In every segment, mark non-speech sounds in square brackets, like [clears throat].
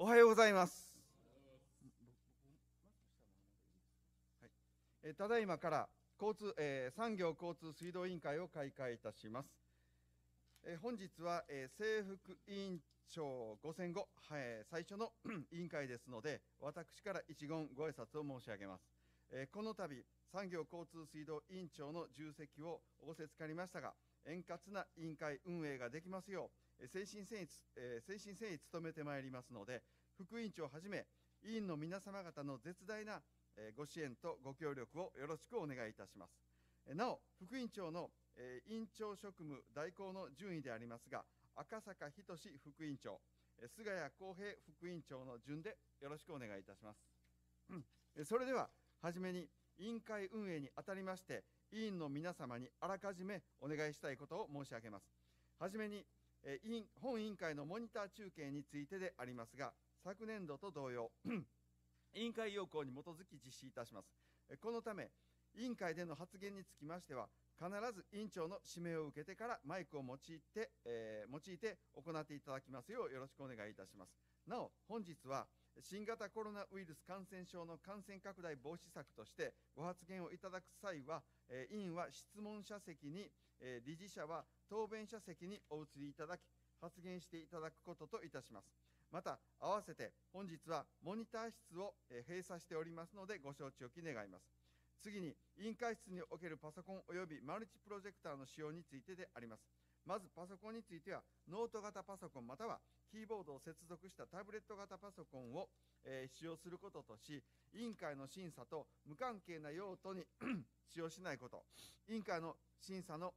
おはようございます。はいえただいまから交通、えー、産業交通水道委員会を開会いたします。えー、本日は、えー、制服委員長5 0後、えー、最初の [clears throat] 委員会ですので、私から一言ご挨拶を申し上げます。えこの度、産業交通水道委員長の重責を仰せつかりましたが、円滑な委員会運営ができますよう、精神戦意,、えー、誠心誠意努めてまいりますので、副委員長をはじめ、委員の皆様方の絶大なご支援とご協力をよろしくお願いいたします。なお、副委員長のえ委員長職務代行の順位でありますが、赤坂仁副委員長、菅谷康平副委員長の順でよろしくお願いいたします。それでは、はじめに委員会運営にあたりまして、委員の皆様にあらかじめお願いしたいことを申し上げます。はじめにえー、本委員会のモニター中継についてでありますが、昨年度と同様、[clears throat] 委員会要項に基づき実施いたします。このため、委員会での発言につきましては、必ず委員長の指名を受けてからマイクを用いて、えー、用いて行っていただきますようよろしくお願いいたします。なお、本日は新型コロナウイルス感染症の感染拡大防止策としてご発言をいただく際は、えー、委員は質問者席に、えー、理事者は答弁者席にお移りいただき、発言していただくことといたします。また、合わせて本日はモニター室を閉鎖しておりますので、ご承知おき願います。次に、委員会室におけるパソコン及びマルチプロジェクターの使用についてであります。まずパソコンについては、ノート型パソコンまたはキーボードを接続したタブレット型パソコンを、え使用することとし、委員会の審査と無関係な用途に [coughs] 使用しないこと、委員会の審査の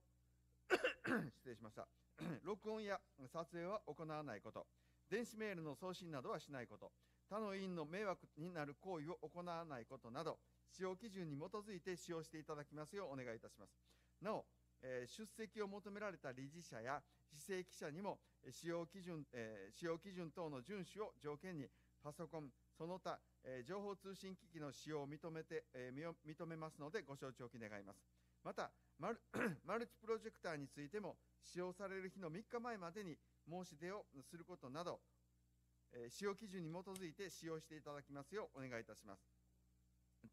[coughs] 失礼しました [coughs] 録音や撮影は行わないこと電子メールの送信などはしないこと他の委員の迷惑になる行為を行わないことなど使用基準に基づいて使用していただきますようお願いいたしますなお出席を求められた理事者や非正規者にも使用基準、え使用基準等の遵守を条件にパソコンその他、え情報通信機器の使用を認めて、え認めますのでご承知をき願いますまたマル [clears throat] マルチプロジェクターについても使用される日の3日前までに申し出をすることなど、えー、使用基準に基づいて使用していただきますようお願いいたします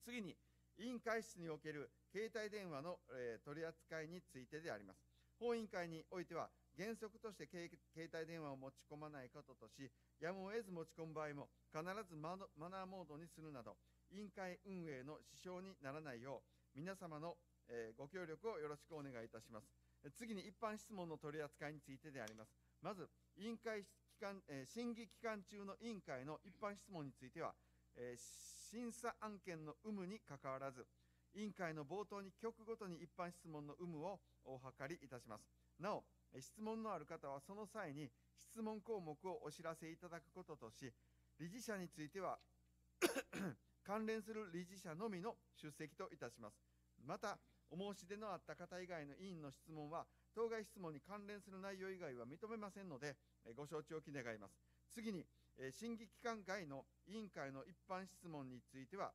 次に委員会室における携帯電話の、えー、取り扱いについてであります本委員会においては原則として携帯電話を持ち込まないこととしやむを得ず持ち込む場合も必ずマナーモードにするなど委員会運営の支障にならないよう皆様のえー、ご協力をよろしくお願いいたします。次に一般質問の取り扱いについてであります。まず、委員会期間、えー、審議期間中の委員会の一般質問については、えー、審査案件の有無にかかわらず、委員会の冒頭に局ごとに一般質問の有無をお諮りいたします。なお、質問のある方はその際に質問項目をお知らせいただくこととし、理事者については [coughs] 関連する理事者のみの出席といたします。また、お申し出のあった方以外の委員の質問は、当該質問に関連する内容以外は認めませんので、ご承知をき願います。次に、審議機関外の委員会の一般質問については、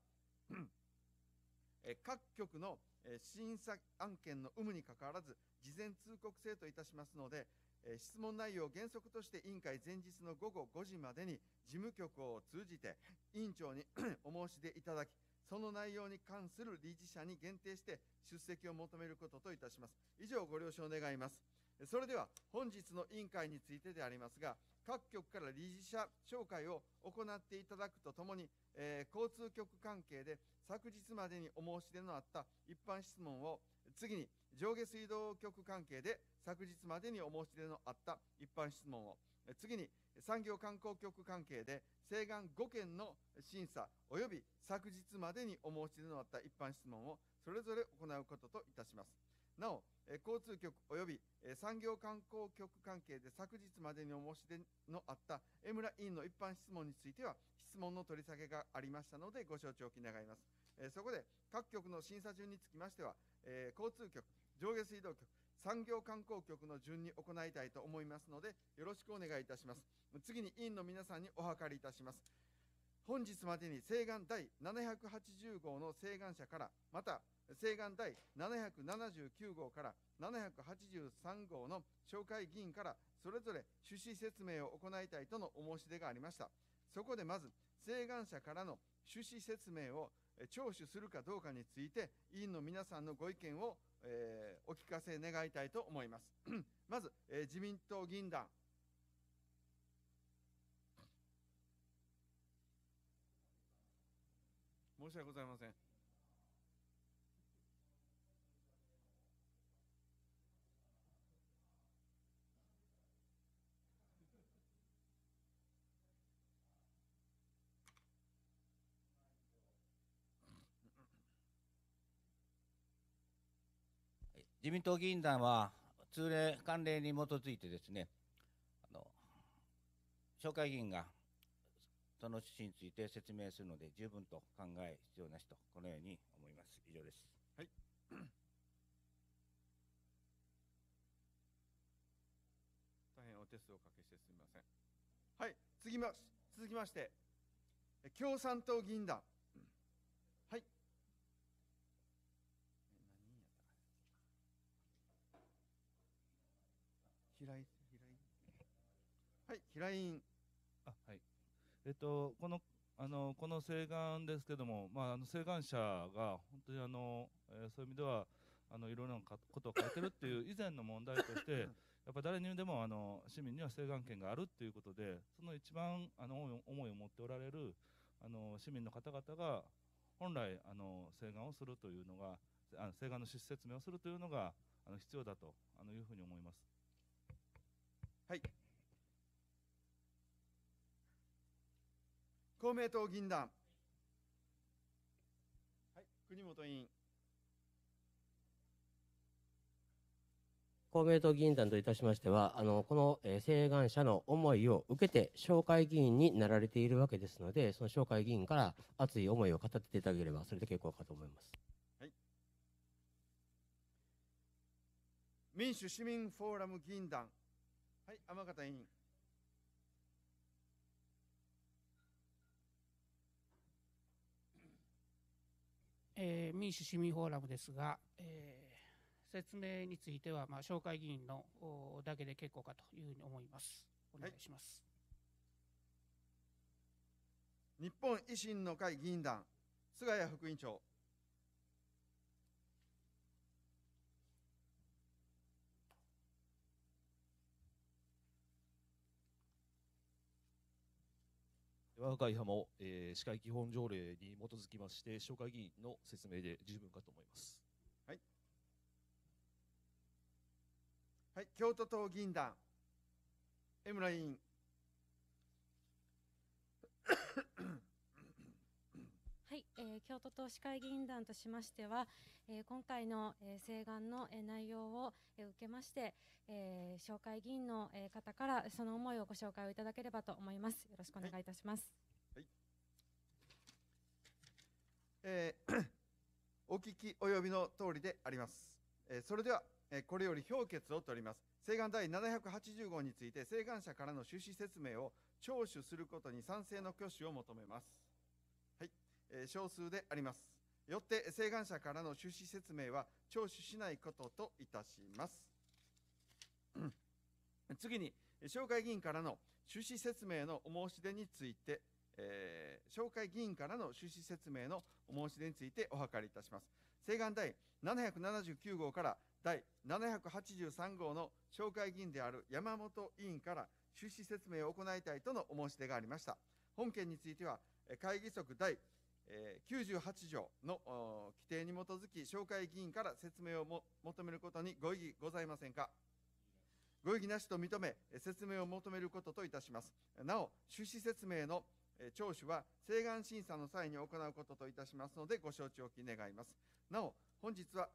各局の審査案件の有無にかかわらず、事前通告制といたしますので、質問内容を原則として委員会前日の午後5時までに事務局を通じて委員長に [coughs] お申し出いただき、その内容に関する理事者に限定して出席を求めることといたします。以上、ご了承願います。それでは、本日の委員会についてでありますが、各局から理事者紹介を行っていただくとともに、えー、交通局関係で昨日までにお申し出のあった一般質問を次に上下水道局関係で昨日までにお申し出のあった一般質問を次に産業観光局関係で請願5件の審査及び昨日までにお申し出のあった一般質問をそれぞれ行うことといたします。なお、交通局及び産業観光局関係で昨日までにお申し出のあった江村委員の一般質問については質問の取り下げがありましたのでご承知をき願います。そこで各局の審査順につきましては、交通局、上下水道局、産業観光局の順に行いたいと思いますので、よろしくお願いいたします。次に委員の皆さんにお諮りいたします。本日までに請願第780号の請願者から、また請願第779号から783号の紹介議員から、それぞれ趣旨説明を行いたいとのお申し出がありました。そこでまず、請願者からの趣旨説明を聴取するかどうかについて、委員の皆さんのご意見をえー、お聞かせ願いたいと思います。[clears throat] まず、えー、自民党議員団。申し訳ございません。自民党議員団は通例慣例に基づいてですねあの紹介議員がその趣旨について説明するので十分と考え必要なしとこのように思います以上です。はい [coughs] 大変お手数をかけしてすみません。はい、次ま続きまして共産党議員団平井平井はい平井あはいえっとこのあのこの請願ですけども、まあ、あの請願者が本当にあの、えー、そういう意味ではあのいろろなことを変えてるっていう [laughs] 以前の問題としてやっぱ誰にでもあの市民には請願権があるっていうことでその一番あの思いを持っておられるあの市民の方々が本来あの請願をするというのがあの請願の趣旨説明をするというのがあの必要だとあのいうふうに思います。はい。公明党議員団。はい、国本委員。公明党議員団といたしましては、あのこの、えー、請願者の思いを受けて、紹介議員になられているわけですので、その紹介議員から熱い思いを語っていただければ、それで結構かと思います。はい、民主市民フォーラム議員団。はい、天方委員。えー、民主市民フォーラムですが、えー、説明については、まあ、紹介議員のおだけで結構かというふうに思います。お願いします。はい、日本維新の会議員団、菅谷副委員長。我が会派も、えー、司会基本条例に基づきまして、紹介議員の説明で十分かと思います。はい。はい、京都党議員団、江村委員。えー、京都都市会議員団としましては、えー、今回の、えー、請願の、えー、内容を、えー、受けまして、えー、紹介議員の、えー、方からその思いをご紹介をいただければと思います。よろしくお願いいたします。はい、はい、えー、[clears throat] お聞き及びの通りであります。えー、それでは、えー、これより評決を取ります。請願第780号について請願者からの趣旨説明を聴取することに賛成の挙手を求めます。少数であります。よって請願者からの趣旨説明は聴取しないことといたします。次に、紹介議員からの趣旨説明のお申し出について、えー、紹介議員からの趣旨説明のお申し出についてお諮りいたします。請願第779号から第783号の紹介議員である山本委員から趣旨説明を行いたいとのお申し出がありました。本件については、会議則第え98条の規定に基づき、紹介議員から説明を求めることにご異議ございませんか。ご異議なしと認め、説明を求めることといたします。なお、趣旨説明の聴取は、請願審査の際に行うことといたしますので、ご承知おき願います。なお、本日は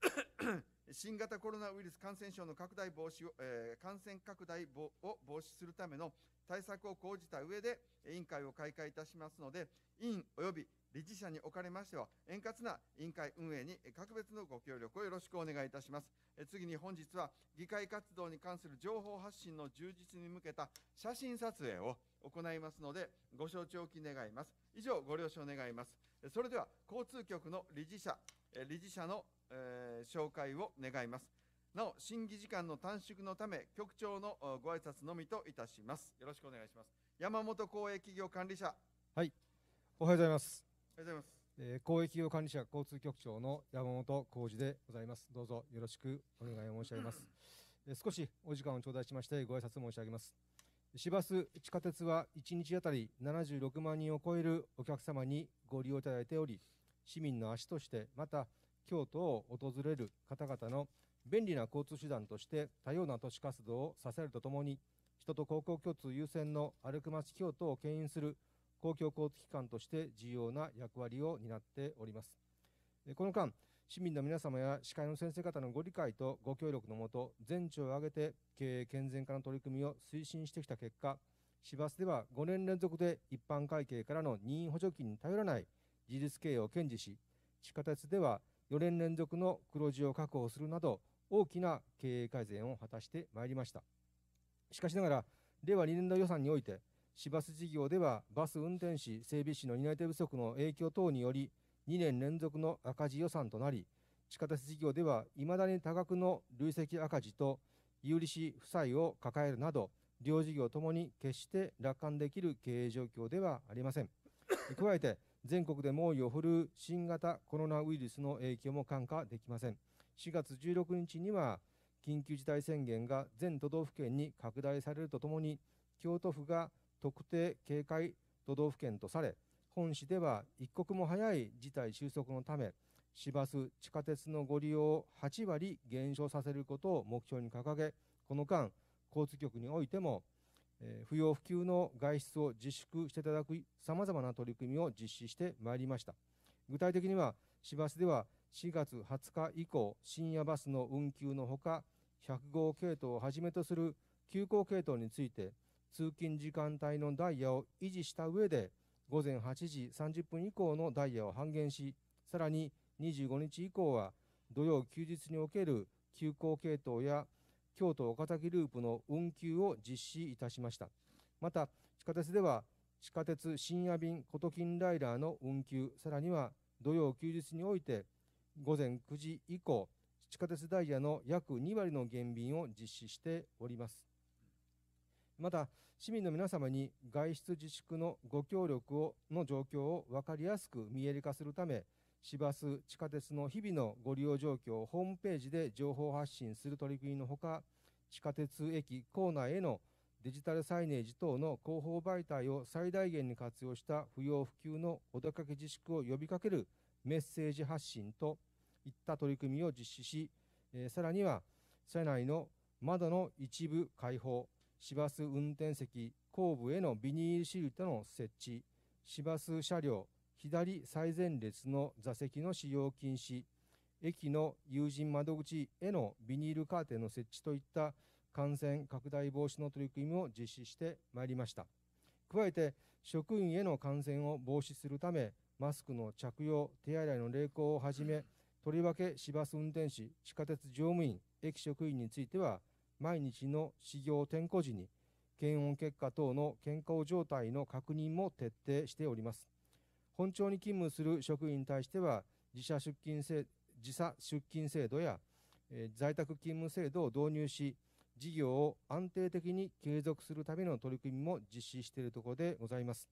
[coughs] 新型コロナウイルス感染症の拡大防止を、えー、感染拡大を防止するための対策を講じた上で、委員会を開会いたしますので、委員及び理事者におかれましては、円滑な委員会運営に格別のご協力をよろしくお願いいたします。次に本日は、議会活動に関する情報発信の充実に向けた写真撮影を行いますので、ご承知おき願います。以上、ご了承願います。それでは、交通局の理事者、理事者の、えー、紹介を願います。なお審議時間の短縮のため局長のご挨拶のみといたしますよろしくお願いします山本公営企業管理者はいおはようございますおはようございます、えー、公営企業管理者交通局長の山本浩二でございますどうぞよろしくお願い申し上げます、[clears throat] えー、少しお時間を頂戴しましてご挨拶申し上げます市バス地下鉄は1日あたり76万人を超えるお客様にご利用いただいており市民の足としてまた京都を訪れる方々の便利な交通手段として多様な都市活動をさせるとともに、人と公共共通優先の歩く町京都を牽引する公共交通機関として重要な役割を担っております。この間、市民の皆様や司会の先生方のご理解とご協力のもと、全庁を挙げて経営健全化の取り組みを推進してきた結果、市バスでは5年連続で一般会計からの任意補助金に頼らない自立経営を堅持し、地下鉄では4年連続の黒字を確保するなど、大きな経営改善を果たしてまいりましたしかしながら令和2年度予算において市バス事業ではバス運転士整備士の担い手不足の影響等により2年連続の赤字予算となり地下鉄事業ではいまだに多額の累積赤字と有利子負債を抱えるなど両事業ともに決して楽観できる経営状況ではありません加えて全国で猛威を振るう新型コロナウイルスの影響も看過できません4月16日には緊急事態宣言が全都道府県に拡大されるとともに京都府が特定警戒都道府県とされ本市では一刻も早い事態収束のため市バス地下鉄のご利用を8割減少させることを目標に掲げこの間交通局においても、不要不急の外出を自粛していただくさまざまな取り組みを実施してまいりました具体的には市バスでは4月20日以降、深夜バスの運休のほか、100号系統をはじめとする急行系統について、通勤時間帯のダイヤを維持した上で、午前8時30分以降のダイヤを半減し、さらに25日以降は、土曜休日における急行系統や京都岡崎ループの運休を実施いたしました。また、地下鉄では、地下鉄深夜便コトキンライラーの運休、さらには土曜休日において、午前9時以降、地下鉄ダイヤの約2割の減便を実施しております。また、市民の皆様に外出自粛のご協力をの状況を分かりやすく見える化するため、市バス、地下鉄の日々のご利用状況をホームページで情報発信する取り組みのほか、地下鉄駅構内へのデジタルサイネージ等の広報媒体を最大限に活用した不要不急のお出かけ自粛を呼びかけるメッセージ発信といった取り組みを実施し、えー、さらには車内の窓の一部開放、市バス運転席後部へのビニールシールの設置、市バス車両左最前列の座席の使用禁止、駅の有人窓口へのビニールカーテンの設置といった感染拡大防止の取り組みを実施してまいりました。加えて職員への感染を防止するためマスクの着用、手洗いの励行をはじめ、とりわけ市バス運転士、地下鉄乗務員、駅職員については、毎日の始業点呼時に、検温結果等の健康状態の確認も徹底しております。本庁に勤務する職員に対しては、自社出勤制自社出勤制度や、えー、在宅勤務制度を導入し、事業を安定的に継続するための取り組みも実施しているところでございます。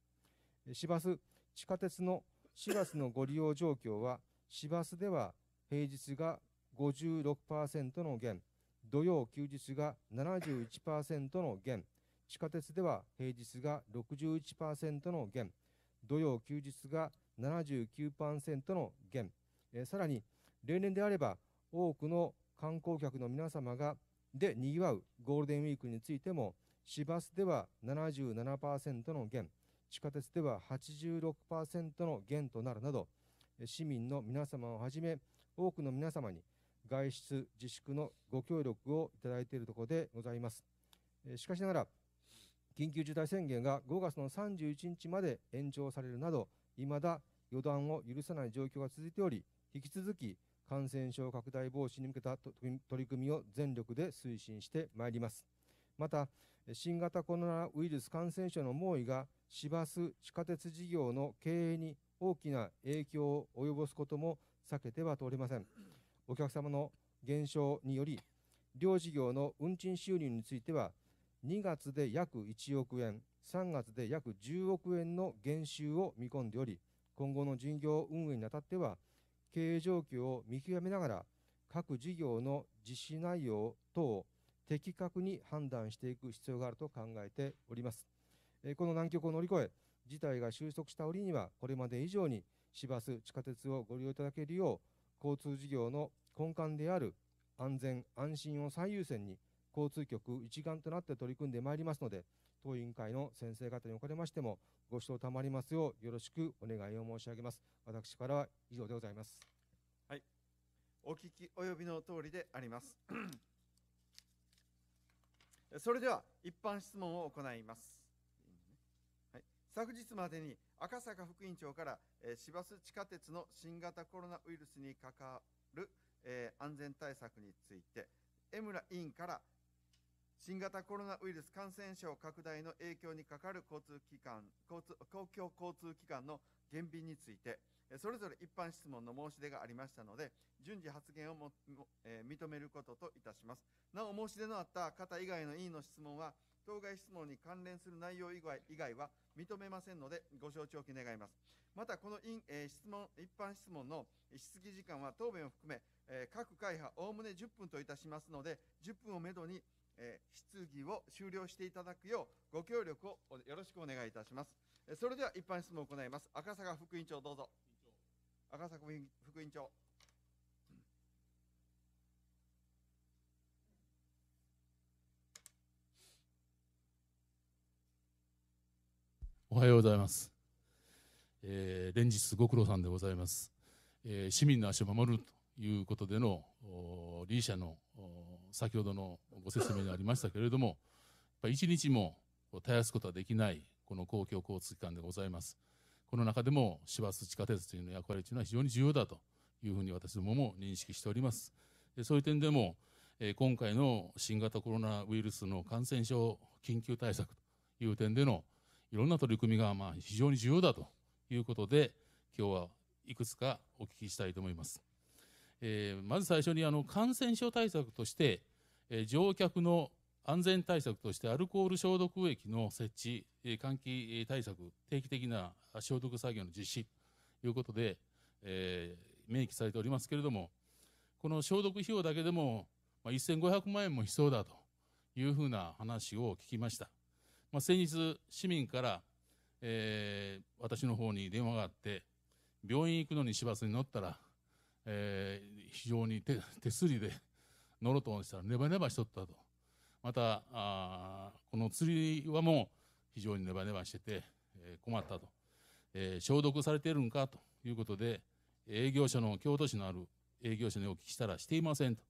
市バス、地下鉄の市バスのご利用状況は、市バスでは平日が56%の減、土曜休日が71%の減、地下鉄では平日が61%の減、土曜休日が79%の減、えー、さらに例年であれば多くの観光客の皆様がでにぎわうゴールデンウィークについても市バスでは77%の減地下鉄では86%の減となるなど市民の皆様をはじめ多くの皆様に外出自粛のご協力をいただいているところでございますしかしながら緊急事態宣言が5月の31日まで延長されるなどいまだ予断を許さない状況が続いており引き続き感染症拡大防止に向けた取り組みを全力で推進してまいります。また新型コロナウイルス感染症の猛威が市バス地下鉄事業の経営に大きな影響を及ぼすことも避けては通れませんお客様の減少により両事業の運賃収入については2月で約1億円3月で約10億円の減収を見込んでおり今後の事業運営にあたっては経営状況を見極めながら各事業の実施内容等を的確に判断していく必要があると考えております。この難局を乗り越え、事態が収束した折には、これまで以上に市バス、地下鉄をご利用いただけるよう、交通事業の根幹である安全・安心を最優先に、交通局一丸となって取り組んでまいりますので、当委員会の先生方におかれましても、ご指導たまりますよう、よろしくお願いを申し上げます。私からは以上でございます。はい、お聞き及びの通りであります。それでは一般質問を行います、はい、昨日までに赤坂副院長から市バス地下鉄の新型コロナウイルスに関わる、えー、安全対策について江村委員から新型コロナウイルス感染症拡大の影響にかかる交通機関交通公共交通機関の減便についてそれぞれ一般質問の申し出がありましたので、順次発言をも、えー、認めることといたします。なお、申し出のあった方以外の委員の質問は、当該質問に関連する内容以外以外は認めませんので、ご承知おき願います。また、この委員、えー、質問、一般質問の質疑時間は答弁を含め、えー、各会派おおむね10分といたしますので、10分をめどに、えー、質疑を終了していただくよう、ご協力をよろしくお願いいたします。それでは一般質問を行います。赤坂副委員長、どうぞ。赤坂副院長おはようございます、えー、連日ご苦労さんでございます、えー、市民の足を守るということでのリーシャの先ほどのご説明がありましたけれどもやっぱ一日も絶やすことはできないこの公共交通機関でございます。この中でも市バス地下鉄というの役割というのは非常に重要だというふうに私どもも認識しております。そういう点でも、今回の新型コロナウイルスの感染症緊急対策という点でのいろんな取り組みがまあ非常に重要だということで、今日はいくつかお聞きしたいと思います。えー、まず最初にあの感染症対策として、え乗客の安全対策としてアルコール消毒液の設置、換気対策、定期的な消毒作業の実施ということで、えー、明記されておりますけれども、この消毒費用だけでも、まあ、1500万円も必要だというふうな話を聞きました。まあ、先日、市民から、えー、私の方に電話があって、病院行くのに市バスに乗ったら、えー、非常に手手すりで乗ろうとしたらネバネバしとったと。またあこの釣りはもう非常にネバネバしてて、えー、困ったと、えー、消毒されているんかということで営業所の京都市のある営業所にお聞きしたらしていませんと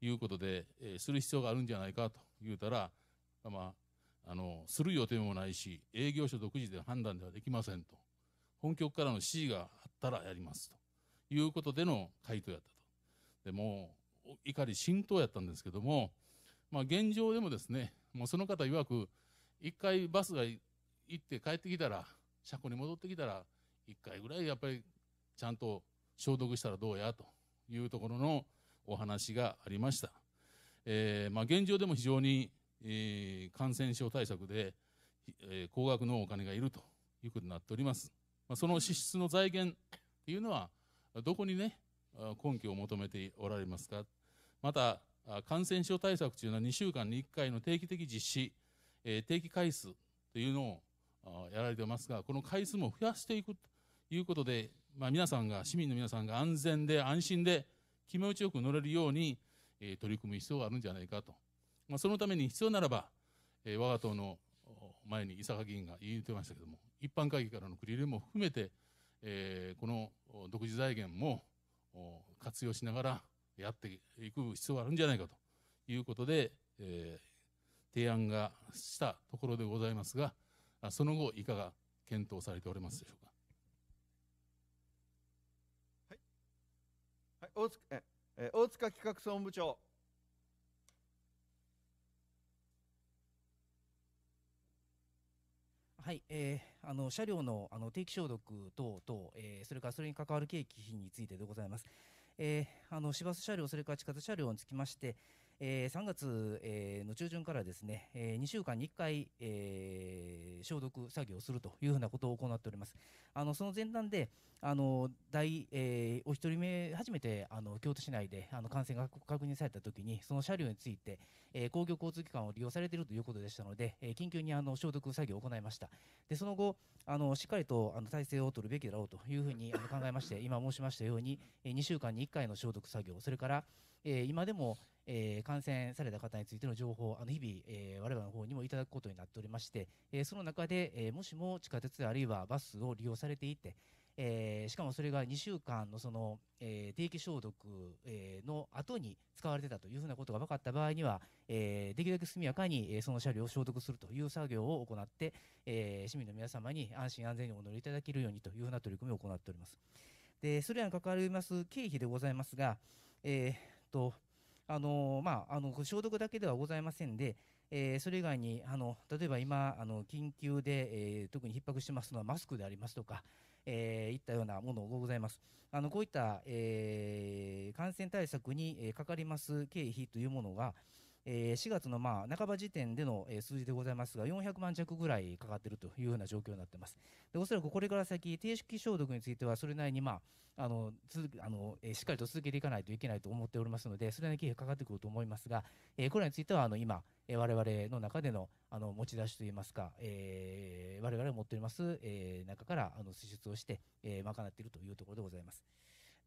いうことで、えー、する必要があるんじゃないかと言うたら、まあ、あのする予定もないし営業所独自で判断ではできませんと本局からの指示があったらやりますということでの回答やったとでも怒り浸透やったんですけどもまあ、現状でもですね、もうその方曰く、一回バスが行って帰ってきたら、車庫に戻ってきたら、一回ぐらいやっぱりちゃんと消毒したらどうやというところのお話がありました。えー、まあ、現状でも非常に、えー、感染症対策で、えー、高額のお金がいるということになっております。まあ、その支出の財源というのは、どこにね、根拠を求めておられますか。また、感染症対策というのは2週間に1回の定期的実施、えー、定期回数というのをやられてますが、この回数も増やしていくということで、まあ、皆さんが、市民の皆さんが安全で安心で気持ちよく乗れるように、えー、取り組む必要があるんじゃないかと。まあ、そのために必要ならば、えー、我が党の前に伊坂議員が言ってましたけども、一般会議からの繰り入れも含めて、えー、この独自財源も活用しながら、やっていく必要があるんじゃないかということで、えー、提案がしたところでございますが、その後、いかが検討されておりますでしょうか。はいはい、大塚え大塚企画総務部長。はい、えー、あの車両のあの定期消毒等々、えー、それからそれに関わる経費についてでございます。えー、あの市バス車両、それから地下鉄車両につきまして、えー、3月、えー、の中旬からですね、えー、2週間に1回、えー、消毒作業をするというふうなことを行っております。あのその前段で、あのえー、お一人目、初めてあの京都市内であの感染が確認されたときに、その車両について、えー、公共交通機関を利用されているということでしたので、えー、緊急にあの消毒作業を行いました。でその後、あのしっかりとあの体制を取るべきだろうというふうにあの考えまして、今申しましたように、えー、2週間に1回の消毒作業、それから、えー、今でも、えー、感染された方についての情報、あの日々、えー、我々の方にもいただくことになっておりまして、えー、その中で、えー、もしも地下鉄あるいはバスを利用されていて、えー、しかもそれが2週間のその、えー、定期消毒、えー、の後に使われてたというふうなことが分かった場合には、えー、できるだけ速やかに、えー、その車両を消毒するという作業を行って、えー、市民の皆様に安心安全にお乗りいただけるようにというふうな取り組みを行っております。で、それらに関わります経費でございますが、えー、と、あのまあ、あの消毒だけではございませんで、えー、それ以外にあの例えば今あの緊急で、えー、特に逼迫してますのはマスクでありますとか、えー、いったようなものがございますあのこういった、え感染対策に、えかかります経費というものが、えー、4月のまあ半ば時点での、え数字でございますが、400万弱ぐらいかかっているというような状況になっています。でおそらくこれから先、定式消毒については、それなりに、まあ、あのあの、えしっかりと続けていかないといけないと思っておりますので、それなりに経費がかかってくると思いますが、えこれらについてはあの今、我々の中でのあの持ち出しといいますか、えれ我々が持っております、えー、中からあの支出をして、えー、賄っているというところでございます。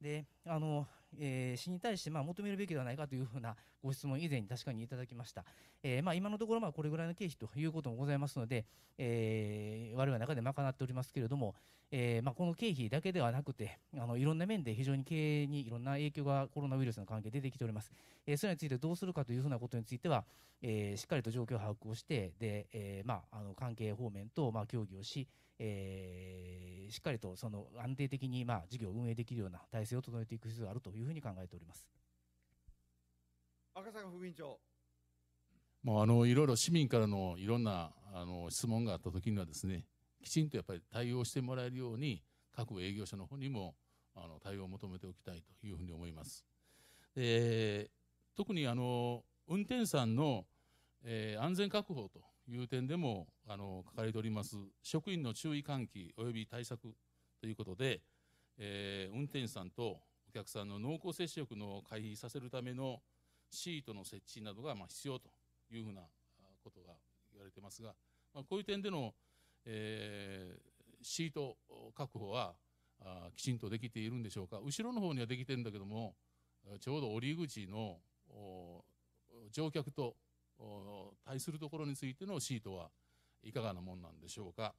であの、えー、市に対してまあ求めるべきではないかというふうなご質問以前に確かにいただきました、えー、まあ、今のところまあこれぐらいの経費ということもございますので、えー、我々の中で賄っておりますけれども、えまあ、この経費だけではなくてあのいろんな面で非常に経営にいろんな影響がコロナウイルスの関係出てきております、えそれについてどうするかというふうなことについては、えしっかりと状況を把握をしてで、えまあ、あの関係方面とまあ協議をし、えー、しっかりとその安定的にまあ事業を運営できるような体制を整えていく必要があるというふうに考えております赤坂副委員長もうあのいろいろ市民からのいろんなあの質問があったときにはですねきちんとやっぱり対応してもらえるように各営業所の方にもあの対応を求めておきたいというふうに思います。で特にあの運転手さんの、えー、安全確保という点でもあの書かれております職員の注意喚起及び対策ということで、えー、運転手さんとお客さんの濃厚接触の回避させるためのシートの設置などがま必要というふうなことが言われてますが、まあ、こういう点での、えー、シート確保はあきちんとできているんでしょうか後ろの方にはできてるんだけどもちょうど折り口の乗客と対するところについてのシートはいかがなもんなんでしょうか。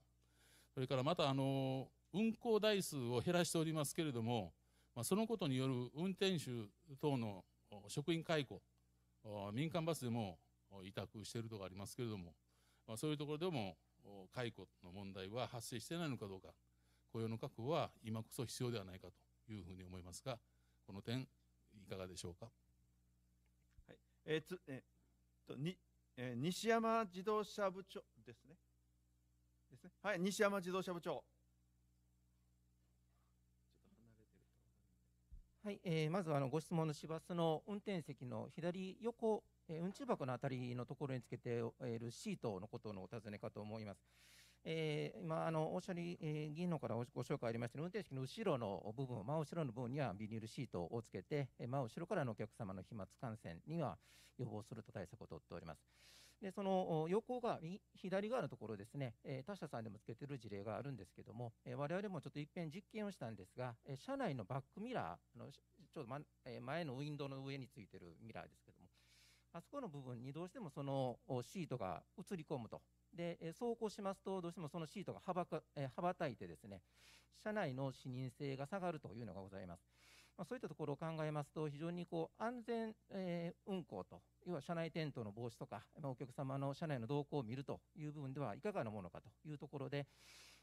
それからまたあの運行台数を減らしておりますけれども、まあ、そのことによる運転手等の職員解雇、民間バスでも委託しているとかありますけれども、まあ、そういうところでも解雇の問題は発生してないのかどうか、雇用の確保は今こそ必要ではないかというふうに思いますが、この点、いかがでしょうか。はいえーつえとに、えー、西山自動車部長ですね。ですね。はい、西山自動車部長。はい、えー、まずあのご質問の市バスの運転席の左横、えー、運賃箱のあたりのところにつけているシートのことのお尋ねかと思います。えー、今あのおっしゃり、えー、議員のからご紹介ありました運転席の後ろの部分、真後ろの部分にはビニールシートをつけて、えー、真後ろからのお客様の飛沫感染には予防すると対策を取っております。でその横が左側のところですね、えー、他社さんでもつけてる事例があるんですけども、えー、我々もちょっと一遍実験をしたんですが、えー、車内のバックミラーのちょうど、まえー、前のウィンドウの上についてるミラーですけども、あそこの部分にどうしてもそのシートが映り込むとで、え走行しますと、どうしてもそのシートが羽ばか、え羽ばたいてですね、車内の視認性が下がるというのがございます。まあ、そういったところを考えますと、非常にこう安全、えー、運行と、要は車内転倒の防止とか、まあ、お客様の車内の動向を見るという部分ではいかがなものかというところで、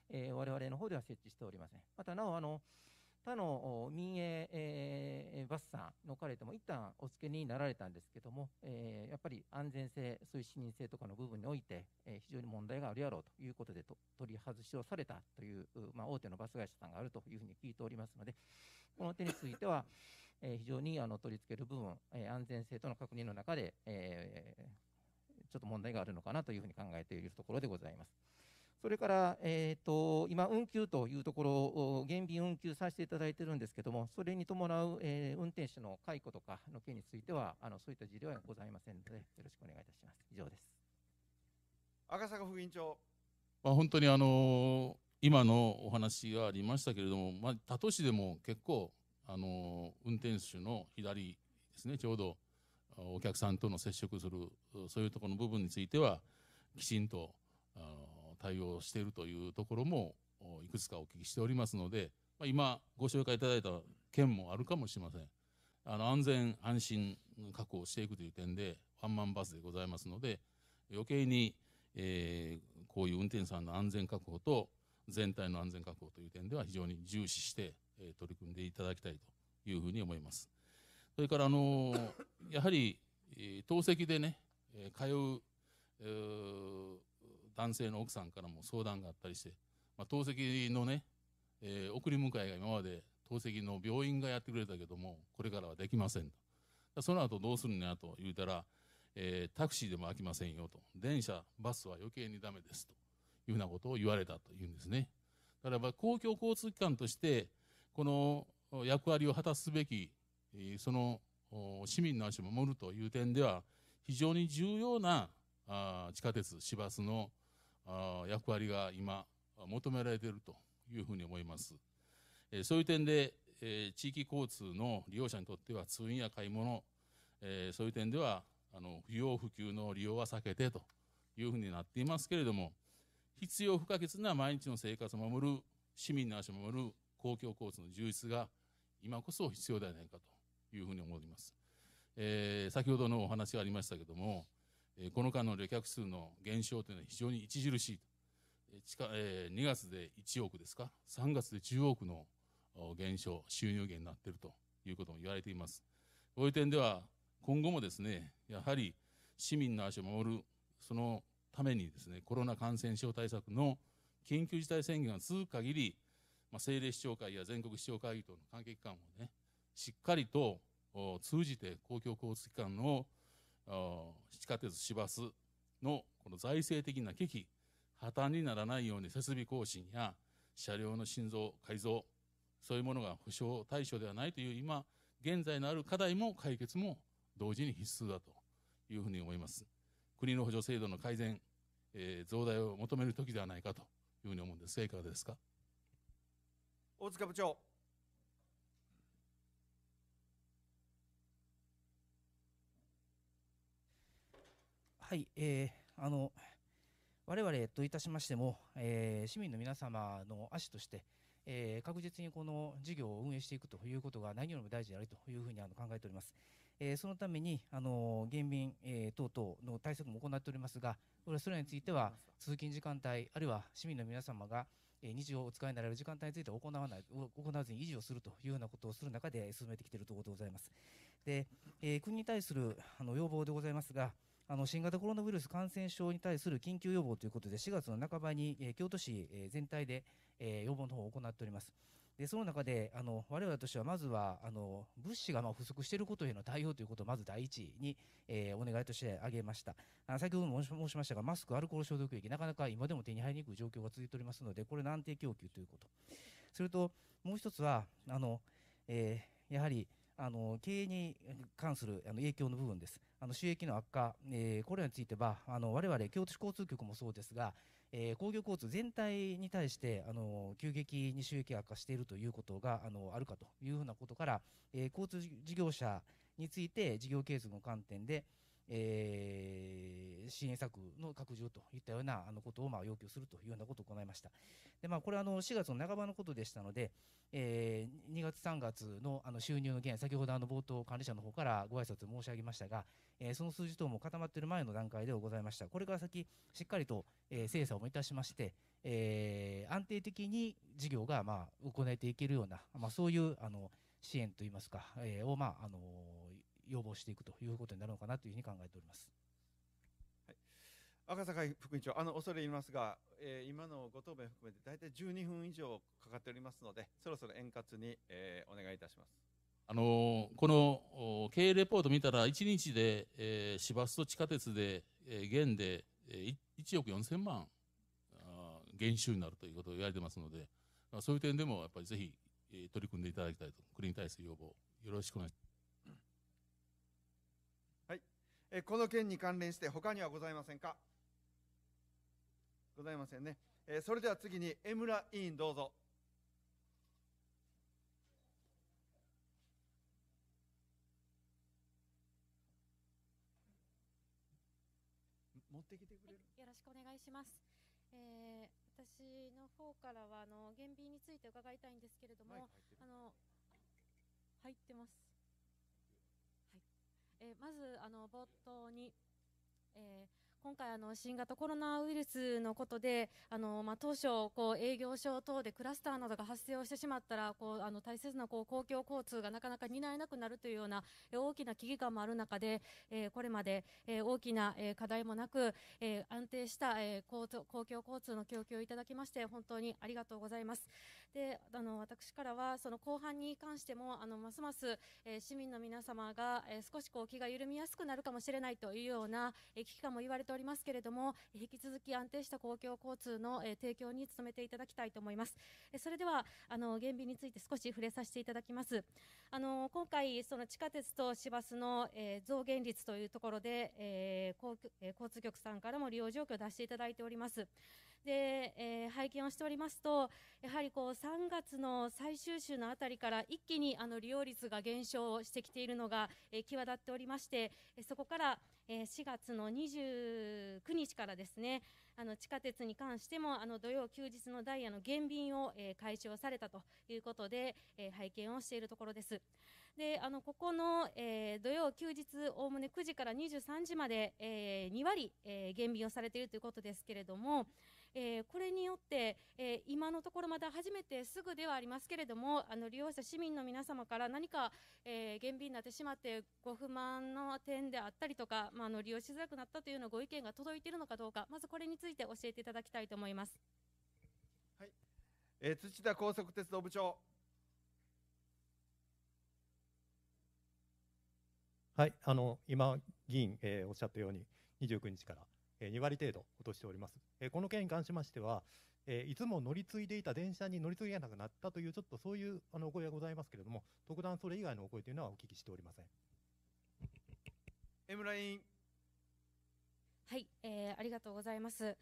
えー、我々の方では設置しておりません。またなお、あの、他の民営、えー、バスさんの彼とも一旦お付けになられたんですけども、えー、やっぱり安全性、そううい視認性とかの部分において、えー、非常に問題があるやろうということでと取り外しをされたという、まあ、大手のバス会社さんがあるというふうに聞いておりますので、この点については、えー、非常にあの取り付ける部分、えー、安全性との確認の中で、えー、ちょっと問題があるのかなというふうに考えているところでございます。それから、えーと、今、運休というところを減便運休させていただいているんですけれども、それに伴う、えー、運転手の解雇とかの件については、あのそういった事例はございませんので、よろしくお願いいたします。以上です赤坂副院長、まあ、本当にあの今のお話がありましたけれども、まあ、他都市でも結構、あの運転手の左ですね、ちょうどお客さんとの接触する、そういうところの部分については、きちんとあの対応しているというところもいくつかお聞きしておりますので、まあ、今ご紹介いただいた件もあるかもしれませんあの安全安心確保していくという点でワンマンバスでございますので余計に、えー、こういう運転手さんの安全確保と全体の安全確保という点では非常に重視して、え取り組んでいただきたいというふうに思います。それから、あのやはり、透析でね、通う、男性の奥さんからも相談があったりして、まあ、透析のね、えー、送り迎えが今まで透析の病院がやってくれたけどもこれからはできませんとその後どうするんやと言うたら、えー、タクシーでも飽きませんよと電車バスは余計にダメですというふうなことを言われたというんですねだから公共交通機関としてこの役割を果たすべきその市民の足を守るという点では非常に重要な地下鉄市バスの役割が今求められているというふうに思います。そういう点で、地域交通の利用者にとっては通院や買い物、そういう点ではあの不要不急の利用は避けてというふうになっていますけれども、必要不可欠な毎日の生活を守る、市民の足を守る公共交通の充実が今こそ必要ではないかというふうに思います。え先ほどのお話がありましたけども、えこの間の旅客数の減少というのは非常に著しい、えー、2月で1億ですか、3月で10億の減少、収入減になっているということも言われています。こういう点では、今後もですね、やはり市民の足を守る、そのためにですね、コロナ感染症対策の緊急事態宣言が続く限り、まあ、政令市長会や全国市長会議等の関係機関をね、しっかりと通じて公共交通機関の地下鉄市バスのこの財政的な危機、破綻にならないように設備更新や車両の心臓改造、そういうものが保障対象ではないという今、現在のある課題も解決も同時に必須だというふうに思います。国の補助制度の改善、えー、増大を求める時ではないかというふうに思うんですが、いかがですか。大塚部長。はい、えー、あの我々といたしましても、えー、市民の皆様の足として、えー、確実にこの事業を運営していくということが何よりも大事であるというふうにあの考えております。えー、そのために、あの減便、えー、等々の対策も行っておりますが、それについては、通勤時間帯、あるいは市民の皆様が、え日常お使いになられる時間帯については行わない行わずに維持をするというようなことをする中で進めてきているところでございます。でえ国に対するあの要望でございますが、あの新型コロナウイルス感染症に対する緊急予防ということで、4月の半ばに、えー、京都市、えー、全体で、えー、予防の方を行っております。でその中であの我々としてはまずはあの物資がまあ不足していることへの対応ということをまず第一に、えー、お願いとして挙げましたあ先ほども申しましたがマスクアルコール消毒液なかなか今でも手に入りにくい状況が続いておりますのでこれ安定供給ということそれともう一つはあの、えー、やはりあの経営に関するあの影響の部分です、あの収益の悪化、えー、これらについては、あの我々京都市交通局もそうですが、えー、工業交通全体に対してあの急激に収益悪化しているということがあのあるかというふうなことから、えー、交通事業者について事業継続の観点で、えー、支援策の拡充といったようなあのことをまあ要求するというようなことを行いました。でまあ、これはあの4月の半ばのことでしたので、えー、2月3月のあの収入の減、先ほどあの冒頭管理者の方からご挨拶申し上げましたが、えー、その数字等も固まっている前の段階ではございました。これから先、しっかりと、えー、精査をいたしまして、えー、安定的に事業がまあ行えていけるような、まあ、そういうあの支援といいますか、えー、を、まあ、あの要望していくということになるのかなというふうに考えております。はい赤坂副委員長、あの恐れ入りますが、えー、今のご答弁含めて大体12分以上かかっておりますので、そろそろ円滑に、えー、お願いいたします。あのこの経営レポート見たら、1日で、えー、市バスと地下鉄で、えー、減で、えー、1億4千万あ減収になるということを言われてますので、まあ、そういう点でもやっぱりぜひ、えー、取り組んでいただきたいと、国に対する要望、よろしくお願いします。えこの件に関連して他にはございませんかございませんね、えそれでは次に江村委員どうぞ持ってきてくれる、よろしくお願いします、えー、私の方からはあの減便について伺いたいんですけれども、あの入ってますえー、まずあの冒頭に、え今回あの、新型コロナウイルスのことで、あのまあ、当初こう、営業所等でクラスターなどが発生をしてしまったら、こうあの大切なこう公共交通がなかなか担えなくなるというような大きな危機感もある中で、えー、これまで、えー、大きな、え課題もなく、えー、安定した、えー、公公共交通の供給をいただきまして、本当にありがとうございます。であの私からはその後半に関してもあのますます、えー、市民の皆様が、えー、少しこう気が緩みやすくなるかもしれないというような、えー、危機感も言われっておりますけれども、引き続き安定した公共交通の、え提供に努めていただきたいと思います。えそれでは、あの、減便について少し触れさせていただきます。あの、今回、その地下鉄と市バスの、え増減率というところで、えー、交通局さんからも利用状況を出していただいております。で、えー、拝見をしておりますと、やはりこう3月の最終週のあたりから一気にあの利用率が減少してきているのが、えー、際立っておりまして、そこから、えー、4月の29日からですね、あの地下鉄に関してもあの土曜休日のダイヤの減便を、えー、解消されたということで、えー、拝見をしているところです。で、あのここの、えー、土曜休日おおむね9時から23時まで、えー、2割、えー、減便をされているということですけれども、えー、これによって、えー、今のところまだ初めてすぐではありますけれどもあの利用者市民の皆様から何か、えー、減便になってしまってご不満の点であったりとか、まあ、あの利用しづらくなったというのご意見が届いているのかどうかまずこれについて教えていただきたいと思います。はい、えー、土田高速鉄道部長はい、あの今、議員、えー、おっしゃったように、29日から、2割程度落としております。この件に関しましては、いつも乗り継いでいた電車に乗り継げなくなったという、ちょっとそういうあのお声がございますけれども、特段それ以外のお声というのはお聞きしておりません。エムラインはい、えー、ありがとうございます。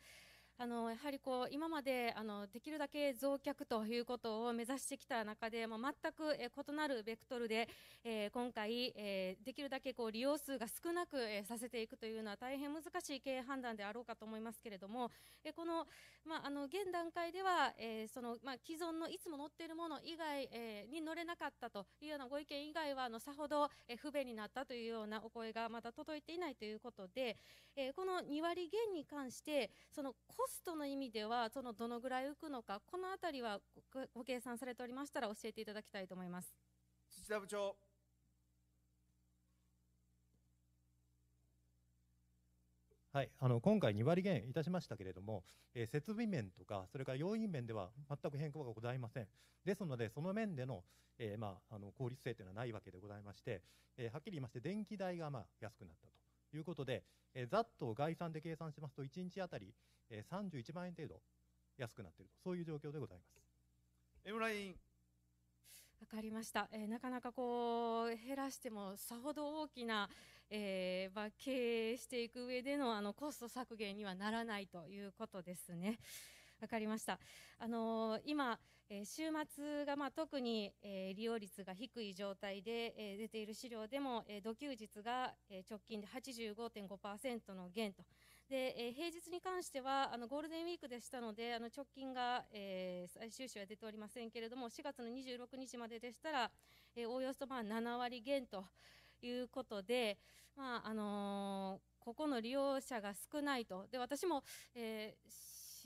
あの、やはりこう、今まで、あの、できるだけ増客ということを目指してきた中で、も全く、え異なるベクトルで、えー、今回、えー、できるだけこう、利用数が少なく、えさせていくというのは大変難しい経営判断であろうかと思いますけれども、えこの、まあ、あの、現段階では、えその、まあ、既存のいつも乗っているもの以外、えに乗れなかったというようなご意見以外は、あの、さほど、え不便になったというようなお声がまだ届いていないということで、えこの2割減に関して、その、コストの意味では、そのどのぐらい浮くのか、このあたりはご計算されておりましたら、教えていただきたいと思います土田部長。はい、あの今回2割減いたしましたけれども、えー、設備面とか、それから要因面では全く変更がございません。ですので、その面での,、えーまあ、あの効率性というのはないわけでございまして、えー、はっきり言いまして、電気代がまあ安くなったと。いうことで、えー、ざっと概算で計算しますと、1日あたり、えー、31万円程度安くなっていると、そういう状況でございます。M ラインわかりました、えー、なかなかこう減らしてもさほど大きな、えーまあ、経営していく上でのあのコスト削減にはならないということですね。わかりました。あのー、今、えー、週末がまあ特に、えー、利用率が低い状態で、えー、出ている資料でも、えー、土休日が、えー、直近で85.5%の減と。で、えー、平日に関しては、あの、ゴールデンウィークでしたので、あの、直近が、えー、最終週は出ておりませんけれども、4月の26日まででしたら、えー、おおよそまあ7割減ということで、まあ、あのーここの利用者が少ないと。で、私も、えー、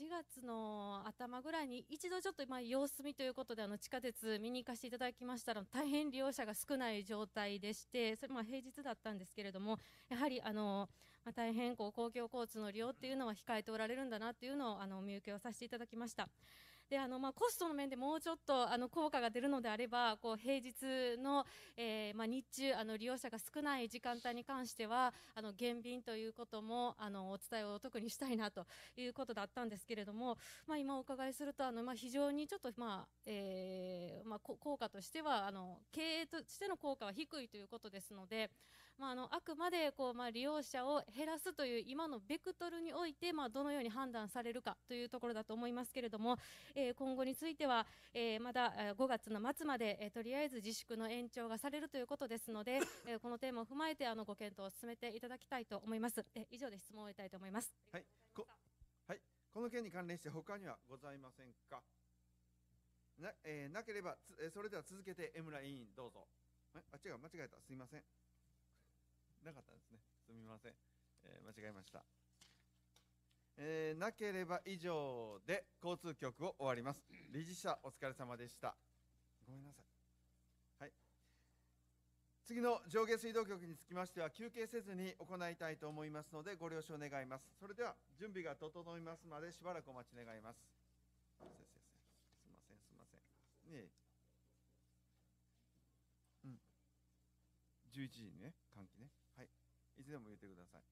4月の頭ぐらいに一度ちょっと今様子見ということであの地下鉄見に行かせていただきましたら大変利用者が少ない状態でしてそれも平日だったんですけれどもやはりあの、ま大変こう公共交通の利用っていうのは控えておられるんだなっていうのをあの見受けをさせていただきました。であの、まあ、コストの面でもうちょっとあの効果が出るのであればこう平日の、えーまあ、日中あの利用者が少ない時間帯に関してはあの減便ということもあのお伝えを特にしたいなということだったんですけれども、まあ、今お伺いするとあの、まあ、非常にちょっと、まあえーまあ、効果としてはあの経営としての効果は低いということですのでまあ、あのあくまでこう、まあ、利用者を減らすという今のベクトルにおいて、まあ、どのように判断されるかというところだと思いますけれども、えー、今後については、えー、まだ5月の末まで、えー、とりあえず自粛の延長がされるということですので、えー、このテーマを踏まえてあのご検討を進めていただきたいと思います。えー、以上で質問を終えたいと思います。はいこの件に関連して他にはございませんかな,、えー、なければ、えー、それでは続けて江村委員どうぞあ違う間違えたすいませんなかったんですね。すみません。えー、間違えました。えー、なければ以上で交通局を終わります。理事者お疲れ様でした。ごめんなさい。はい。次の上下水道局につきましては休憩せずに行いたいと思いますのでご了承願います。それでは準備が整いますまでしばらくお待ち願います。先生すみませんすみません。ねうん。11時にね換気ね。いつでも言ってください。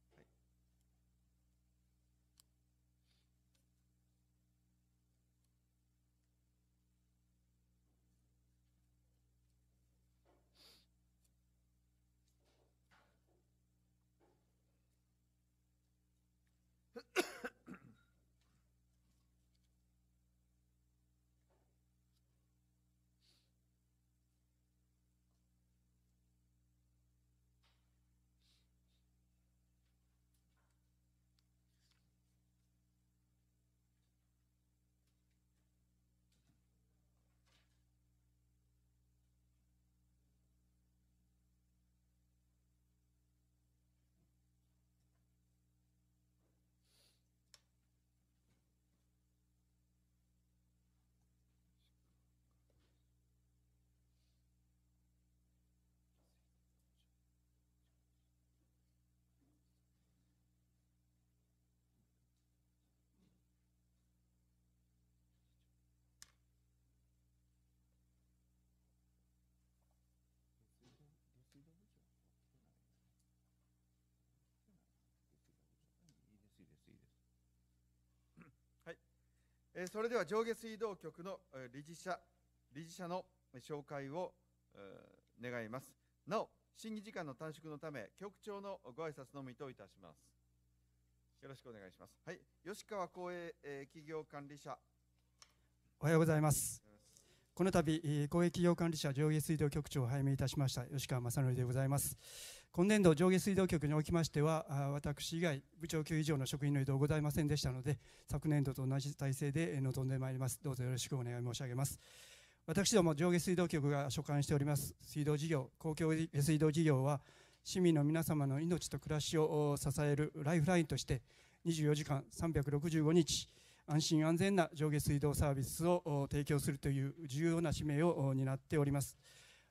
えそれでは上下水道局のえ理事者理事者の紹介を願いますなお審議時間の短縮のため局長のご挨拶のみといたしますよろしくお願いしますはい吉川光栄企業管理者おはようございますこの度公益企業管理者上下水道局長を拝命いたしました吉川正則でございます今年度上下水道局におきましては私以外部長級以上の職員の移動ございませんでしたので昨年度と同じ体制で臨んでまいりますどうぞよろしくお願い申し上げます私ども上下水道局が所管しております水道事業公共下水道事業は市民の皆様の命と暮らしを支えるライフラインとして24時間365日安心安全な上下水道サービスを提供するという重要な使命を担っております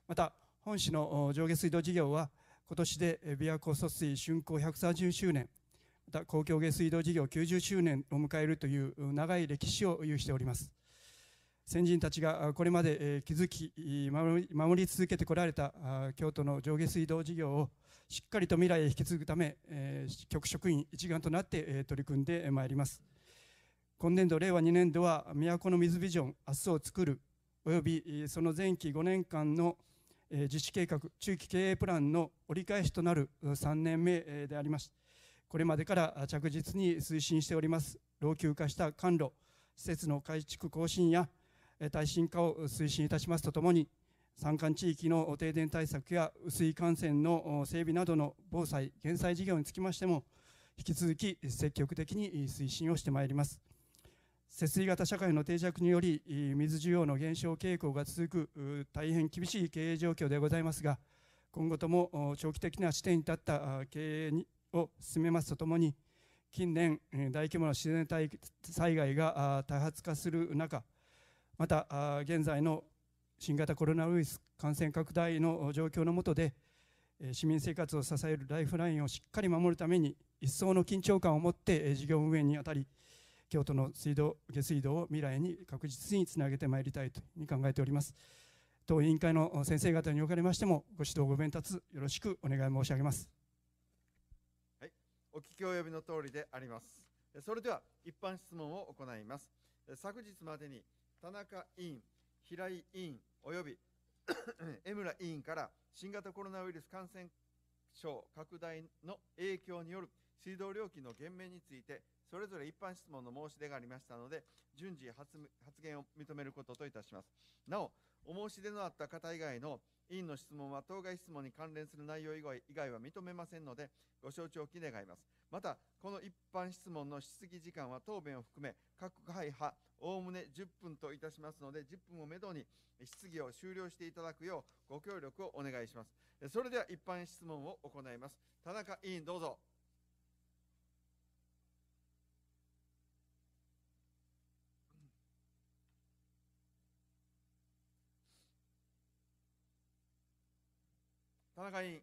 また本市の上下水道事業は今年で琵琶湖疎水竣工130周年また公共下水道事業90周年を迎えるという長い歴史を有しております先人たちがこれまで築き守り続けてこられた京都の上下水道事業をしっかりと未来へ引き継ぐため局職員一丸となって取り組んでまいります今年度令和2年度は都の水ビジョン明日を作るおよびその前期5年間の自治計画中期経営プランの折り返しとなる3年目でありますこれまでから着実に推進しております老朽化した管路施設の改築更新や耐震化を推進いたしますとともに山間地域の停電対策や薄い幹線の整備などの防災・減災事業につきましても引き続き積極的に推進をしてまいります節水型社会の定着により水需要の減少傾向が続く大変厳しい経営状況でございますが今後とも長期的な視点に立った経営を進めますとともに近年大規模な自然災害が多発化する中また現在の新型コロナウイルス感染拡大の状況の下で市民生活を支えるライフラインをしっかり守るために一層の緊張感を持って事業運営にあたり京都の水道下水道を未来に確実につなげてまいりたいというふうに考えております当委員会の先生方におかれましてもご指導ご鞭撻よろしくお願い申し上げますはいお聞き及びの通りでありますそれでは一般質問を行います昨日までに田中委員平井委員および [coughs] 江村委員から新型コロナウイルス感染症拡大の影響による水道料金の減免についてそれぞれ一般質問の申し出がありましたので順次発言を認めることといたしますなおお申し出のあった方以外の委員の質問は当該質問に関連する内容以外は認めませんのでご承知おき願いますまたこの一般質問の質疑時間は答弁を含め各会派おおむね10分といたしますので10分をめどに質疑を終了していただくようご協力をお願いしますそれでは一般質問を行います田中委員どうぞ田中委員。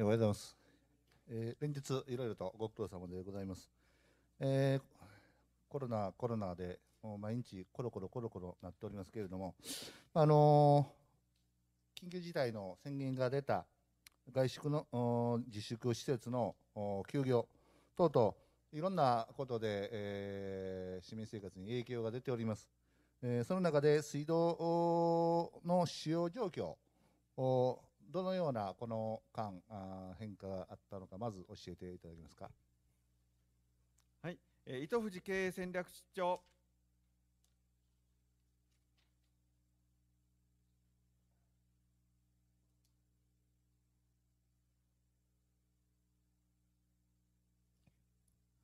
おはようございます。えー、連日いろいろとご苦労様でございます。えー、コロナコロナでもう毎日コロコロコロコロなっておりますけれども、あのー、緊急事態の宣言が出た外食の自粛施設の休業等々いろんなことで、えー、市民生活に影響が出ております、えー、その中で水道の使用状況どのようなこの間あ変化があったのか、まず教えていただけますか。はい、えー、糸藤経営戦略室長。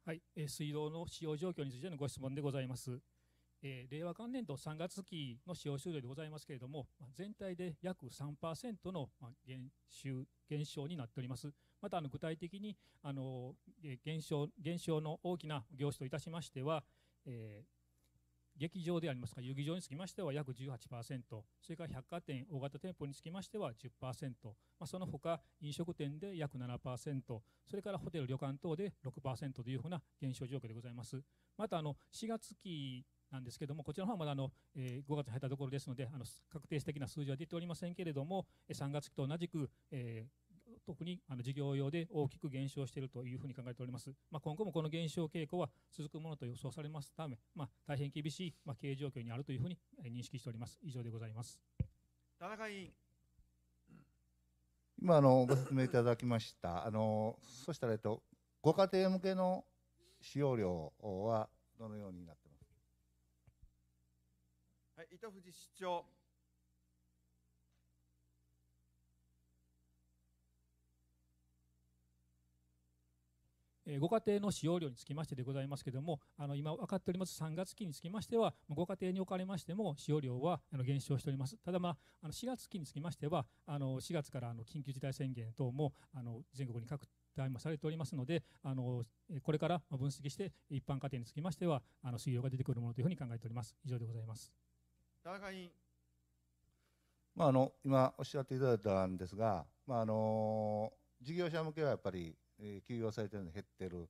はい、えー、水道の使用状況についてのご質問でございます。えー、令和元年度3月期の使用終了でございますけれども、全体で約3%の減収減少になっております。またあの具体的にあの減少減少の大きな業種といたしましては、えー劇場でありますか、遊戯場につきましては約18%、それから百貨店、大型店舗につきましては10%、まあ、その他飲食店で約7%、それからホテル、旅館等で6%というふうな減少状況でございます。またあの4月期なんですけれども、こちらの方はまだあの、えー、5月に入ったところですので、あの確定的な数字は出ておりませんけれども、3月期と同じく、えー、特にあの事業用で大きく減少しているというふうに考えております。まあ、今後もこの減少傾向は続くものと予想されますため、まあ、大変厳しい、まあ、経営状況にあるというふうに認識しております。以上でございます。田中委員。今あのご説明いただきました。あのそしたらえっとご家庭向けの使用量はどのようになって糸藤市長ご家庭の使用量につきましてでございますけれども、あの今分かっております3月期につきましては、ご家庭におかれましても使用量は減少しております、ただ、まあ、あの4月期につきましては、あの4月からあの緊急事態宣言等もあの全国に各大もされておりますので、あのこれから分析して、一般家庭につきましては、あの水量が出てくるものというふうに考えております。以上でございます。田中委員。まあ、あの今おっしゃっていただいたんですが、まあ、あの事業者向けはやっぱり、えー、休業されてるので減ってる、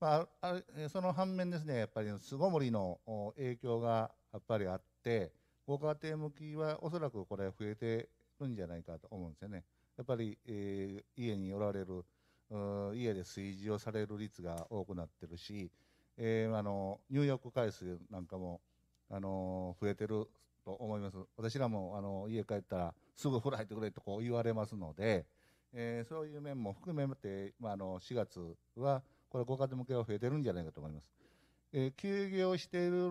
まあ、あれその反面ですねやっぱり巣ごもりの影響がやっぱりあってご家庭向きはおそらくこれ増えてるんじゃないかと思うんですよねやっぱり、えー、家におられる家で炊事をされる率が多くなってるし、えー、あの入浴回数なんかもあの増えてると思います。私らも、あの家帰ったらすぐ風呂入ってくれとこう言われますので、えー、そういう面も含めて、まあ、あの4月はこれご家庭向けは増えてるんじゃないかと思います。えー、休業している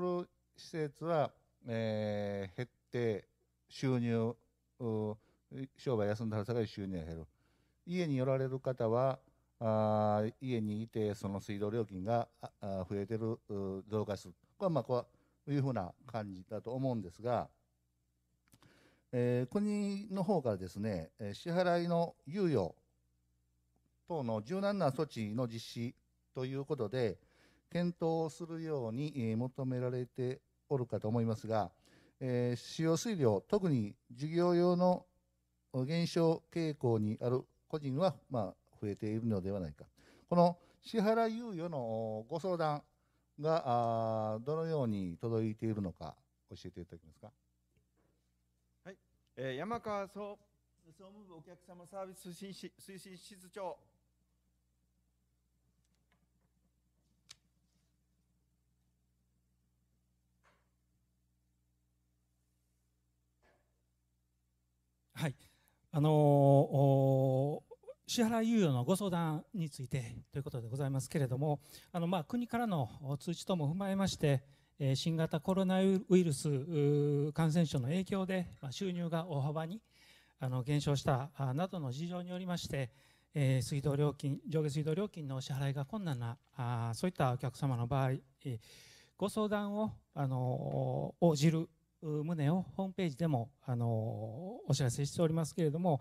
施設は、えー、減って収入商売休んだら下がる収入が減る家に寄られる方はあ家にいてその水道料金があ増えてる増加するこれはまあこいうふうな感じだと思うんですが、えー、国の方からですね、支払いの猶予等の柔軟な措置の実施ということで、検討するように求められておるかと思いますが、えー、使用水量、特に事業用の減少傾向にある個人は、まあ、増えているのではないか。この支払い猶予のご相談があどのように届いているのか教えていただけますか。はい、えー、山川総総務部お客様サービス推進推進室長。はい、あのー支払い猶予のご相談についてということでございますけれども、あのまあ国からの通知等も踏まえまして、新型コロナウイルス感染症の影響で収入が大幅に減少したなどの事情によりまして、水道料金上下水道料金の支払いが困難なそういったお客様の場合、ご相談をあの応じる旨をホームページでもあのお知らせしておりますけれども、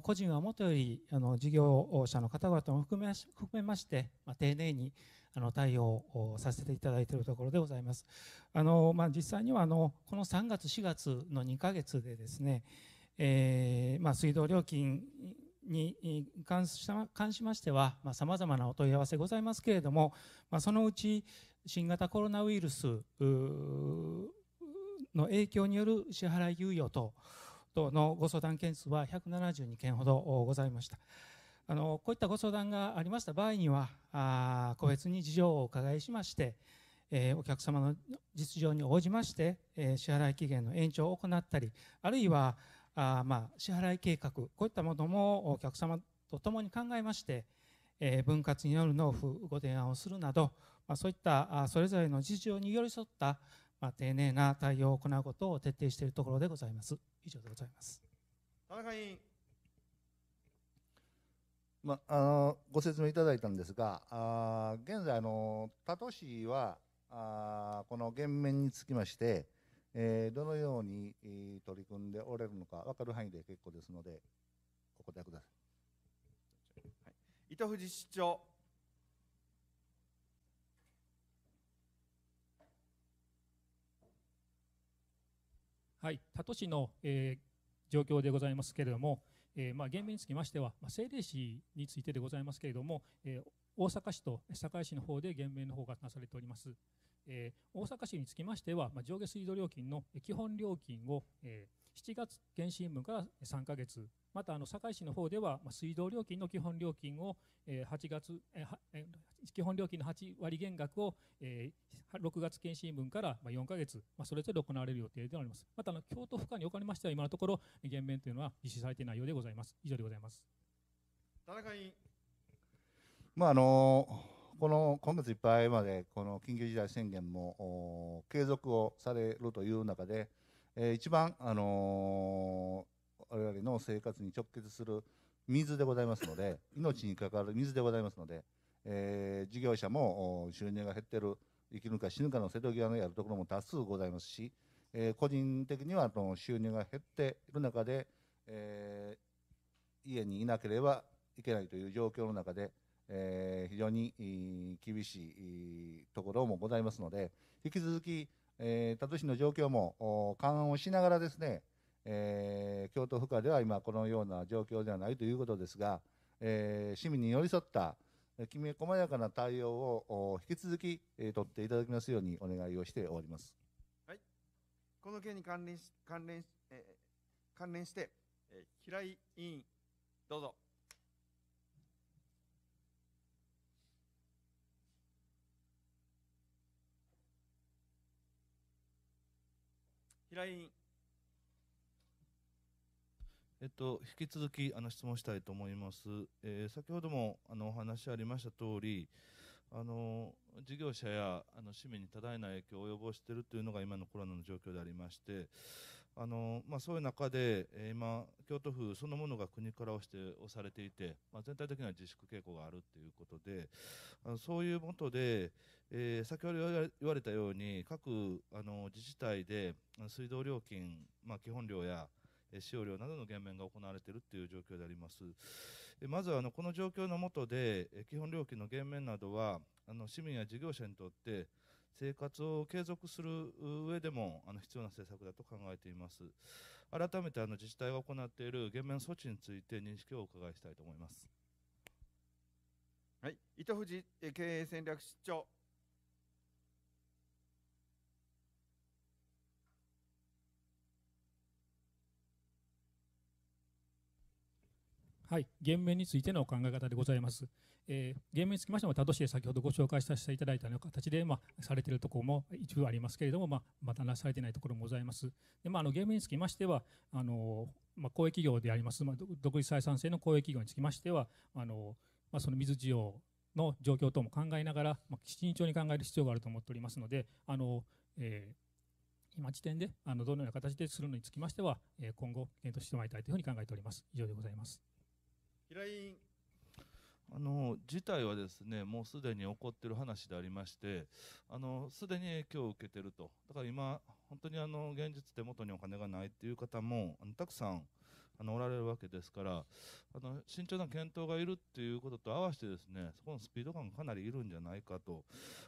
個人はもとよりあの事業者の方々も含め含めまして、まあ、丁寧にあの対応をさせていただいているところでございます。あのまあ、実際にはあのこの3月、4月の2か月でですね、えーまあ、水道料金に関しましてはさまざ、まなお問い合わせございますけれども、まあ、そのうち新型コロナウイルスの影響による支払い猶予と。とのご相談件数は172件ほどございました。あのこういったご相談がありました場合にはあ個別に事情をお伺いしまして、えー、お客様の実情に応じまして、えー、支払い期限の延長を行ったりあるいはあ、まあ、支払い計画こういったものもお客様と共に考えまして、えー、分割による納付ご提案をするなど、まあ、そういったあそれぞれの事情に寄り添った、まあ、丁寧な対応を行うことを徹底しているところでございます。以上でございます田中委員まあのご説明いただいたんですがあ現在あの多都市はあこの減免につきまして、えー、どのように取り組んでおられるのか分かる範囲で結構ですのでお答えください、はい、糸藤市長はい、多都市の、えー、状況でございますけれども、えー、まあ、現場につきましては、まあ、政令市についてでございますけれども、えー、大阪市と堺市の方で減免の方がなされております。えー、大阪市につきましては、まあ、上下水道料金の基本料金を、えー、7月、原新聞から3か月またあの堺市の方では、ま水道料金の基本料金を、え8月、え基本料金の8割減額を、え6月検診分から、ま4ヶ月、まそれぞれ行われる予定であります。またあの京都府下におかれましては今のところ減免というのは実施されていないようでございます。以上でございます。田中委員。まああのこの今月いっぱいまでこの緊急事態宣言も継続をされるという中で、え一番、あの我々の生活に直結する水でございますので [laughs] 命に関わる水でございますので、えー、事業者も収入が減ってる生きるか死ぬかの瀬戸際のやるところも多数ございますし、えー、個人的にはあの収入が減っている中で、えー、家にいなければいけないという状況の中で、えー、非常に厳しいところもございますので引き続き、えー、他都市の状況も勘案をしながらですねえー、京都府下では今このような状況ではないということですが、えー、市民に寄り添ったきめ細やかな対応を引き続き、えー、取っていただきますようにお願いをしております。はい、この件に関連し関連し、えー、関連して、えー、平井委員どうぞ。平井委員えっと、引き続きあの質問したいと思います。えー、先ほどもあのお話ありました通り、あの事業者やあの市民に多大な影響を及ぼしているというのが今のコロナの状況でありまして、あのまあ、そういう中で、えー、今、京都府そのものが国から押して押されていて、まあ、全体的には自粛傾向があるということで、あのそういうもとで、えー、先ほど言われたように、各あの自治体で水道料金、まあ、基本料や、使用料などの減免が行われているという状況であります。まずあのこの状況の下で基本料金の減免などはあの市民や事業者にとって生活を継続する上でもあの必要な政策だと考えています。改めてあの自治体が行っている減免措置について認識をお伺いしたいと思います。はい、伊藤経営戦略室長。はい、減免についての考え方でございます。えー、減免につきましても、他都市で先ほどご紹介させていただいたような形で、まあ、されているところも一部ありますけれども、まあ、まだなされていないところもございます。でまあ、あの減免につきましては、あのまあ、公営企業であります、まあ、独立採算性の公営企業につきましては、あのまあ、その水需要の状況等も考えながら、まあ、慎重に考える必要があると思っておりますので、あのえー今時点であのどのような形でするのにつきましては、えー、今後検討してまいりたいというふうに考えております。以上でございます。平井あの事態はですねもうすでに起こっている話でありましてあのすでに影響を受けているとだから今、本当にあの現実手元にお金がないという方もあのたくさんあのおられるわけですからあの慎重な検討がいるということと合わせてですねそこのスピード感がかなりいるんじゃないかと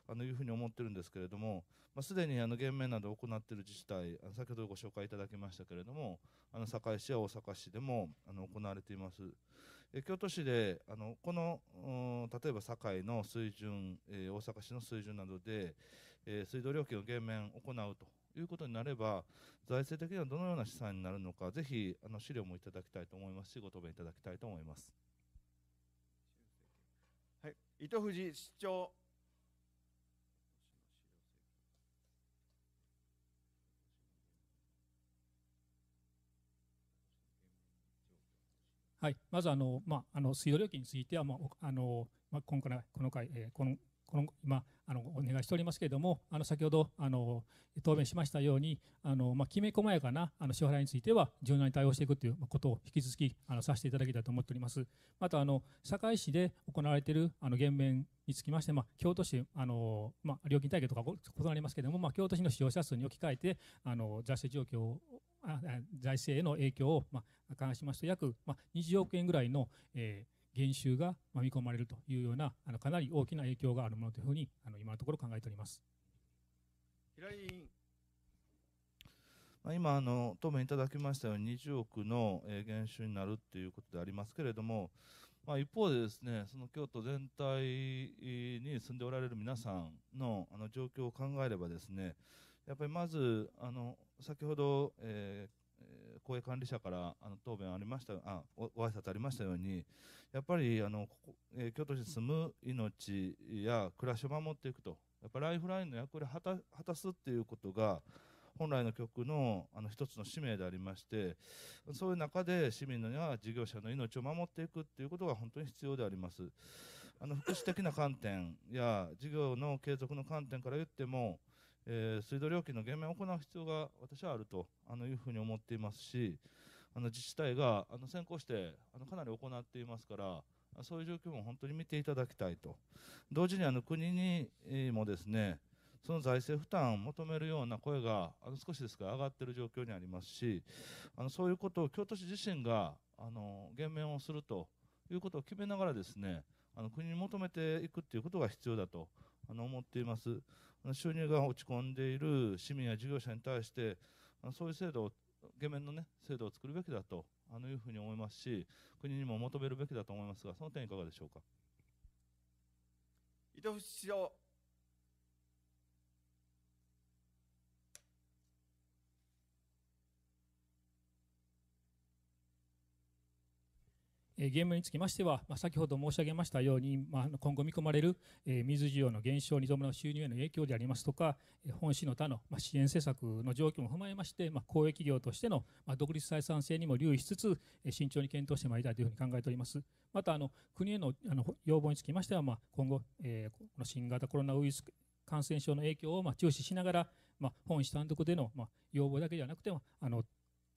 あのいうふうに思っているんですけれども、まあ、すでにあの減免などを行っている自治体先ほどご紹介いただきましたけれどもあの堺市や大阪市でもあの行われています。え京都市であのこの例えば堺の水準、えー、大阪市の水準などで、えー、水道料金を減免行うということになれば財政的にはどのような資産になるのかぜひあの資料もいただきたいと思いますしご答弁いただきたいと思います。はい、糸藤市長はい、まずあの、まあ、あの水道料金については、まああのまあ、今回この回、えー、このこの今あのお願いしておりますけれども、あの先ほどあの答弁しましたように、あのまあ、きめ細やかなあの支払いについては柔軟に対応していくということを引き続きあのさせていただきたいと思っております。またあの堺市で行われているあの減免につきまして、まあ、京都市あの、まあ、料金体系とか異なりますけれども、まあ、京都市の使用者数に置き換えてあの財政状況をあ財政への影響を、まあ、勘案しますと約、まあ、20億円ぐらいの、えー、減収が、まあ、見込まれるというようなあのかなり大きな影響があるものというふうにあの今のところ考えております平井委員。今あの、答弁いただきましたように20億の減収になるということでありますけれども、まあ、一方でですねその京都全体に住んでおられる皆さんのあの状況を考えればですねやっぱりまずあの先ほど、えー、公営管理者からあの答弁ありましたあお挨拶ありましたようにやっぱりあのここ、えー、京都市に住む命や暮らしを守っていくとやっぱライフラインの役割を果た果たすっていうことが本来の局のあの一つの使命でありましてそういう中で市民のや事業者の命を守っていくっていうことが本当に必要でありますあの福祉的な観点や事業の継続の観点から言ってもえー、水道料金の減免を行う必要が私はあるとあのいうふうに思っていますし、あの自治体があの先行してあのかなり行っていますから、そういう状況も本当に見ていただきたいと、同時にあの国にもですねその財政負担を求めるような声があの少しですが上がっている状況にありますし、あのそういうことを京都市自身があの減免をするということを決めながらですねあの国に求めていくということが必要だとあの思っています。収入が落ち込んでいる市民や事業者に対して、そういう制度を、減免の、ね、制度を作るべきだとあのいうふうに思いますし、国にも求めるべきだと思いますが、その点、いかがでしょうか。伊藤市長ゲームにつきましては、まあ、先ほど申し上げましたように、まあ、今後見込まれる、え水需要の減少に伴う収入への影響でありますとか、本市の他の、ま支援政策の状況も踏まえまして、まあ、公益業としての、ま独立採算性にも留意しつつ、え慎重に検討してまいりたいというふうに考えております。また、あの、国へのあの要望につきましては、まあ、今後、えー、この新型コロナウイルス感染症の影響をまあ注視しながら、まあ、本市単独でのまあ要望だけではなくても、あの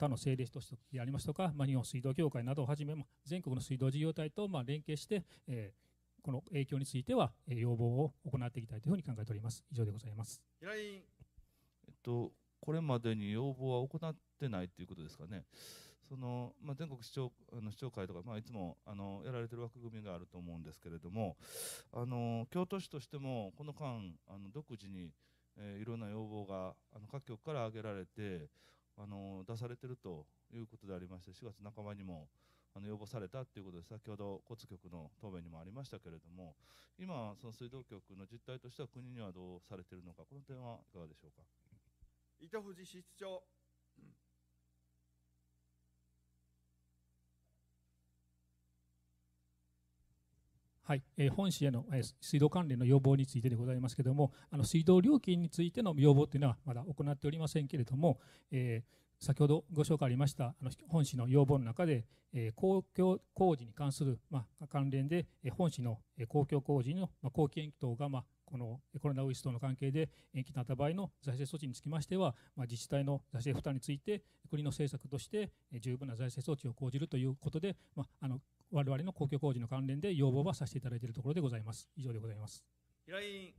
他の政令市としてでありますとか、まあ、日本水道協会などをはじめ、全国の水道事業体とまあ連携して、えー、この影響については、えー、要望を行っていきたいというふうに考えております。以上でございます。平井、えっと、これまでに要望は行ってないということですかね。そのまあ、全国市長あの市長会とか、まあ、いつもあのやられてる枠組みがあると思うんですけれどもあの京都市としてもこの間あの独自に、えー、いろんな要望があの各局から挙げられてあの出されてるということでありまして4月半ばにもあの要望されたということで先ほど骨局の答弁にもありましたけれども今、その水道局の実態としては国にはどうされているのかこの点はいかがでしょうか。伊藤室長はい、えー、本市への、えー、水道関連の要望についてでございますけれども、あの水道料金についての要望というのはまだ行っておりませんけれども、えー、先ほどご紹介ありましたあの本市の要望の中で、え公共工事に関する、まあ、関連で、え本市の、え公共工事の、まあ、後等が、まあ、このコロナウイルス等の関係で延期になった場合の財政措置につきましては、まあ、自治体の財政負担について国の政策として十分な財政措置を講じるということで、まあ、あの我々の公共工事の関連で要望はさせていただいているところでございます。以上でございます。平井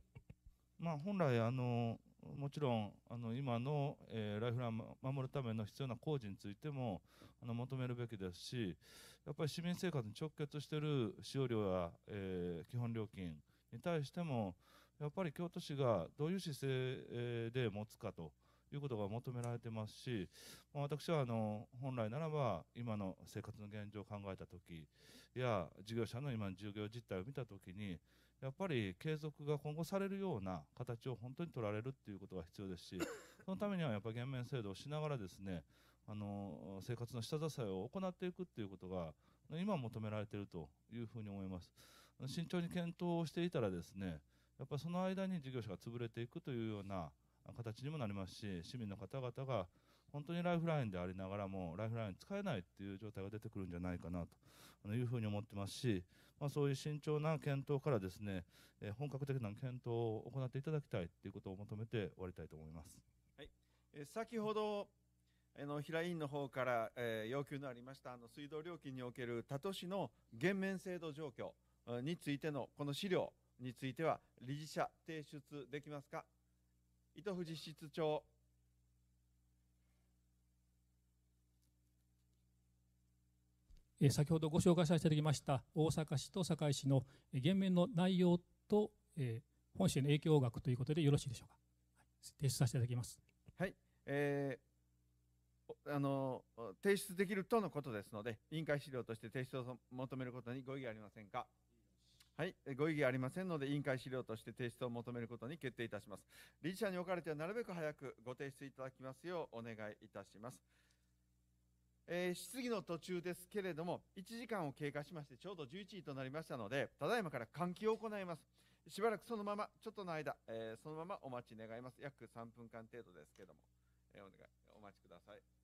まあ、本来あのもちろんあの今の、えー、ライフラインを守るための必要な工事についてもあの求めるべきですしやっぱり市民生活に直結している使用料や、えー、基本料金に対してもやっぱり京都市がどういう姿勢で持つかということが求められてますし、まあ、私はあの本来ならば今の生活の現状を考えた時や事業者の今の事業実態を見た時にやっぱり継続が今後されるような形を本当に取られるっていうことが必要ですし [laughs] そのためにはやっぱ減免制度をしながらですねあの生活の下支えを行っていくっていうことが今求められているというふうに思います。慎重に検討をしていたらですねやっぱその間に事業者が潰れていくというような形にもなりますし市民の方々が本当にライフラインでありながらもライフライン使えないっていう状態が出てくるんじゃないかなというふうに思ってますし、まあ、そういう慎重な検討からですね、え本格的な検討を行っていただきたいということを求めて終わりたいと思います。はい、え先ほどあの平井委員の方から、えー、要求のありましたあの水道料金における多都市の減免制度状況についてのこの資料については理事者提出できますか糸富士室長先ほどご紹介させていただきました大阪市と堺市の減免の内容と、えー、本市への影響額ということでよろしいでしょうか、はい、提出させていただきますはい、えー、あの提出できるとのことですので委員会資料として提出を求めることにご異議ありませんかはい、ご異議ありませんので、委員会資料として提出を求めることに決定いたします。理事者におかれては、なるべく早くご提出いただきますようお願いいたします。えー、質疑の途中ですけれども、1時間を経過しまして、ちょうど11時となりましたので、ただいまから換気を行います。しばらくそのまま、ちょっとの間、えー、そのままお待ち願います。約3分間程度ですけれども、えー、お願い、お待ちください。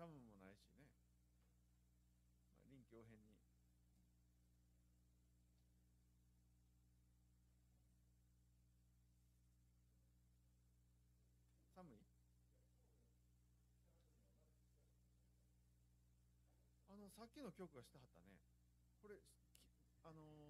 サムもないしね、まあ、臨機応変に。寒いあのさっきの曲がしてはったねこれあのー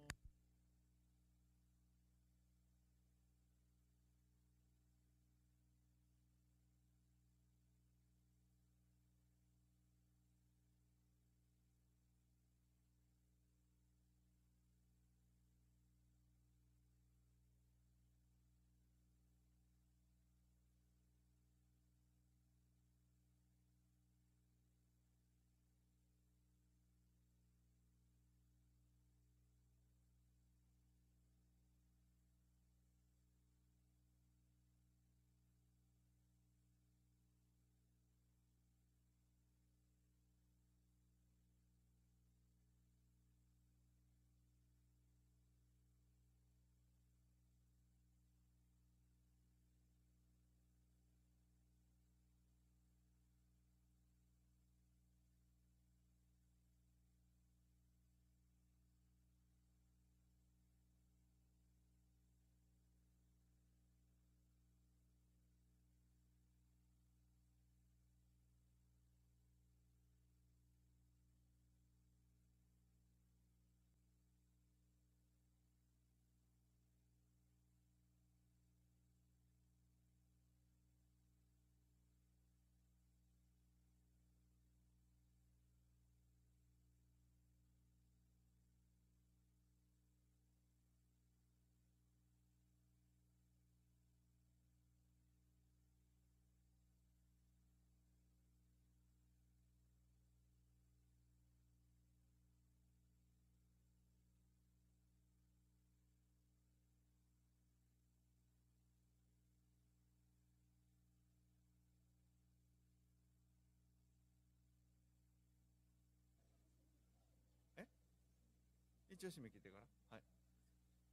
一応締め切ってから。はい。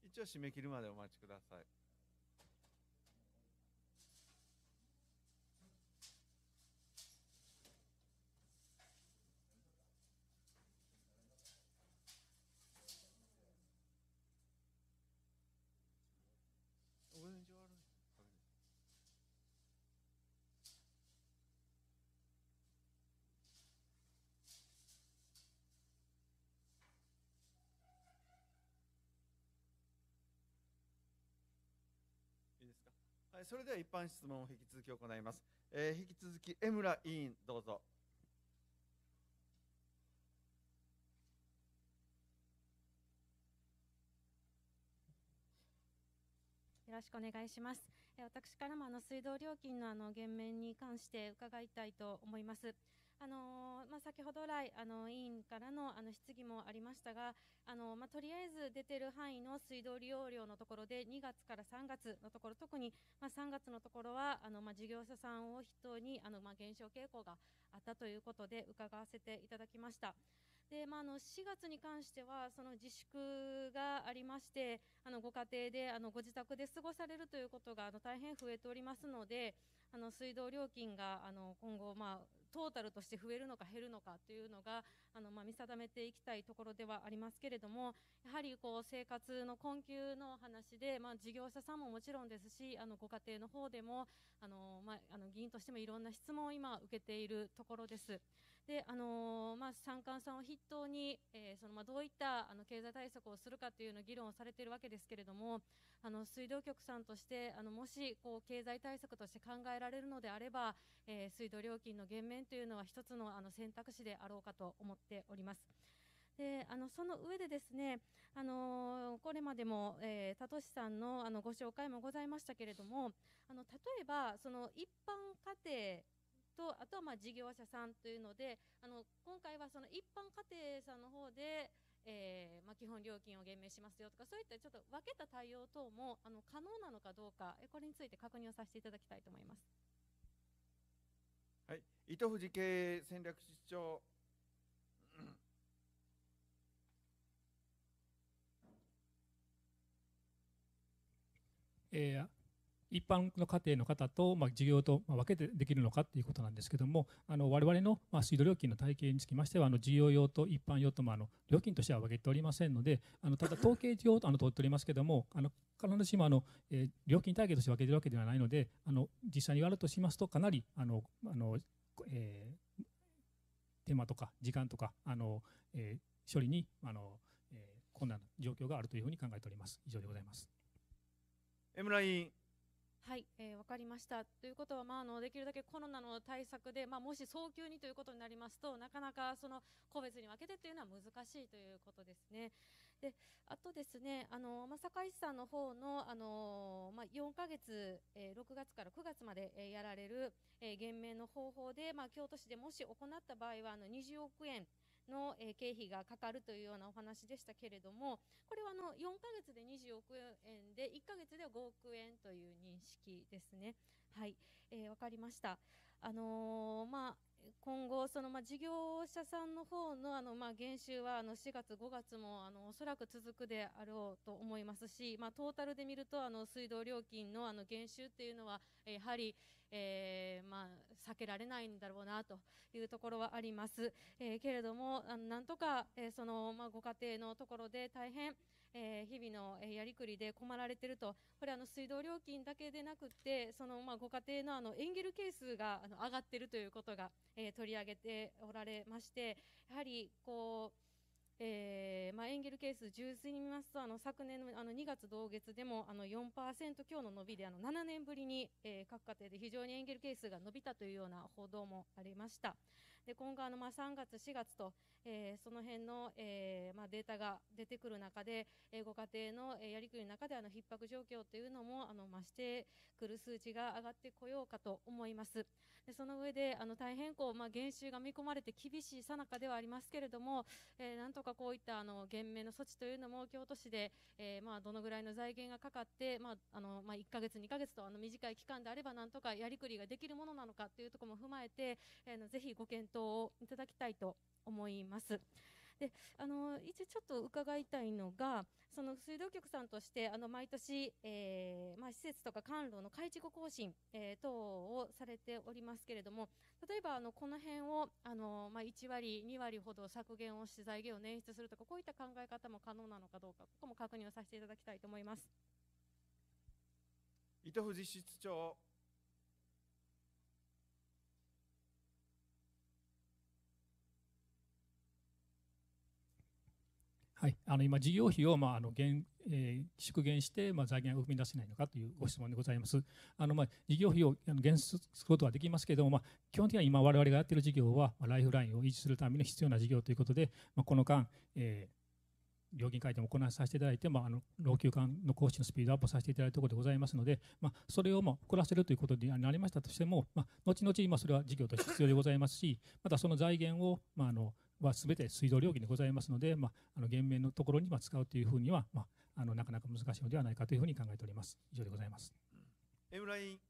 一応締め切るまでお待ちください。はい、それでは一般質問を引き続き行います。えー、引き続き江村委員どうぞ。よろしくお願いします。私からもあの水道料金のあの減免に関して伺いたいと思います。あのまあ、先ほど来あの委員からのあの質疑もありましたがあの、まあ、とりあえず出てる範囲の水道利用料のところで2月から3月のところ特に、まあ、3月のところはあの、まあ、事業者さんを筆頭にあの、まあ、減少傾向があったということで伺わせていただきました。で、まあ、あの4月に関してはその自粛がありましてあのご家庭であのご自宅で過ごされるということがあの大変増えておりますのであの水道料金があの今後、まあ、トータルとして増えるのか減るのかというのがあの、まあ、見定めていきたいところではありますけれども、やはりこう生活の困窮の話で、まあ、事業者さんももちろんですし、あのご家庭の方でも、あのまあ、あの議員としてもいろんな質問を今、受けているところです。で、あのまあ、参観さんを筆頭に、えー、そのまあどういったあの経済対策をするかというの議論をされているわけですけれども、あの水道局さんとして、あのもしこう経済対策として考えられるのであれば、えー、水道料金の減免というのは一つのあの選択肢であろうかと思ってております。であのその上でですね、あのこれまでも、えー、たとしさんのあのご紹介もございましたけれどもあの例えばその一般家庭とあとはまあ事業者さんというのであの今回はその一般家庭さんの方で、えー、まあ、基本料金を減免しますよとかそういったちょっと分けた対応等もあの可能なのかどうかこれについて確認をさせていただきたいと思います。はい、糸藤経営戦略室長えー、一般の家庭の方と、まあ、事業と分けてできるのかということなんですけどもあの我々の、まあ、水道料金の体系につきましてはあの事業用と一般用ともあの料金としては分けておりませんのであのただ統計上あの取っておりますけどもあの必ずしもあの、えー、料金体系として分けてるわけではないのであの実際に割るとしますとかなりあのあの、えー、手間とか時間とかあの、えー、処理にあの、えー、困難な状況があるというふうに考えております。以上でございます M ラインはい、えー、分かりました。ということは、まあ、あのできるだけコロナの対策で、まあ、もし早急にということになりますと、なかなかその個別に分けてというのは難しいということですね。であとですね、あの正海さんの方のあのまあ4ヶ月、えー、6月から9月まで、えー、やられる、えー、減免の方法で、まあ京都市でもし行った場合はあの20億円の、え経費がかかるというようなお話でしたけれどもこれはあの4ヶ月で20億円で1ヶ月で5億円という認識ですね。はい、えー、かりました。あのー、まあ今後、そのまあ事業者さんの方のあのまあ減収はあの4月、5月もあのおそらく続くであろうと思いますし、まあ、トータルで見るとあの水道料金のあの減収っていうのはやはり、えまあ避けられないんだろうなというところはあります。えー、けれども、あのなんとか、えそのまあご家庭のところで大変、えー、日々のやりくりで困られていると、これあの水道料金だけでなくて、そのまあご家庭のあのエンゲル係数があの上がっているということが、えー、取り上げておられまして、やはりこう。えーまあ、エンゲル係数純粋に見ますとあの昨年のあの2月同月でもあの4%強の伸びであの7年ぶりに、えー、各家庭で非常にエンゲル係数が伸びたというような報道もありました。で今後あのまあ3月、4月と、えー、その辺の、えー、まあデータが出てくる中で、えー、ご家庭のやりくりの中であの逼迫状況というのもあの増してくる数値が上がってこようかと思います。でその上であの大変こう、まあ、減収が見込まれて厳しいさなかではありますけれども、えー、なんとかこういったあの減免の措置というのも京都市で、えー、まあ、どのぐらいの財源がかかって、まああのまあ、1か月、2か月とあの短い期間であればなんとかやりくりができるものなのかというところも踏まえて、えー、ぜひご検討をいただきたいと思います。であの一応ちょっと伺いたいのがその水道局さんとしてあの毎年、えーまあ、施設とか管路の改築更新、えー、等をされておりますけれども例えばあのこの辺をあの、まあ、1割2割ほど削減をして財源を捻出するとかこういった考え方も可能なのかどうかここも確認をさせていただきたいと思います。伊藤副室長はい、あの今、事業費をまああの減、えー、縮減して、まあ、財源を生み出せないのかというご質問でございます。あのまあ事業費を減することはできますけれども、まあ、基本的には今、我々がやっている事業は、まあ、ライフラインを維持するために必要な事業ということで、まあ、この間、えー、料金改定も行わさせていただいて、まあ、あの老朽化の更新のスピードアップさせていただいたところでございますので、まあ、それをまあ遅らせるということになりましたとしても、まあ、後々、今それは事業として必要でございますし、またその財源を、まあ、あのはべて水道料金でございますので、まあ、あの減免のところに使うというふうには、まあ、あのなかなか難しいのではないかというふうに考えております。以上でございます。M ライン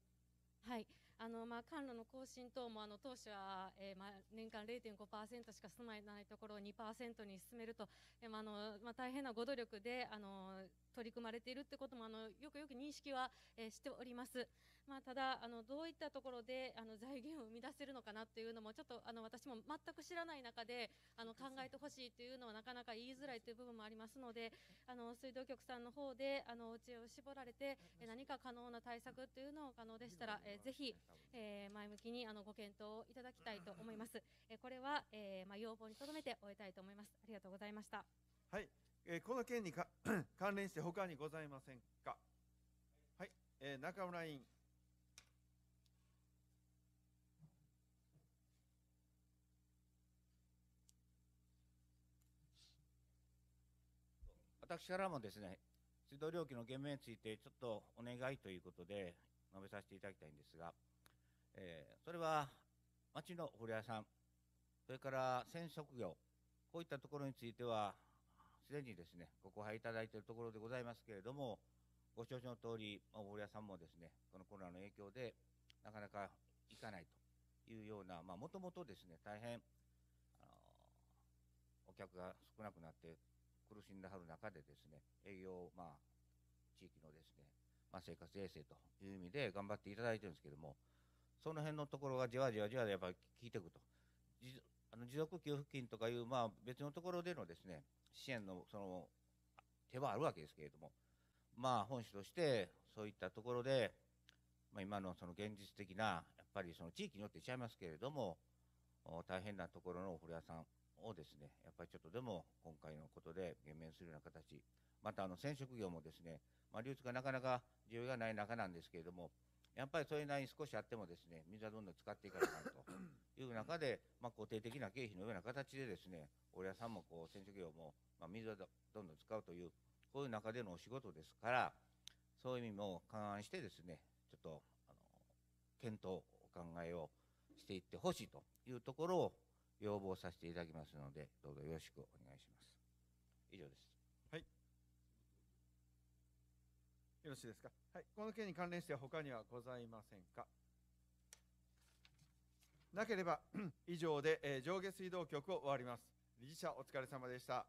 はいあのまあ、販路の更新等もあの当初は、えーまあ、年間0.5%しか住まいないところを2%に進めると、えーまあのまあ、大変なご努力であの取り組まれているということもあのよくよく認識は、えー、しております。まあ、ただあの、どういったところであの財源を生み出せるのかなというのも、ちょっとあの私も全く知らない中であの考えてほしいというのはなかなか言いづらいという部分もありますので、あの水道局さんの方であのお知恵を絞られて、何か可能な対策というのを可能でしたら、えー、ぜひ、えー、前向きにあのご検討をいただきたいと思います。えー、これは、えーまあ、要望にとどめて終えたいと思います。ありがとうございました。はい、えー、この件に [clears throat] 関連して他にございませんか。はい、えー、中村委員。私からもですね、水道料金の減免についてちょっとお願いということで述べさせていただきたいんですが、えー、それは町の堀屋さん、それから船職業、こういったところについては、すでにですね、ご後輩いただいているところでございますけれども、ご承知の通り、まあ、屋さんもですね、このコロナの影響で、なかなか行かないというような、まもともとですね、大変、あのお客が少なくなって苦しんではる中でですね営業、まあ、地域のですね、まあ、生活衛生という意味で頑張っていただいてるんですけどもその辺のところがじわじわじわでやっぱり効いていくとあの持続給付金とかいう、まあ、別のところでのですね支援のその手はあるわけですけれども、まあ、本市としてそういったところで、まあ、今のその現実的なやっぱりその地域によって違いますけれども大変なところのお風呂屋さんをですね、やっぱりちょっとでも今回のことで減免するような形、またあの染色業もですね、まあ、流通がなかなか需要がない中なんですけれども、やっぱりそれなりに少しあってもですね、水はどんどん使っていかないと [laughs] いう中で、まあ、固定的な経費のような形でですね、お屋さんもこう染色業も、まあ、水はどんどん使うという、こういう中でのお仕事ですから、そういう意味も勘案してですね、ちょっとあの検討、お考えをしていってほしいというところを要望させていただきますのでどうぞよろしくお願いします以上ですはいよろしいですかはいこの件に関連しては他にはございませんかなければ [clears throat] 以上で、え上下水道局を終わります理事者お疲れ様でした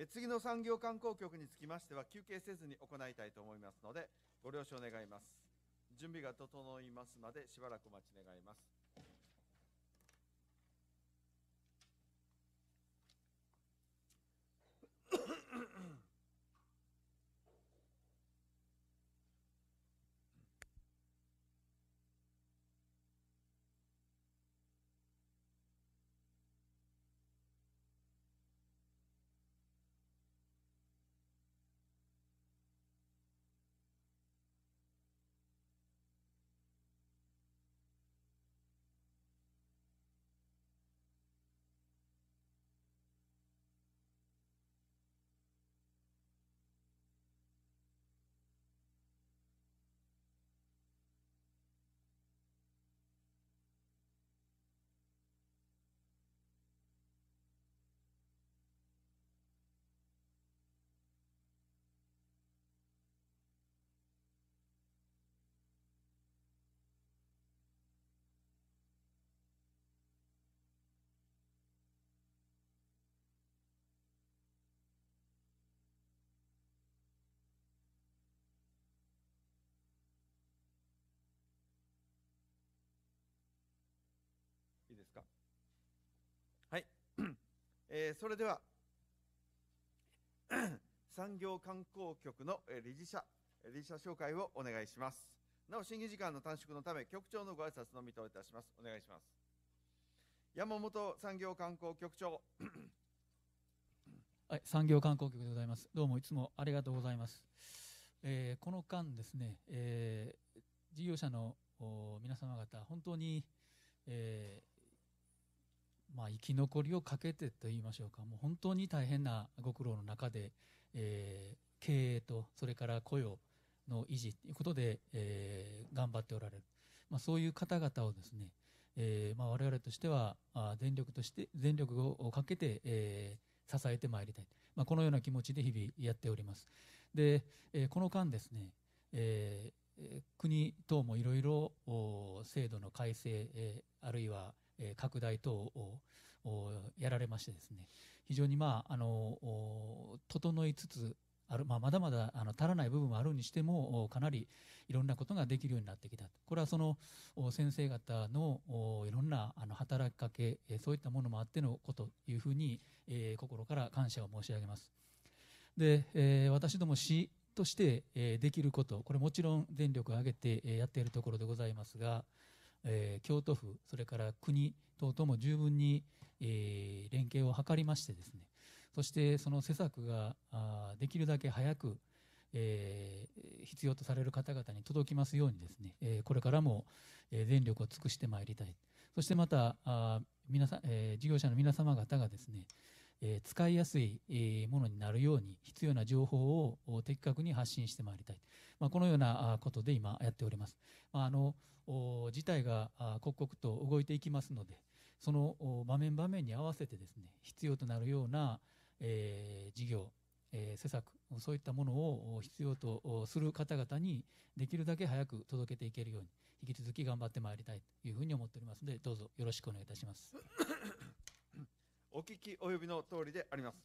え次の産業観光局につきましては休憩せずに行いたいと思いますのでご了承願います準備が整いますまでしばらくお待ち願いますですかはい、[coughs] えー、それでは [coughs] 産業観光局の理事者理事者紹介をお願いしますなお審議時間の短縮のため局長のご挨拶のみといたしますお願いします山本産業観光局長 [coughs] はい、産業観光局でございます。どうもいつもありがとうございます。えー、この間ですね、えー、事業者の皆様方、本当に、えまあ、生き残りをかけてと言いましょうか、もう本当に大変なご苦労の中で、えー、経営と、それから雇用の維持ということで、えー、頑張っておられる、まあ、そういう方々をですね、えーまあ、我々としては、あ全力として、全力をかけて、えー、支えてまいりたい、まあ、このような気持ちで日々やっております。で、えー、この間ですね、えー、国等もいろいろ制度の改正、えー、あるいはえ拡大等をやられましてですね非常にまああの整いつつあるまあ、まだまだあの足らない部分もあるにしてもかなりいろんなことができるようになってきたこれはその先生方のいろんなあの働きかけそういったものもあってのことというふうに、えー、心から感謝を申し上げます。で、えー、私ども市として、えー、できることこれもちろん全力を挙げて、えやっているところでございますが、えー、京都府、それから国等とも十分に、えー、連携を図りましてですね、そしてその施策があできるだけ早く、えー、必要とされる方々に届きますようにですね、えー、これからも、えー、全力を尽くしてまいりたい。そしてまた、あ皆さん、えー、事業者の皆様方がですね、え使いやすい、えものになるように必要な情報を的確に発信してまいりたい、まあ、このようなことで今やっております、まあ、あの事態が刻々と動いていきますのでその場面場面に合わせてですね必要となるような、え事業え施策そういったものを必要とする方々にできるだけ早く届けていけるように引き続き頑張ってまいりたいというふうに思っておりますのでどうぞよろしくお願いいたします。[laughs] お聞き及びの通りであります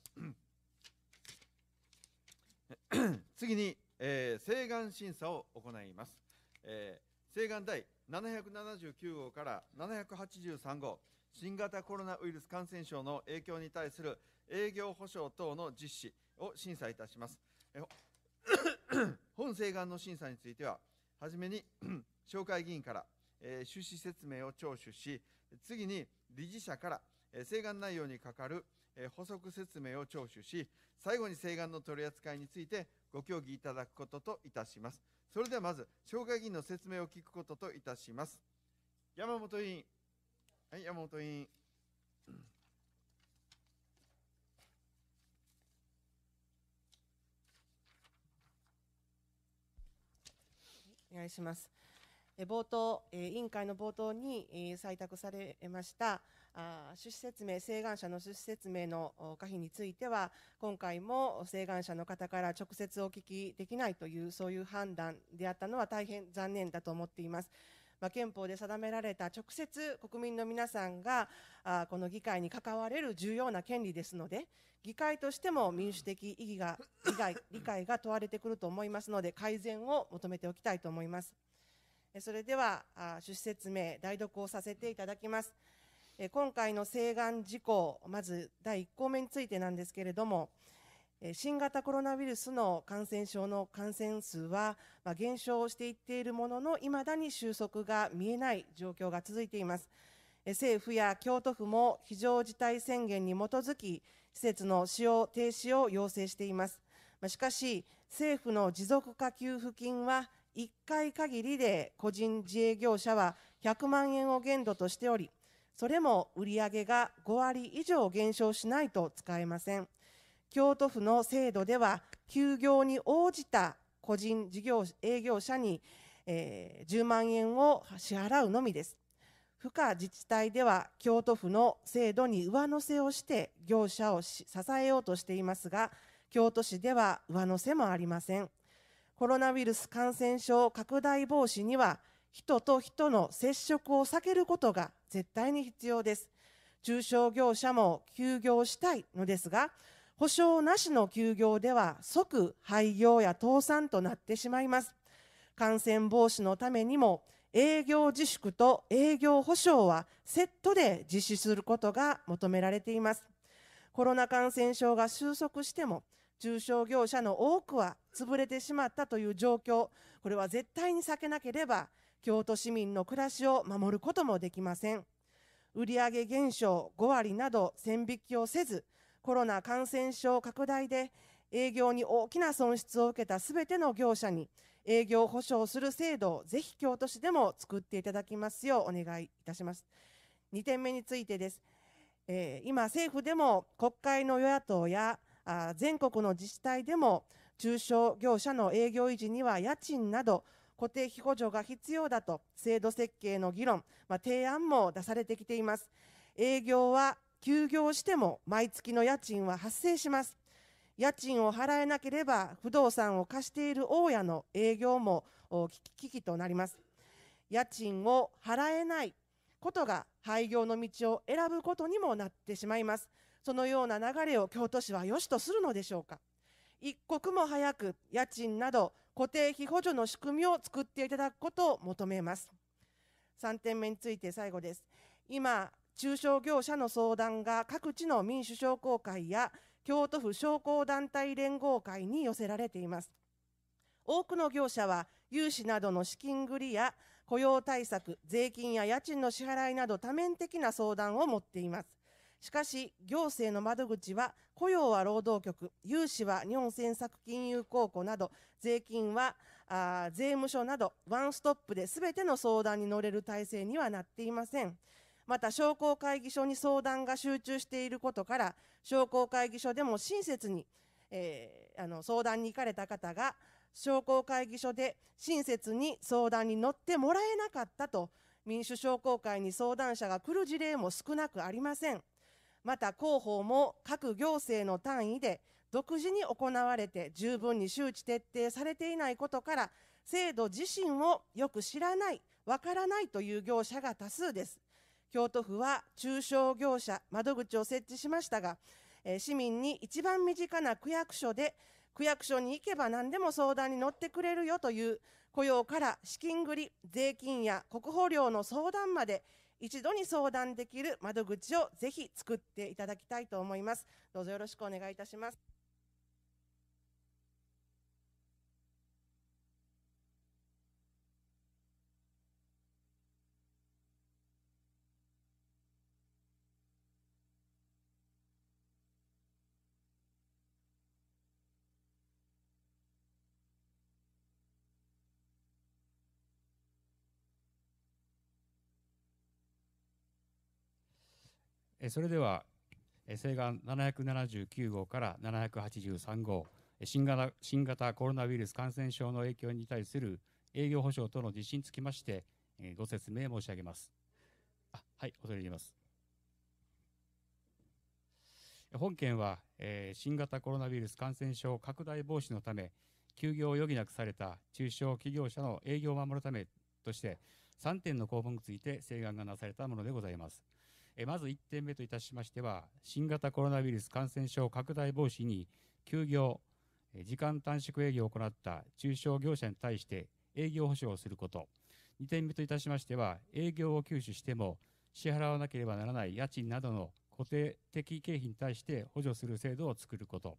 [coughs] 次に、えー、請願審査を行います、えー、請願第779号から783号新型コロナウイルス感染症の影響に対する営業保障等の実施を審査いたします。[coughs] 本請願の審査については、はじめに [coughs] 紹介議員から、えー、趣旨説明を聴取し、次に理事者から、請願内容にかかる補足説明を聴取し最後に請願の取り扱いについてご協議いただくことといたしますそれではまず紹介議員の説明を聞くことといたします山本委員はい山本委員お願いします。冒頭、委員会の冒頭に採択されました趣旨説明、請願者の趣旨説明の可否については、今回も請願者の方から直接お聞きできないという、そういう判断であったのは大変残念だと思っています。まあ、憲法で定められた直接国民の皆さんがあこの議会に関われる重要な権利ですので、議会としても民主的意義が、理解が問われてくると思いますので、改善を求めておきたいと思います。それでは、趣旨説明、代読をさせていただきます。今回の請願事項、まず第1項目についてなんですけれども、新型コロナウイルスの感染症の感染数は減少していっているものの、いまだに収束が見えない状況が続いています。政府や京都府も非常事態宣言に基づき、施設の使用停止を要請しています。しかし、政府の持続化給付金は1回限りで個人自営業者は100万円を限度としており、それも売上が5割以上減少しないと使えません。京都府の制度では、休業に応じた個人事業営業者に、えー、10万円を支払うのみです。府下自治体では京都府の制度に上乗せをして業者を支えようとしていますが、京都市では上乗せもありません。コロナウイルス感染症拡大防止には、人と人の接触を避けることが絶対に必要です。中小業者も休業したいのですが、保証なしの休業では即廃業や倒産となってしまいます。感染防止のためにも営業自粛と営業保証はセットで実施することが求められています。コロナ感染症が収束しても中小業者の多くは潰れてしまったという状況、これは絶対に避けなければ、京都市民の暮らしを守ることもできません。売上減少5割など線引きをせず、コロナ感染症拡大で営業に大きな損失を受けたすべての業者に営業保証する制度をぜひ京都市でも作っていただきますようお願いいたします。2点目についてです。えー、今、政府でも国会の与野党や全国の自治体でも中小業者の営業維持には家賃など固定費補助が必要だと制度設計の議論、まあ、提案も出されてきています営業は休業しても毎月の家賃は発生します家賃を払えなければ不動産を貸している大家の営業も危機となります家賃を払えないことが廃業の道を選ぶことにもなってしまいますそのような流れを京都市は良しとするのでしょうか一刻も早く家賃など固定費補助の仕組みを作っていただくことを求めます3点目について最後です今中小業者の相談が各地の民主商工会や京都府商工団体連合会に寄せられています多くの業者は融資などの資金繰りや雇用対策、税金や家賃の支払いなど多面的な相談を持っています。しかし、行政の窓口は、雇用は労働局、融資は日本政策金融公庫など、税金はあ税務署など、ワンストップで全ての相談に乗れる体制にはなっていません。また、商工会議所に相談が集中していることから、商工会議所でも親切に、えー、あの相談に行かれた方が、商工会議所で親切に相談に乗ってもらえなかったと、民主商工会に相談者が来る事例も少なくありません。また広報も各行政の単位で独自に行われて十分に周知徹底されていないことから制度自身をよく知らないわからないという業者が多数です京都府は中小業者窓口を設置しましたが市民に一番身近な区役所で区役所に行けば何でも相談に乗ってくれるよという雇用から資金繰り税金や国保料の相談まで一度に相談できる窓口をぜひ作っていただきたいと思います。どうぞよろしくお願いいたします。それでは請願779号から783号新型新型コロナウイルス感染症の影響に対する営業保障との実施につきまして、えー、ご説明申し上げます。あはい、恐れ入ります。本件は、えー、新型コロナウイルス感染症拡大防止のため、休業を余儀なくされた中小企業者の営業を守るためとして、3点の項目について請願がなされたものでございます。えまず1点目といたしましては、新型コロナウイルス感染症拡大防止に休業、時間短縮営業を行った中小業者に対して営業保証をすること、2点目といたしましては、営業を休止しても支払わなければならない家賃などの固定的経費に対して補助する制度を作ること、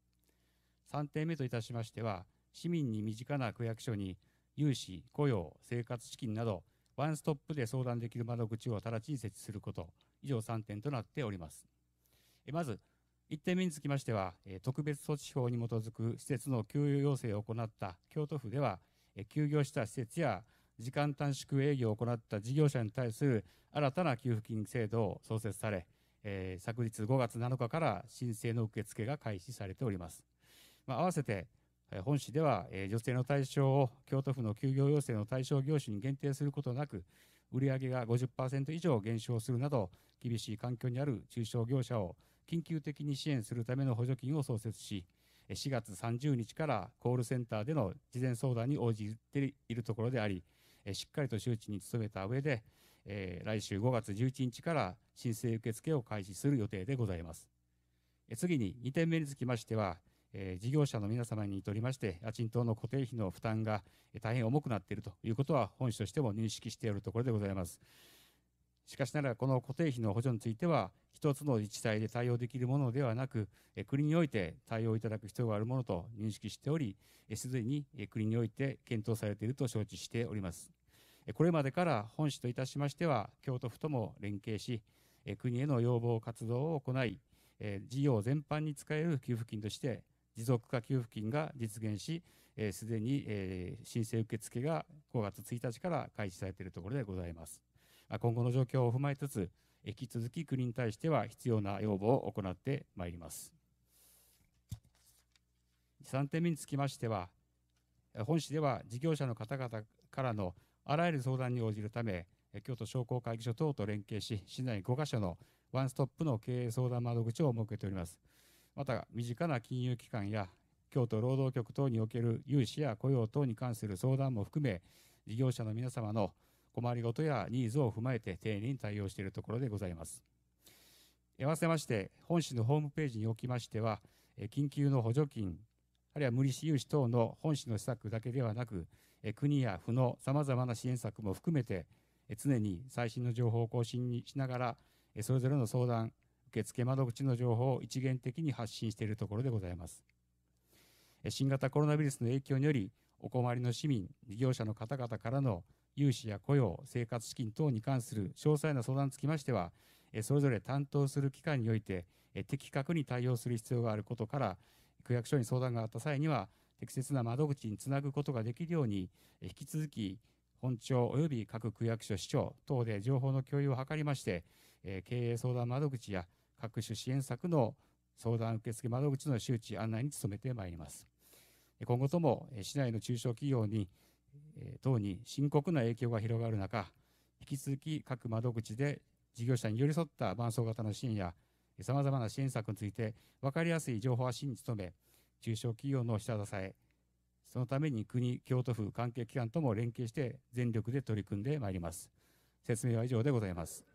3点目といたしましては、市民に身近な区役所に融資、雇用、生活資金など、ワンストップで相談できる窓口を直ちに設置すること、以上3点となっております。まず、1点目につきましては、特別措置法に基づく施設の給与要請を行った京都府では、休業した施設や時間短縮営業を行った事業者に対する新たな給付金制度を創設され、え昨日5月7日から申請の受付が開始されております。まあ、合わせて、え本市では、え女性の対象を京都府の休業要請の対象業種に限定することなく、売上が50%以上減少するなど厳しい環境にある中小業者を緊急的に支援するための補助金を創設し4月30日からコールセンターでの事前相談に応じているところでありしっかりと周知に努めた上で、え来週5月11日から申請受付を開始する予定でございます次に2点目につきましてはえ事業者の皆様にとりまして、家賃等の固定費の負担が大変重くなっているということは、本市としても認識しているところでございます。しかしながら、この固定費の補助については、一つの自治体で対応できるものではなく、国において対応いただく必要があるものと認識しており、すでに国において検討されていると承知しております。これまでから本市といたしましては、京都府とも連携し、国への要望活動を行い、事業全般に使える給付金として持続化給付金が実現し、す、で、に、えー、申請受付が5月1日から開始されているところでございます。今後の状況を踏まえつつ、引き続き国に対しては必要な要望を行ってまいります。3点目につきましては、本市では事業者の方々からのあらゆる相談に応じるため、京都商工会議所等と連携し、市内5カ所のワンストップの経営相談窓口を設けております。また身近な金融機関や京都労働局等における融資や雇用等に関する相談も含め、事業者の皆様の困りごとやニーズを踏まえて丁寧に対応しているところでございます。合わせまして、本市のホームページにおきましては、緊急の補助金、あるいは無利子融資等の本市の施策だけではなく、国や府のさまざまな支援策も含めて、常に最新の情報を更新にしながら、それぞれの相談、受付窓口の情報を一元的に発信しているところでございます。新型コロナウイルスの影響により、お困りの市民、事業者の方々からの融資や雇用、生活資金等に関する詳細な相談につきましては、それぞれ担当する機関において、的確に対応する必要があることから、区役所に相談があった際には、適切な窓口につなぐことができるように、引き続き、本庁及び各区役所、市長等で情報の共有を図りまして、経営相談窓口や各種支援策の相談受付窓口の周知案内に努めてまいります。今後とも市内の中小企業に等に深刻な影響が広がる中、引き続き各窓口で事業者に寄り添った伴走型の支援や、さまざまな支援策について分かりやすい情報発信に努め、中小企業の下支え、そのために国、京都府関係機関とも連携して全力で取り組んでまいります。説明は以上でございます。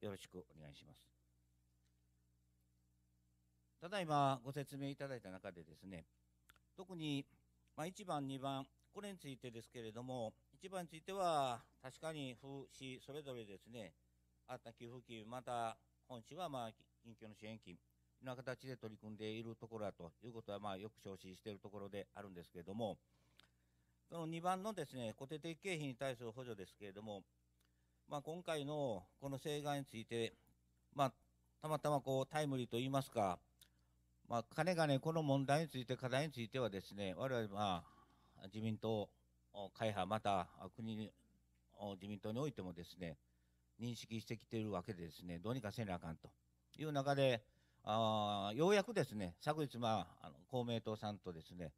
よろしくお願いします。ただいまご説明いただいた中でですね、特に、ま1番、2番、これについてですけれども、1番については、確かに府、市、それぞれですね、あった給付金、また本市は、まあ、緊急の支援金、な形で取り組んでいるところだということは、まあ、よく承知しているところであるんですけれども、その2番のですね、固定的経費に対する補助ですけれども、まあ、今回のこの請願について、まあ、たまたまこうタイムリーといいますか、まあ、かねがねこの問題について、課題についてはですね、われまあ、自民党、会派、また国、自民党においてもですね、認識してきているわけでですね、どうにかせなあかんという中で、あようやくですね、昨日、まあ、あの公明党さんとですね、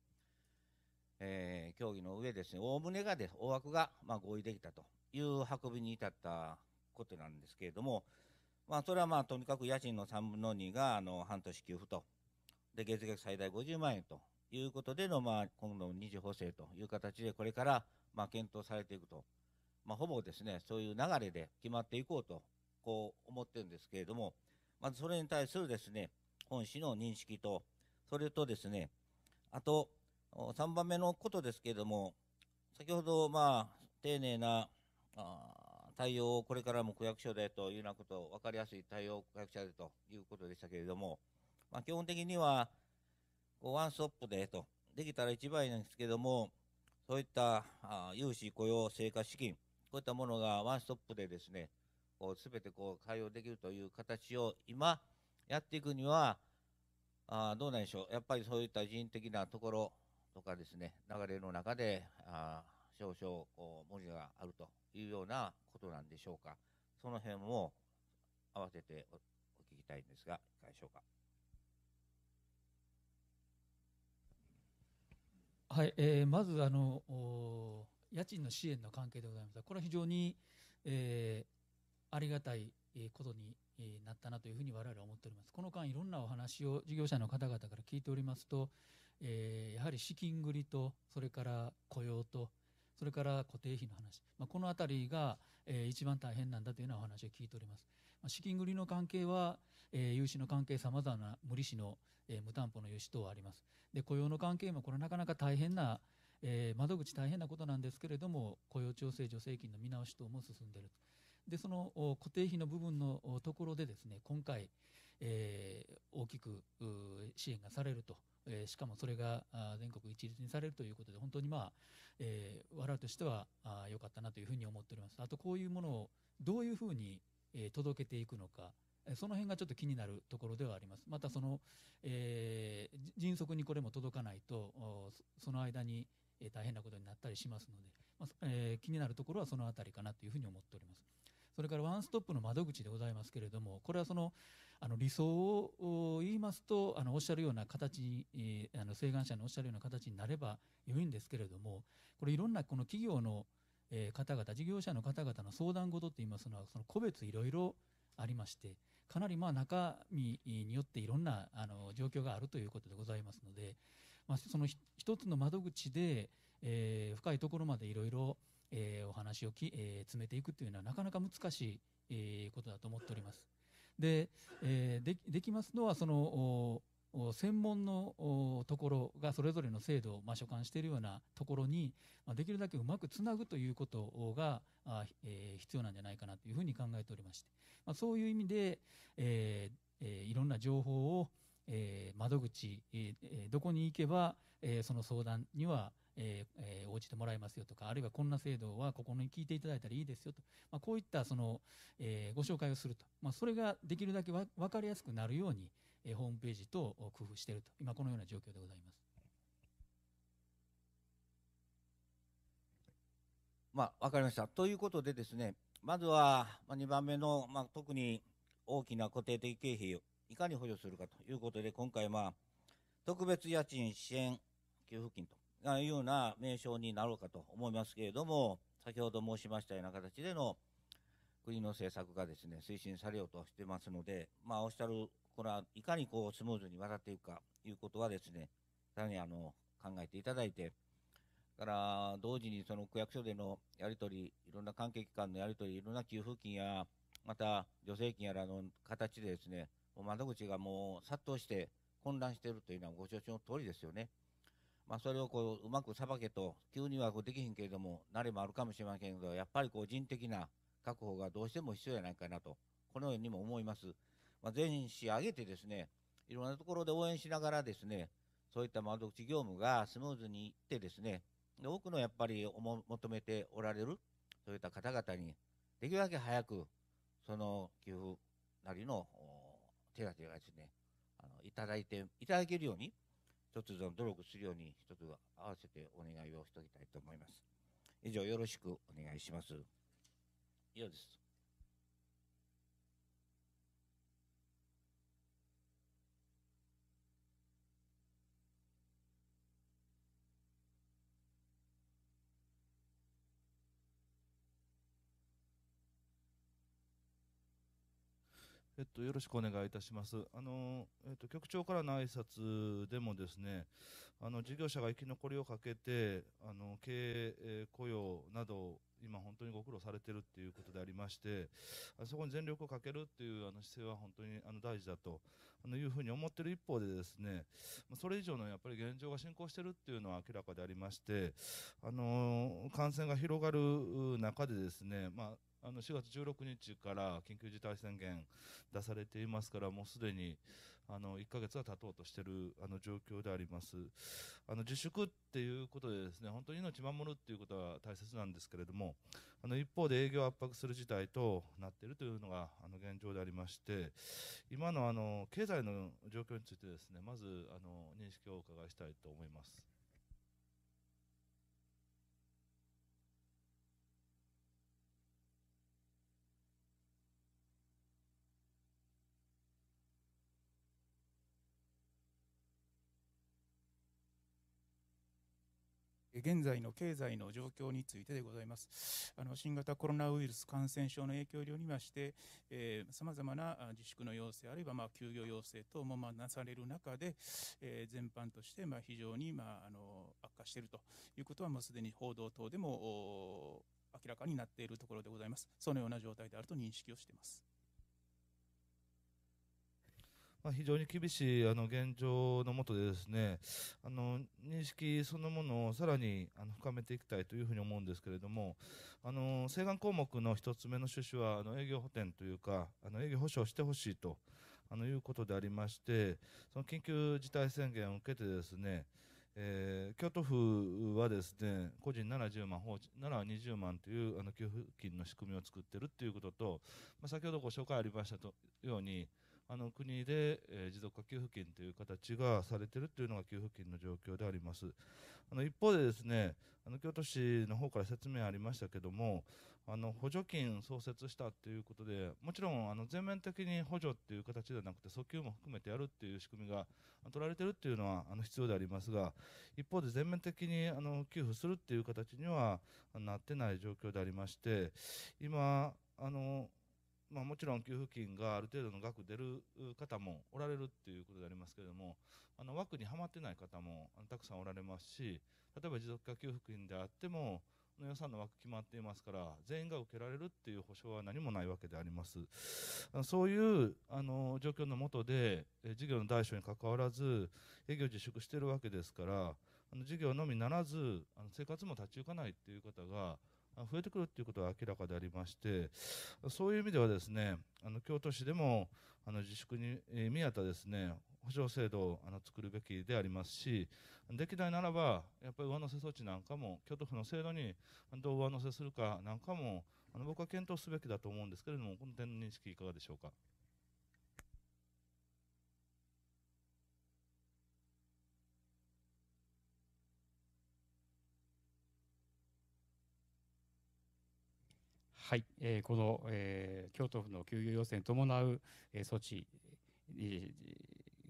えー、協議の上ですね、おおむねがで大枠が、まあ、合意できたという運びに至ったことなんですけれども、まあ、それはまあとにかく家賃の3分の2があの半年給付と、で月額最大50万円ということでの、まあ、今度の二次補正という形で、これからまあ検討されていくと、まあ、ほぼですねそういう流れで決まっていこうとこう思ってるんですけれども、まずそれに対するですね本市の認識と、それとですね、あと3番目のことですけれども、先ほどまあ丁寧なあ対応をこれからも区役所でというようなこと、分かりやすい対応を区役所でということでしたけれども、まあ、基本的にはこうワンストップでと、できたら一番いいんですけども、そういったあ融資、雇用、生活資金、こういったものがワンストップでですね、すべてこう対応できるという形を今やっていくには、あどうなんでしょう、やっぱりそういった人的なところとかですね、流れの中で、あ少々こう文字があるというようなことなんでしょうか。その辺も合わせておお聞きたいんですが、いかがでしょうか。はい、えー、まずあの家賃の支援の関係でございますこれは非常に、えー、ありがたいことになったなというふうに我々は思っております。この間いろんなお話を事業者の方々から聞いておりますと、えー、やはり資金繰りとそれから雇用とそれから固定費の話、まあ、この辺りが、えー、一番大変なんだというようなお話を聞いております。まあ、資金繰りの関係は、えー、融資の関係、さまざまな無利子の、えー、無担保の融資等あります。で雇用の関係も、これなかなか大変な、えー、窓口大変なことなんですけれども、雇用調整助成金の見直し等も進んでいるでその固定費の部分のところでですね今回、えー、大きく支援がされるとえー、しかもそれが全国一律にされるということで本当にまあ、えー、我々としては良かったなというふうに思っておりますあとこういうものをどういうふうに、えー、届けていくのかその辺がちょっと気になるところではあります。またその、えー、迅速にこれも届かないとその間に大変なことになったりしますので、まあ、えー、気になるところはその辺りかなというふうに思っております。それからワンストップの窓口でございますけれども、これはその、あの理想を言いますとあのおっしゃるような形に、えー、あの請願者のおっしゃるような形になれば良いんですけれどもこれいろんなこの企業の、えー、方々事業者の方々の相談事っていいますのはその個別いろいろありましてかなりまあ中身によっていろんなあの状況があるということでございますので、まあ、その一つの窓口で、えー、深いところまでいろいろお話をき、えー、詰めていくというのはなかなか難しい、えー、ことだと思っております。で、えー、できますのはその専門のところがそれぞれの制度をまあ所管しているようなところにできるだけうまくつなぐということが、えー、必要なんじゃないかなというふうに考えておりまして、まあ、そういう意味で、えーえー、いろんな情報を、えー、窓口、えー、どこに行けば、えー、その相談にはえーえー、応じてもらえますよとかあるいはこんな制度はここに聞いていただいたらいいですよと、まあ、こういったその、えー、ご紹介をすると、まあ、それができるだけ分かりやすくなるように、えー、ホームページと工夫していると今このような状況でございます。まあ、分かりましたということでですねまずは、まあ、2番目の、まあ、特に大きな固定的経費をいかに補助するかということで今回、まあ、特別家賃支援給付金というような名称になろうかと思いますけれども、先ほど申しましたような形での国の政策がですね、推進されようとしてますので、まあ、おっしゃる、これはいかにこうスムーズに渡っていくかということはですね、さらにあの考えていただいて、から同時にその区役所でのやり取り、いろんな関係機関のやり取り、いろんな給付金や、また助成金やらの形でですね、窓口がもう殺到して混乱しているというのはご承知の通りですよね。まあ、それをこううまくさばけと急にはこうできへんけれども慣れもあるかもしれませんけどやっぱりこう人的な確保がどうしても必要やないかなとこのようにも思います。まあ、全市挙げてですねいろんなところで応援しながらですねそういった窓口業務がスムーズにいってですね多くのやっぱり求めておられるそういった方々にできるだけ早くその給付なりの手当がですねあのいただいていただけるように一つの努力するように、一つ合わせてお願いをしておきたいと思います。以上、よろしくお願いします。以上です。えっと、よろしくお願いいたします。あの、えっと、局長からの挨拶でもですね、あの、事業者が生き残りをかけて、あの、経営、えー、雇用など、今本当にご苦労されてるっていうことでありまして、あそこに全力をかけるっていうあの姿勢は本当にあの大事だとあのいうふうに思ってる一方でですね、それ以上のやっぱり現状が進行してるっていうのは明らかでありまして、あのー、感染が広がる中でですね、まあ、あの4月16日から緊急事態宣言出されていますから、もうすでにあの1ヶ月は経とうとしているあの状況であります。あの自粛っていうことでですね、本当に命守るっていうことは大切なんですけれども、あの一方で営業を圧迫する事態となっているというのがあの現状でありまして、今のあの経済の状況についてですね、まずあの認識をお伺いしたいと思います。現在の経済の状況についてでございます。あの新型コロナウイルス感染症の影響をよりまして、さまざまな自粛の要請、あるいはまあ休業要請等もまあなされる中で、えー、全般としてまあ非常にまああの悪化しているということは、もうすでに報道等でも明らかになっているところでございます。そのような状態であると認識をしています。まあ、非常に厳しいあの現状のもとでですねあの認識そのものをさらにあの深めていきたいというふうに思うんですけれどもあの請願項目の1つ目の趣旨はあの営業補填というかあの営業保証してほしいとあのいうことでありましてその緊急事態宣言を受けてですねえー、京都府はですね個人70万、法人720万というあの給付金の仕組みを作っているということと、まあ、先ほどご紹介ありましたとようにあの国で、えー、持続化給付金という形がされているというのが給付金の状況であります。あの一方でですね、あの京都市の方から説明ありましたけども、あの補助金創設したということで、もちろんあの全面的に補助っていう形ではなくて訴求も含めてやるっていう仕組みが取られているっていうのはあの必要でありますが、一方で全面的にあの給付するっていう形にはなってない状況でありまして、今あのまあ、もちろん給付金がある程度の額出る方もおられるっていうことでありますけれども、あの枠にはまってない方もたくさんおられますし、例えば持続化給付金であっても、の予算の枠決まっていますから、全員が受けられるっていう保証は何もないわけであります。そういうあの状況の下で、事業の大小にかかわらず、営業自粛しているわけですから、あの事業のみならず、あの生活も立ち行かないっていう方が、増えてくるということは明らかでありましてそういう意味ではですねあの京都市でもあの自粛に見合ったですね補償制度をあの作るべきでありますしできないならばやっぱり上乗せ措置なんかも京都府の制度にどう上乗せするかなんかもあの僕は検討すべきだと思うんですけれどもこの点の認識いかがでしょうか。はい、えー、この、えー、京都府の休業要請に伴う、えー、措置、えー、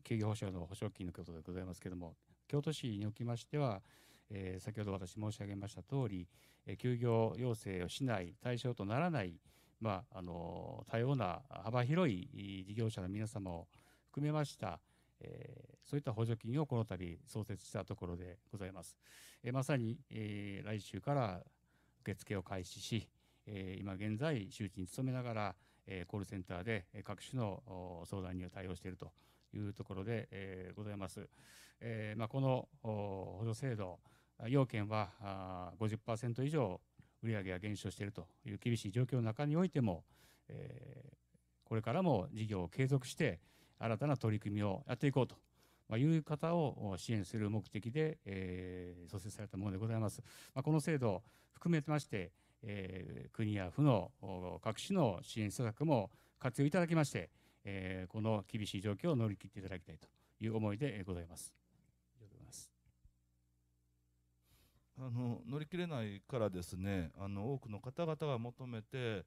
休業保障の保証金のことでございますけれども、京都市におきましては、えー、先ほど私申し上げました通り、えー、休業要請をしない対象とならない、まあ、あの多様な幅広い事業者の皆様を含めました、えー、そういった補助金をこの度創設したところでございます。えまさに、え来週から受付を開始し、え今現在周知に努めながら、えコールセンターで各種の相談には対応しているというところで、えございます。えまこの補助制度要件は50%以上売上が減少しているという厳しい状況の中においても、えこれからも事業を継続して新たな取り組みをやっていこうとまあ、いう方を支援する目的で、えー、創設されたものでございます。まあ、この制度を含めまして、えー、国や府の各種の支援施策も活用いただきまして、えー、この厳しい状況を乗り切っていただきたいという思いでございます。あの乗り切れないからですねあの多くの方々が求めて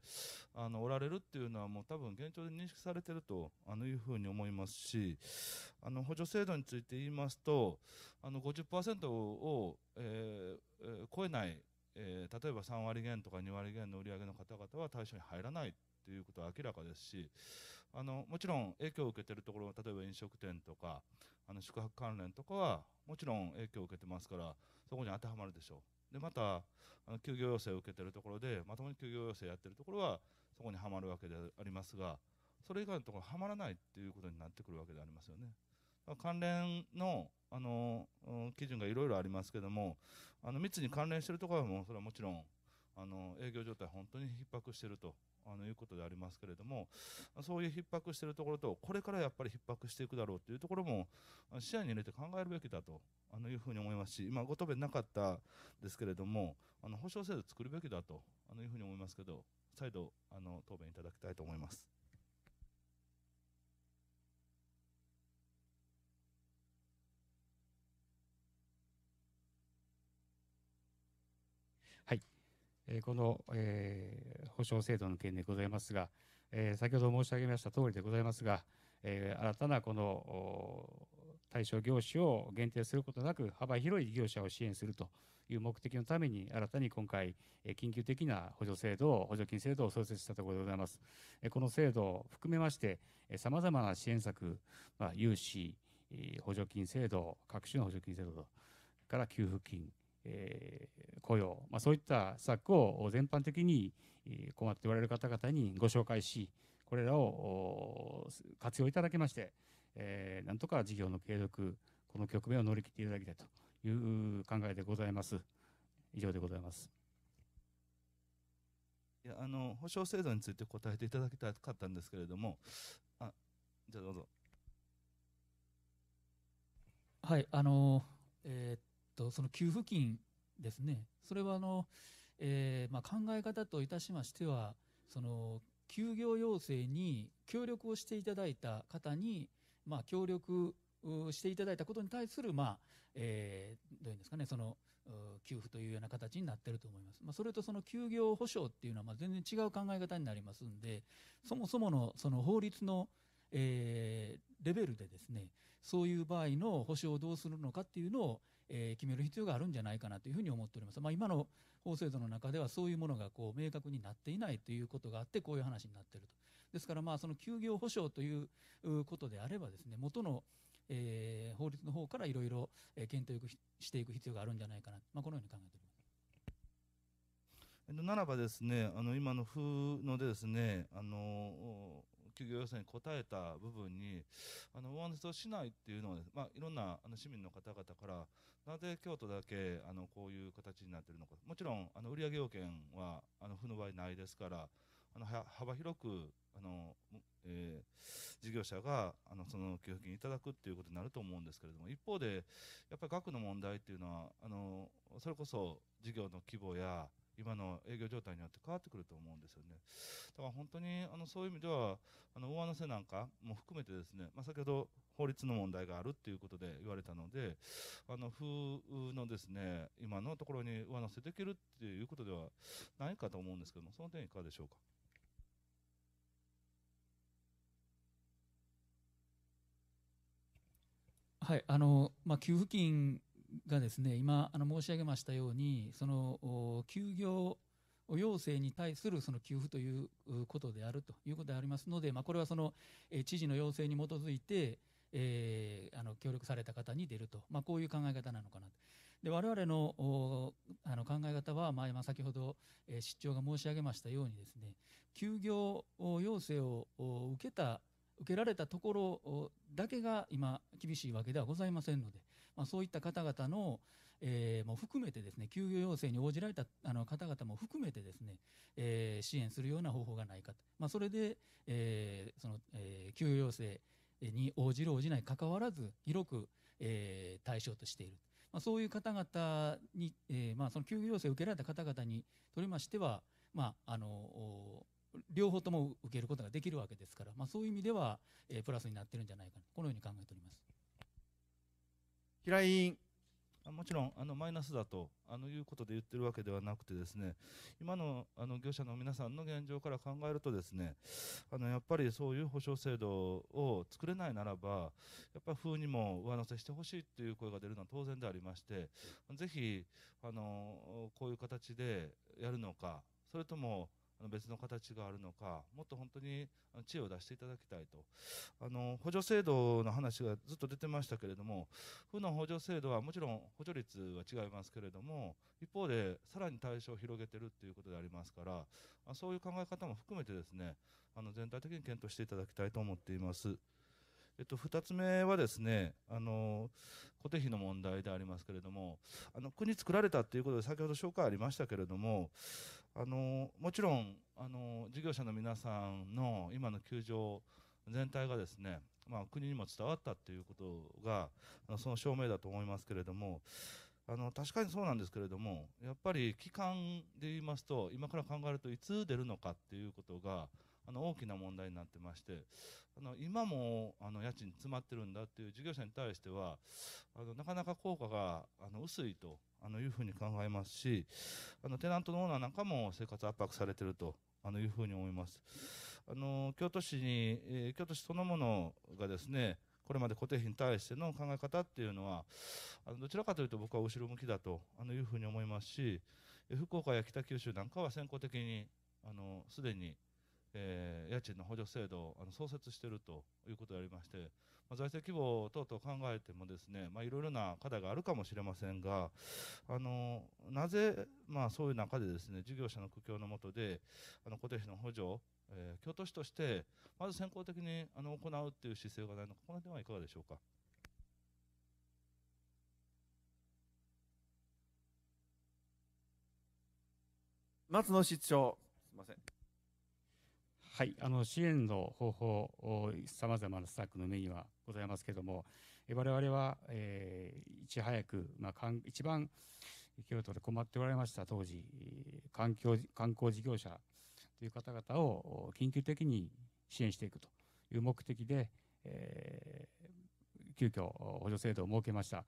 あのおられるっていうのはもう多分現状で認識されてるとあのいうふうに思いますしあの補助制度について言いますとあの50%を、えー、超えないえー、例えば3割減とか2割減の売り上げの方々は対象に入らないということは明らかですしあのもちろん影響を受けているところ例えば飲食店とかあの宿泊関連とかはもちろん影響を受けてますからそこに当てはまるでしょうでまたあの休業要請を受けているところでまともに休業要請やってるところはそこにはまるわけでありますがそれ以外のところはまらないっていうことになってくるわけでありますよね。関連のあの基準がいろいろありますけどもあの密に関連しているところはもそれはもちろんあの営業状態本当に逼迫しているとあのいうことでありますけれどもそういう逼迫しているところとこれからやっぱり逼迫していくだろうというところも視野に入れて考えるべきだとあのいうふうに思いますし今ご答弁なかったですけれどもあの保証制度を作るべきだとあのいうふうに思いますけど再度あの答弁いただきたいと思います。えこの、え保障制度の件でございますが、え先ほど申し上げました通りでございますが、え新たなこの対象業種を限定することなく幅広い事業者を支援するという目的のために新たに今回緊急的な補助制度を補助金制度を創設したところでございますこの制度を含めましてさまざまな支援策、まあ、融資補助金制度各種の補助金制度から給付金えー、雇用、まあ、そういった策を全般的に困っておられる方々にご紹介し、これらを活用いただきまして、えー、なんとか事業の継続、この局面を乗り切っていただきたいという考えでございます。以上でございます。いやあの保証制度について答えていただきたかったんですけれども、あじゃどうぞ。はい、あの、えー、っと、その給付金ですね、それはあの、えーまあ、考え方といたしましては、その休業要請に協力をしていただいた方に、まあ、協力していただいたことに対する、まあえー、どういうんですかね、その給付というような形になっていると思います、まあ、それとその休業保障っていうのはまあ全然違う考え方になりますんで、そもそものその法律の、えー、レベルでですね、そういう場合の保障をどうするのかっていうのを、えー、決める必要があるんじゃないかなというふうに思っております。まあ、今の法制度の中ではそういうものがこう明確になっていないということがあってこういう話になっていると。ですからまあその休業保障ということであればですね元のえー、法律の方からいろいろ検討していく必要があるんじゃないかな、まあ、このように考えております。ならばですね、あの今の風のでですね、あの企業要請に応えた部分にあの上乗せをしないっていうのは、ね、まあ、いろんなあの市民の方々からなぜ京都だけあのこういう形になっているのか、もちろんあの売上要件はあの府の場合ないですから、あの幅広くあの、えー、事業者があのその給付金いただくということになると思うんですけれども、一方で、やっぱり額の問題っていうのは、あのそれこそ事業の規模や、今の営業状態によって変わってくると思うんですよね。だから本当にあのそういう意味ではあの上乗せなんかも含めてですね、まあ、先ほど法律の問題があるっていうことで言われたのであの風のですね今のところに上乗せできるっていうことではないかと思うんですけどもその点いかがでしょうか。はいあのまあ、給付金がですね今あの申し上げましたようにその休業要請に対するその給付ということであるということでありますので、まあ、これはその知事の要請に基づいて、えー、あの協力された方に出ると、まあ、こういう考え方なのかなと。で我々のあの考え方は、まあ、先ほど、えー、市長が申し上げましたようにですね休業要請を受けた受けられたところだけが今厳しいわけではございませんのでまあ、そういった方々の、えー、も含めてですね休業要請に応じられたあの方々も含めてですね、えー、支援するような方法がないかと、まあ、それで、えー、その、えー、休業要請に応じる応じないかかわらず広く、えー、対象としている、まあ、そういう方々に、えーまあ、その休業要請を受けられた方々にとりましては、まあ、あの両方とも受けることができるわけですから、まあ、そういう意味では、えー、プラスになってるんじゃないかこのように考えております。平井もちろんあのマイナスだとあのいうことで言ってるわけではなくてですね今のあの業者の皆さんの現状から考えるとですねあのやっぱりそういう保証制度を作れないならばやっぱり風にも上乗せしてほしいという声が出るのは当然でありましてぜひあのこういう形でやるのかそれともの別の形があるのかもっと本当に知恵を出していただきたいとあの補助制度の話がずっと出てましたけれども負の補助制度はもちろん補助率は違いますけれども一方でさらに対象を広げてるっていうことでありますからあそういう考え方も含めてですねあの全体的に検討していただきたいと思っています。えっと、2つ目はですねあの固定費の問題でありますけれどもあの国作られたということで先ほど紹介ありましたけれどもあのもちろんあの事業者の皆さんの今の窮状全体がですね、まあ、国にも伝わったということがその証明だと思いますけれどもあの確かにそうなんですけれどもやっぱり期間で言いますと今から考えるといつ出るのかっていうことがあの大きな問題になってましてあの今もあの家賃詰まってるんだっていう事業者に対してはあのなかなか効果があの薄いとあのいうふうに考えますし、あのテナントのオーナーなんかも生活圧迫されてると。あのいうふうに思います。あの、京都市に、えー、京都市そのものがですね、これまで固定費に対しての考え方っていうのは、あのどちらかというと僕は後ろ向きだとあのいうふうに思いますし、福岡や北九州なんかは先行的に、あの、すでにえー、家賃の補助制度をあの創設しているということでありまして、まあ、財政規模等々考えてもですね、まあ、いろいろな課題があるかもしれませんが、あのなぜ、まあ、そういう中でですね事業者の苦境の下であの固定費の補助えー、京都市としてまず先行的にあの行うという姿勢がないのか、この点はいかがでしょうか。松野市長、すみません。はい、あの支援の方法、さまざまなスタッフの目にはございますけれども、我々は、えー、いち早く、まあ、かん一番京都で困っておられました当時環境、観光事業者という方々を緊急的に支援していくという目的で、えー、急遽補助制度を設けました。ま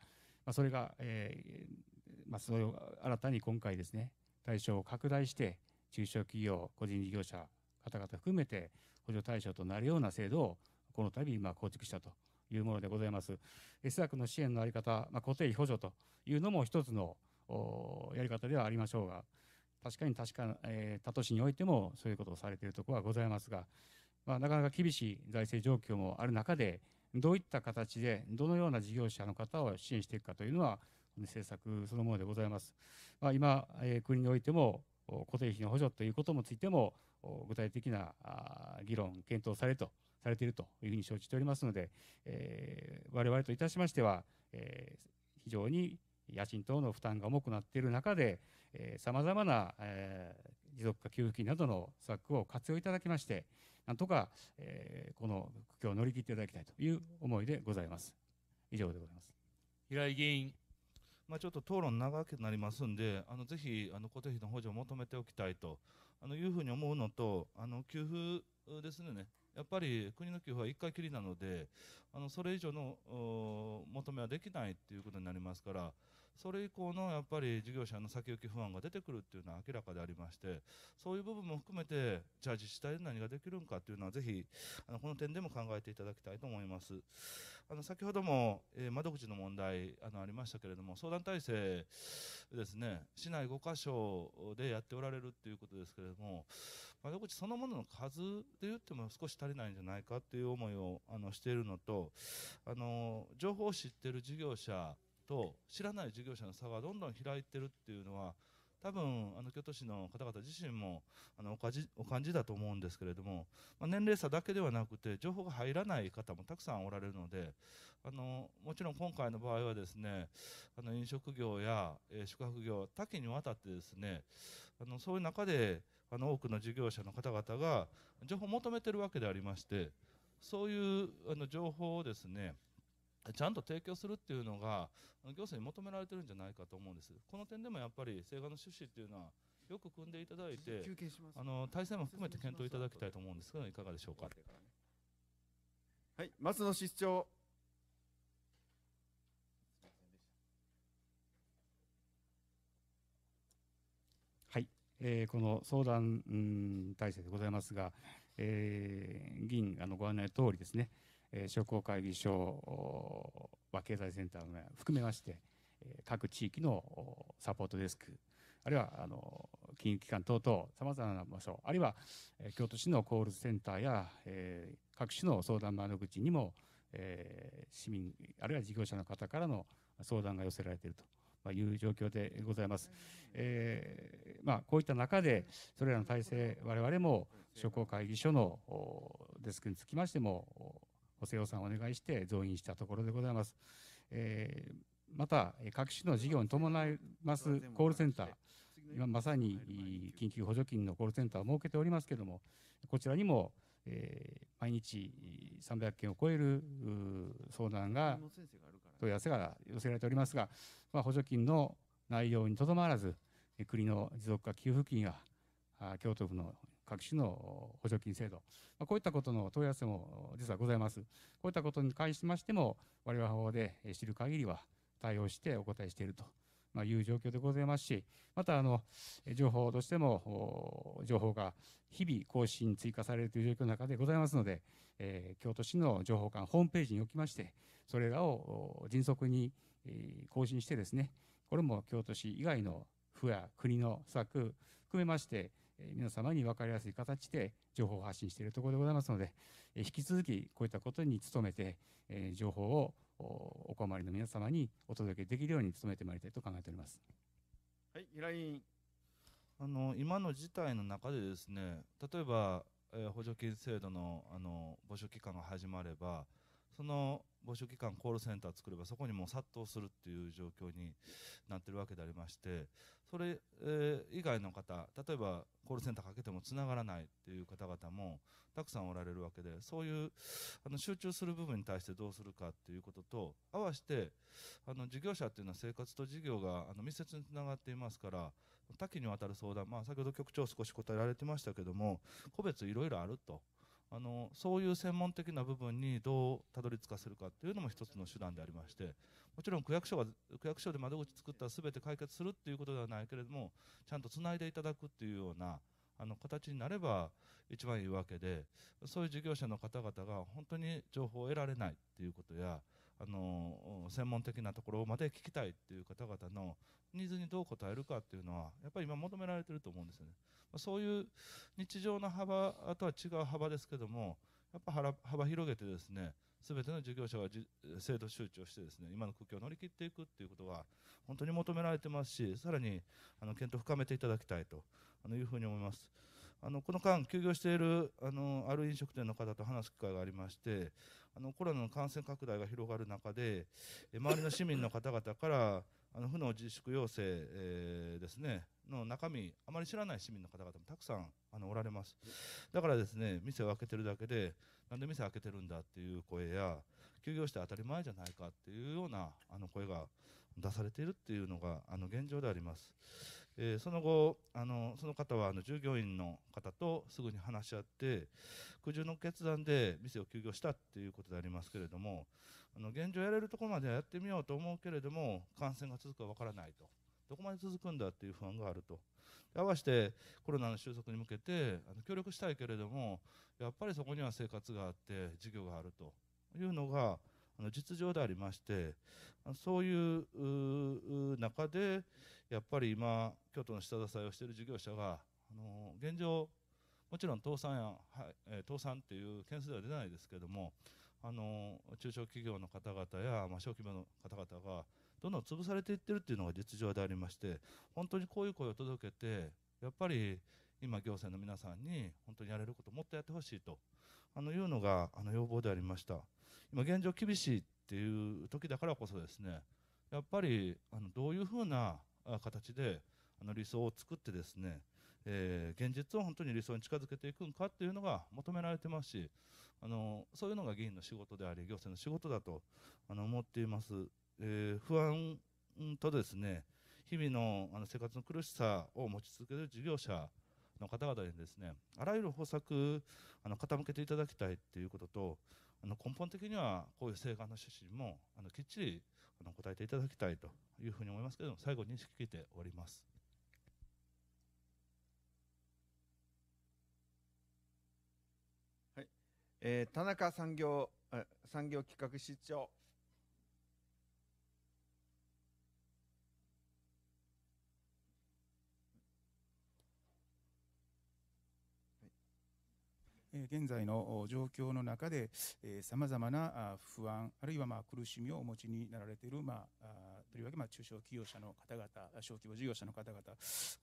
あ、それが、えーまあ、それを新たに今回ですね、対象を拡大して、中小企業、個人事業者方々含めて補助対象となるような制度をこの度今構築したというものでございます。S 学の支援の在り方、まあ、固定費補助というのも一つのやり方ではありましょうが、確かに確か、えー、他都市においてもそういうことをされているところはございますが、まあ、なかなか厳しい財政状況もある中で、どういった形で、どのような事業者の方を支援していくかというのは、政策そのものでございます。まあ、今、えー、国においても固定費の補助ということもついても具体的な議論、検討されと、されているというふうに承知しておりますので、えー、我々といたしましては、えー、非常に家賃等の負担が重くなっている中で、さまざまな、えー、持続化給付金などの施策を活用いただきまして、なんとか、えー、この苦境を乗り切っていただきたいという思いでございます。以上でございます。平井議員。まあ、ちょっと討論長くなりますんで、あのぜひあの固定費の補助を求めておきたいとあのいうふうに思うのと、あの給付ですね、やっぱり国の給付は1回きりなので、あのそれ以上の求めはできないということになりますから、それ以降のやっぱり事業者の先行き不安が出てくるっていうのは明らかでありまして、そういう部分も含めて、じゃあ自治体で何ができるんかっていうのは、ぜひ、あの、この点でも考えていただきたいと思います。あの、先ほども、えー、窓口の問題、あの、ありましたけれども、相談体制ですね、市内5か所でやっておられるっていうことですけれども、窓口そのものの数で言っても少し足りないんじゃないかっていう思いを、あの、しているのと、あの、情報を知ってる事業者、と知らない事業者の差がどんどん開いてるっていうのは多分あの京都市の方々自身もあのおかじお感じだと思うんですけれども、まあ、年齢差だけではなくて情報が入らない方もたくさんおられるのであのもちろん今回の場合はですねあの飲食業や、えー、宿泊業多岐にわたってですねあのそういう中であの多くの事業者の方々が情報を求めてるわけでありましてそういうあの情報をですねちゃんと提供するっていうのが行政に求められてるんじゃないかと思うんですこの点でもやっぱり請願の趣旨っていうのはよく組んでいただいてあの体制も含めて検討いただきたいと思うんですがいかがでしょうかはい松野市長はい、えー、この相談、うん、体制でございますが、えー、議員あのご案内の通りですね、え商工会議所は経済センターの含めまして、え各地域のサポートデスクあるいはあの金融機関等々さまざまな場所あるいは、え京都市のコールセンターや、え各種の相談窓口にも、え市民あるいは事業者の方からの相談が寄せられていると。まあ、いう状況でございます。えー、まあ、こういった中で、それらの体制、我々も商工会議所のデスクにつきましても、補正予算をお願いして増員したところでございます。えー、また、各種の事業に伴いますコールセンター、今まさに緊急補助金のコールセンターを設けておりますけれども、こちらにも、えー、毎日300件を超える相談が、問い合わせが寄せられておりますが、まあ、補助金の内容にとどまらず、国の持続化給付金や京都府の各種の補助金制度、まこういったことの問い合わせも実はございます。こういったことに関しましても、我々法で知る限りは対応してお答えしていると。まいう状況でございますし、またあの情報としても、情報が日々更新、追加されるという状況の中でございますので、えー、京都市の情報館ホームページにおきまして、それらを迅速に更新してですね、これも京都市以外の府や国の策含めまして、え皆様に分かりやすい形で情報を発信しているところでございますので、え引き続きこういったことに努めて、え情報をお困りの皆様にお届けできるように努めてまいりたいと考えております。はい、依頼員あの今の事態の中でですね例えば、え補助金制度のあの募集期間が始まればその募集期間コールセンター作ればそこにもう殺到するっていう状況になってるわけでありましてそれ、え以外の方例えばコールセンターかけてもつながらないっていう方々もたくさんおられるわけでそういうあの集中する部分に対してどうするかっていうことと合わせてあの事業者っていうのは生活と事業があの密接につながっていますから多岐にわたる相談、まあ、先ほど局長少し答えられてましたけども個別いろいろあると。あのそういう専門的な部分にどうたどり着かせるかっていうのも一つの手段でありましてもちろん区役所が区役所で窓口作ったら全て解決するっていうことではないけれどもちゃんとつないでいただくっていうようなあの形になれば一番いいわけでそういう事業者の方々が本当に情報を得られないっていうことやあの専門的なところまで聞きたいっていう方々のニーズにどう応えるかっていうのはやっぱり今求められてると思うんですよね。まそういう日常の幅とは違う幅ですけどもやっぱ幅広げてですね全ての事業者が制度周知をしてですね今の苦境を乗り切っていくっていうことは本当に求められてますしさらにあの検討を深めていただきたいというふうに思います。あのこの間、休業しているあのある飲食店の方と話す機会がありましてあのコロナの感染拡大が広がる中で周りの市民の方々からあの負の自粛要請、えー、ですねの中身あまり知らない市民の方々もたくさんあのおられますだからですね店を開けてるだけでなんで店開けてるんだっていう声や休業して当たり前じゃないかっていうようなあの声が出されているっていうのがあの現状であります。えー、その後あのその方はあの従業員の方とすぐに話し合って苦渋の決断で店を休業したっていうことでありますけれどもあの現状やれるところまではやってみようと思うけれども感染が続くかわからないと。どこまで続くんだっていう不安があると。合わせてコロナの収束に向けてあの協力したいけれどもやっぱりそこには生活があって事業があるというのがあの実情でありましてそういう中でやっぱり今京都の下支えをしている事業者があの現状もちろん倒産や、はい、倒産っていう件数では出ないですけどもあの中小企業の方々や、まあ、小規模の方々がどんどん潰されていってるっていうのが実情でありまして本当にこういう声を届けてやっぱり今行政の皆さんに本当にやれることをもっとやってほしいとあのいうのがあの要望でありました。今現状厳しいっていう時だからこそですねやっぱりあのどういうふうな形であの理想を作ってですね、え現実を本当に理想に近づけていくんかっていうのが求められてますしあのそういうのが議員の仕事であり行政の仕事だとあの思っています、え不安とですね日々のあの生活の苦しさを持ち続ける事業者の方々にですねあらゆる方策あの傾けていただきたいということとあの根本的にはこういう請願の趣旨もあのきっちりあの答えていただきたいというふうに思いますけれども最後識聞いております。はい、え田中産業産業企画室長現在の状況の中でさまざまな不安あるいはまあ苦しみをお持ちになられているまあとりわけまあ中小企業者の方々小規模事業者の方々こ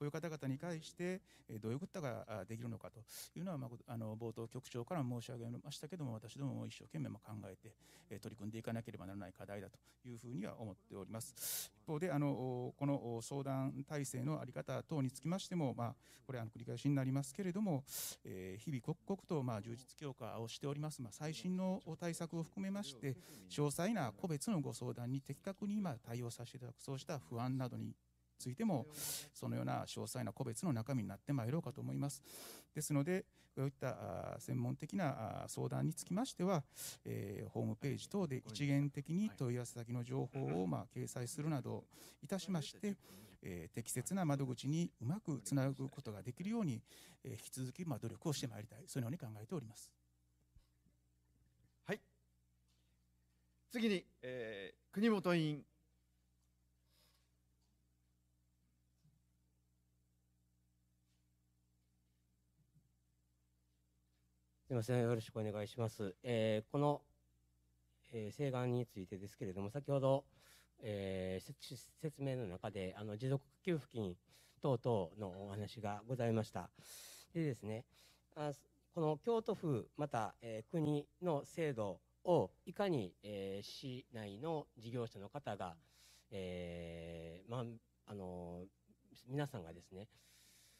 ういう方々に対してどういうことができるのかというのは、まあ、あの冒頭局長から申し上げましたけども私どもも一生懸命ま考えて取り組んでいかなければならない課題だというふうには思っております。一方であのこの相談体制の在り方等につきましても、まあ、これあ繰り返しになりますけれども、え日々刻々とまあ充実強化をしております、まあ、最新の対策を含めまして詳細な個別のご相談に的確に今対応ささせていただくそうした不安などについてもそのような詳細な個別の中身になってまいろうかと思いますですのでこういった専門的な相談につきましては、えー、ホームページ等で一元的に問い合わせ先の情報をま掲載するなどいたしまして、えー、適切な窓口にうまくつなぐことができるように、えー、引き続きま努力をしてまいりたいそのように考えておりますはい次に、え国本委員すいません、よろしくお願いします。えー、この、えー、請願についてですけれども、先ほど、えー、説明の中であの持続給付金等々のお話がございました。でですね、あこの京都府、また、えー、国の制度をいかに、えー、市内の事業者の方が、えーまああの皆さんがですね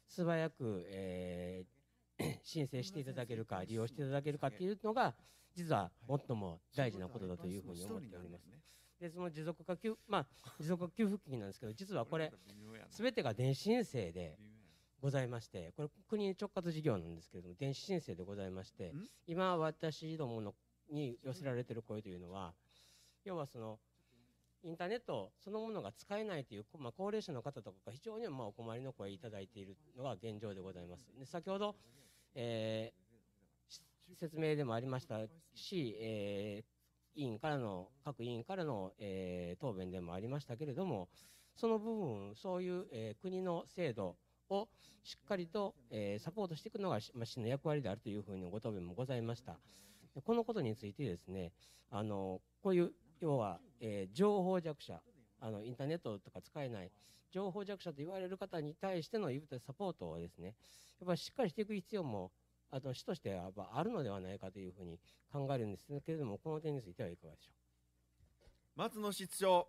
素早く、えー、[clears throat] 申請していただけるか、利用していただけるかっていうのが、実は最も大事なことだというふうに思っております。で、その持続化給、まあ、持続化給付金なんですけど、実はこれ、すべてが電子申請でございまして、これ、国直轄事業なんですけれども、電子申請でございまして、今、私どものに寄せられてる声というのは、要はその、インターネットそのものが使えないという、まあ、高齢者の方とかが非常にまあお困りの声をいただいているのが現状でございます。で先ほどえー、説明でもありましたし、えー、委員からの、各委員からの、えー、答弁でもありましたけれども、その部分、そういう、えー、国の制度をしっかりと、えー、サポートしていくのが、まあ、市の役割であるというふうにご答弁もございました。このことについてですね、あの、こういう、要は、えー、情報弱者、あの、インターネットとか使えない、情報弱者と言われる方に対しての言うたサポートをですね、やっぱりしっかりしていく必要も、あと市としてはあるのではないかというふうに考えるんですけれども、この点についてはいかがでしょう松野室長。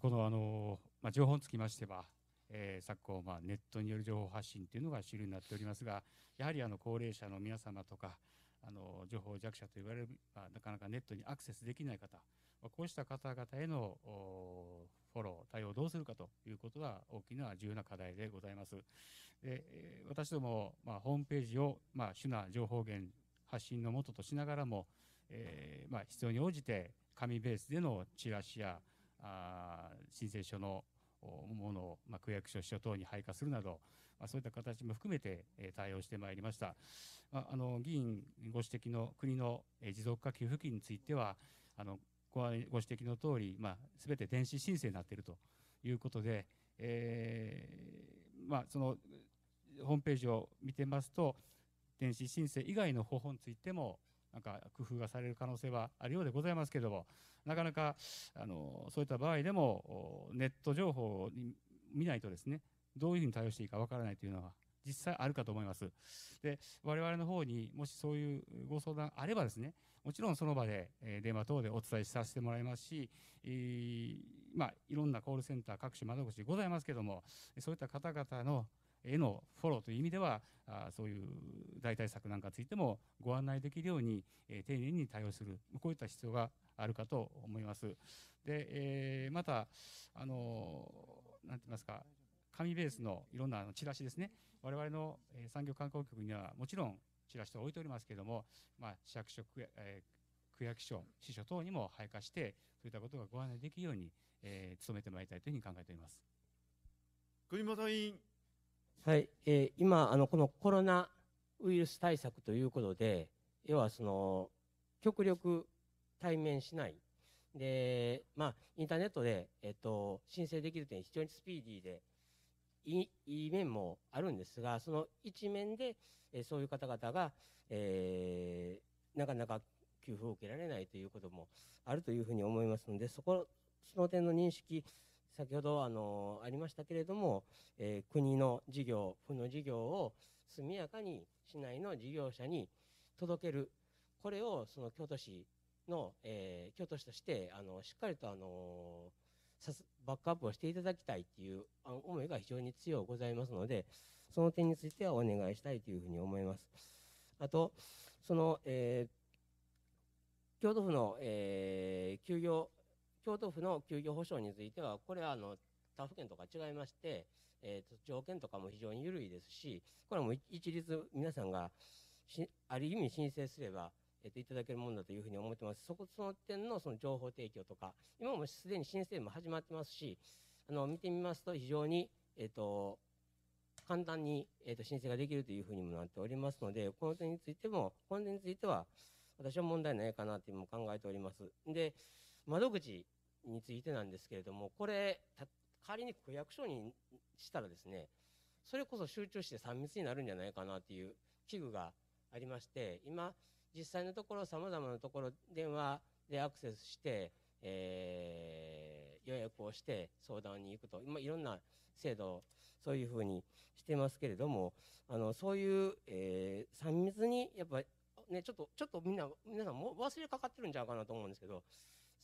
このあの、まあ、情報につきましては、えー、昨今、まあ、ネットによる情報発信というのが主流になっておりますが、やはりあの高齢者の皆様とか、あの情報弱者と言われる、まあ、なかなかネットにアクセスできない方、まあ、こうした方々へのフォロー、対応をどうするかということは大きな重要な課題でございます。で私ども、まあ、ホームページを、まあ、主な情報源発信のもととしながらも、えーまあ、必要に応じて紙ベースでのチラシやあ申請書のものを、まあ、区役所所等に配下するなど、まあ、そういった形も含めて、え対応してまいりました。まあ、の議員ご指摘の国の、え持続化給付金についてはあのごご指摘の通り、まあ、全て電子申請になっているということで、えー、まあ、そのホームページを見てますと電子申請以外の方法についてもなんか工夫がされる可能性はあるようでございますけれどもなかなかあのそういった場合でもネット情報を見ないとですねどういうふうに対応していいかわからないというのは実際あるかと思います。で、我々の方にもしそういうご相談あればですね、もちろんその場で、え電話等でお伝えさせてもらいますし、えー、まあ、いろんなコールセンター各種窓口ございますけども、そういった方々のへのフォローという意味では、あそういう代替策なんかについてもご案内できるように、え丁寧に対応する、こういった必要があるかと思います。で、えー、また、あの、なて言いますか、紙ベースのいろんなチラシですね我々の産業観光局にはもちろんチラシと置いておりますけれども、まあ、市役所、えー、区役所支所等にも配下してそういったことがご案内できるように、えー、努めてまいりたいというふうに考えております国本委員はい、えー、今あのこのコロナウイルス対策ということで要はその極力対面しないで、まあ、インターネットで、えっと、申請できるというのは非常にスピーディーで、いい面もあるんですがその一面で、えそういう方々が、えー、なかなか給付を受けられないということもあるというふうに思いますのでそこその点の認識先ほどあのありましたけれども、えー、国の事業府の事業を速やかに市内の事業者に届けるこれをその京都市の、えー、京都市としてあのしっかりとあのバックアップをしていただきたいという思いが非常に強ございますので、その点についてはお願いしたいというふうに思います。あと、その、えー、京都府の、えー、休業、京都府の休業保障については、これはあの他府県とか違いまして、えーと、条件とかも非常に緩いですし、これはもう一律皆さんがある意味申請すれば、えっと、いただけるものだというふうに思ってます。そこ、その点のその情報提供とか、今もすでに申請も始まってますし、あの、見てみますと非常に、えっと、簡単に、えっと、申請ができるというふうにもなっておりますので、この点についても、この点については、私は問題ないかなというにも考えております。で、窓口についてなんですけれども、これ、た仮に区役所にしたらですね、それこそ集中して3密になるんじゃないかなという危惧がありまして、今、実際のところさまざまなところ電話でアクセスして、えー、予約をして相談に行くと、今いろんな制度をそういうふうにしてますけれどもあのそういう、えー、3密にやっぱねちょっとちょっとみんな皆さんも忘れかかってるんちゃうかなと思うんですけど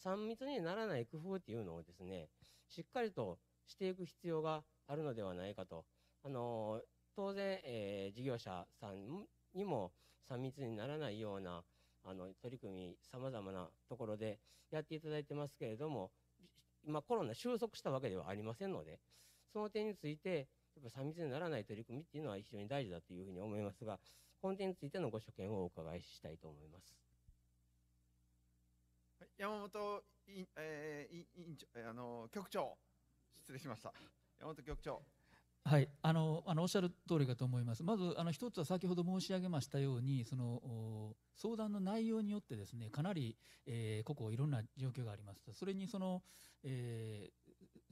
3密にならない工夫っていうのをですねしっかりとしていく必要があるのではないかと。あの当然、えー、事業者さんにも3密にならないようなあの取り組み、さまざまなところでやっていただいてますけれども、今、コロナ収束したわけではありませんので、その点について、やっぱ3密にならない取り組みっていうのは非常に大事だというふうに思いますが、この点についてのご所見をお伺いしたいと思います。山本委員、えー、あの局長、失礼しました。山本局長。はい、あのあのおっしゃる通りかと思います、まずあの一つは先ほど申し上げましたように、その相談の内容によって、ですねかなり、えー、個々いろんな状況があります、それにその、え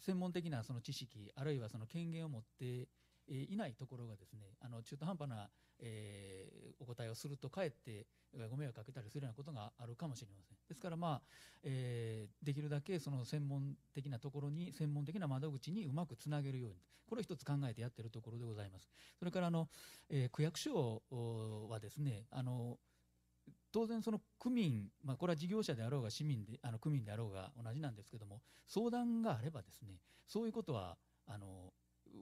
ー、専門的なその知識、あるいはその権限を持っていないところが、ですねあの中途半端なえー、お答えをするとかえってご迷惑かけたりするようなことがあるかもしれませんですからまあ、えー、できるだけその専門的なところに専門的な窓口にうまくつなげるようにこれを一つ考えてやってるところでございますそれからあの、えー、区役所はですねあの当然その区民、まあ、これは事業者であろうが市民であの区民であろうが同じなんですけども相談があればですねそういうことはあの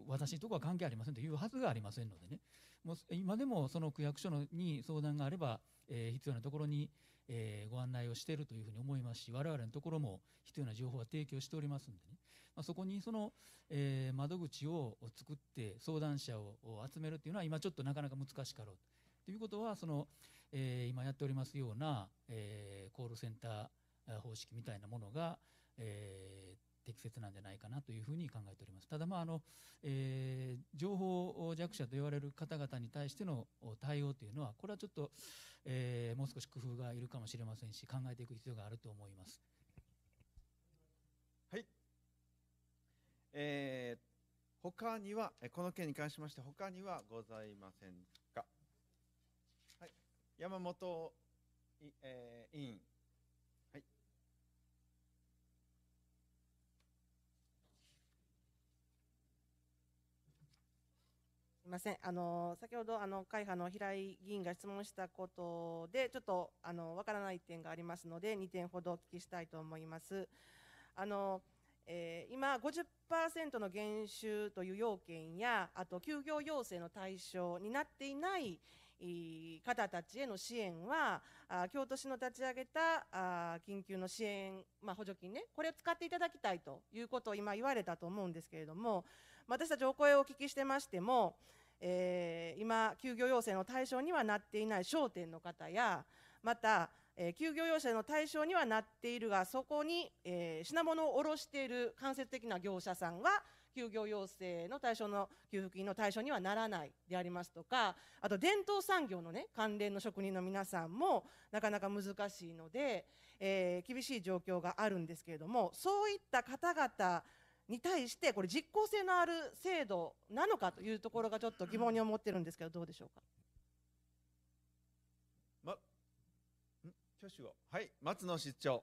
私のとこは関係ありませんというはずがありませんのでねもう今でもその区役所のに相談があれば、えー、必要なところに、えー、ご案内をしているというふうに思いますし我々のところも必要な情報は提供しておりますのでね、まあ、そこにその、えー、窓口を作って相談者を集めるというのは今ちょっとなかなか難しかろうということはその、えー、今やっておりますような、えー、コールセンター方式みたいなものが、え適切なんじゃないかなというふうに考えております。ただ、まああのえー、情報弱者と言われる方々に対しての対応というのは、これはちょっと、えー、もう少し工夫がいるかもしれませんし、考えていく必要があると思います。はい、えー、他には、この件に関しまして、他にはございませんか。はい、山本、えー、委員ません。あの、先ほど、あの、会派の平井議員が質問したことで、ちょっと、あの、わからない点がありますので、2点ほどお聞きしたいと思います。あの、えー、今、50%の減収という要件や、あと、休業要請の対象になっていない、方たちへの支援は、京都市の立ち上げた緊急の支援、まあ、補助金ね、これを使っていただきたいということを今言われたと思うんですけれども、私たちお声をお聞きしてましても、えー、今、休業要請の対象にはなっていない商店の方や、また、えー、休業要請の対象にはなっているが、そこに、えー、品物を卸している間接的な業者さんは、休業要請の対象の給付金の対象にはならないでありますとか、あと伝統産業の、ね、関連の職人の皆さんもなかなか難しいので、えー、厳しい状況があるんですけれども、そういった方々に対してこれ実効性のある制度なのかというところがちょっと疑問に思ってるんですけどどうでしょうか。ま、挙手をはい松野室長。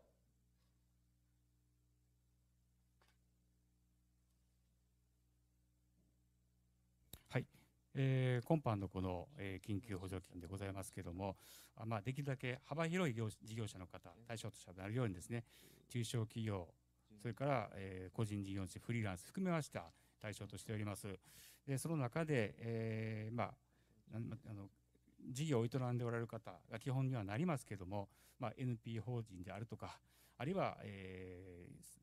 はい、えー、今般のこの、えー、緊急補助金でございますけれども、あまあ、できるだけ幅広い事業者の方、対象としゃべるようにですね、中小企業、それから、えー、個人事業主、フリーランス含めました対象としております。でその中で、えー、まあ、あの事業を営んでおられる方が基本にはなりますけれども、まあ、NP 法人であるとか、あるいは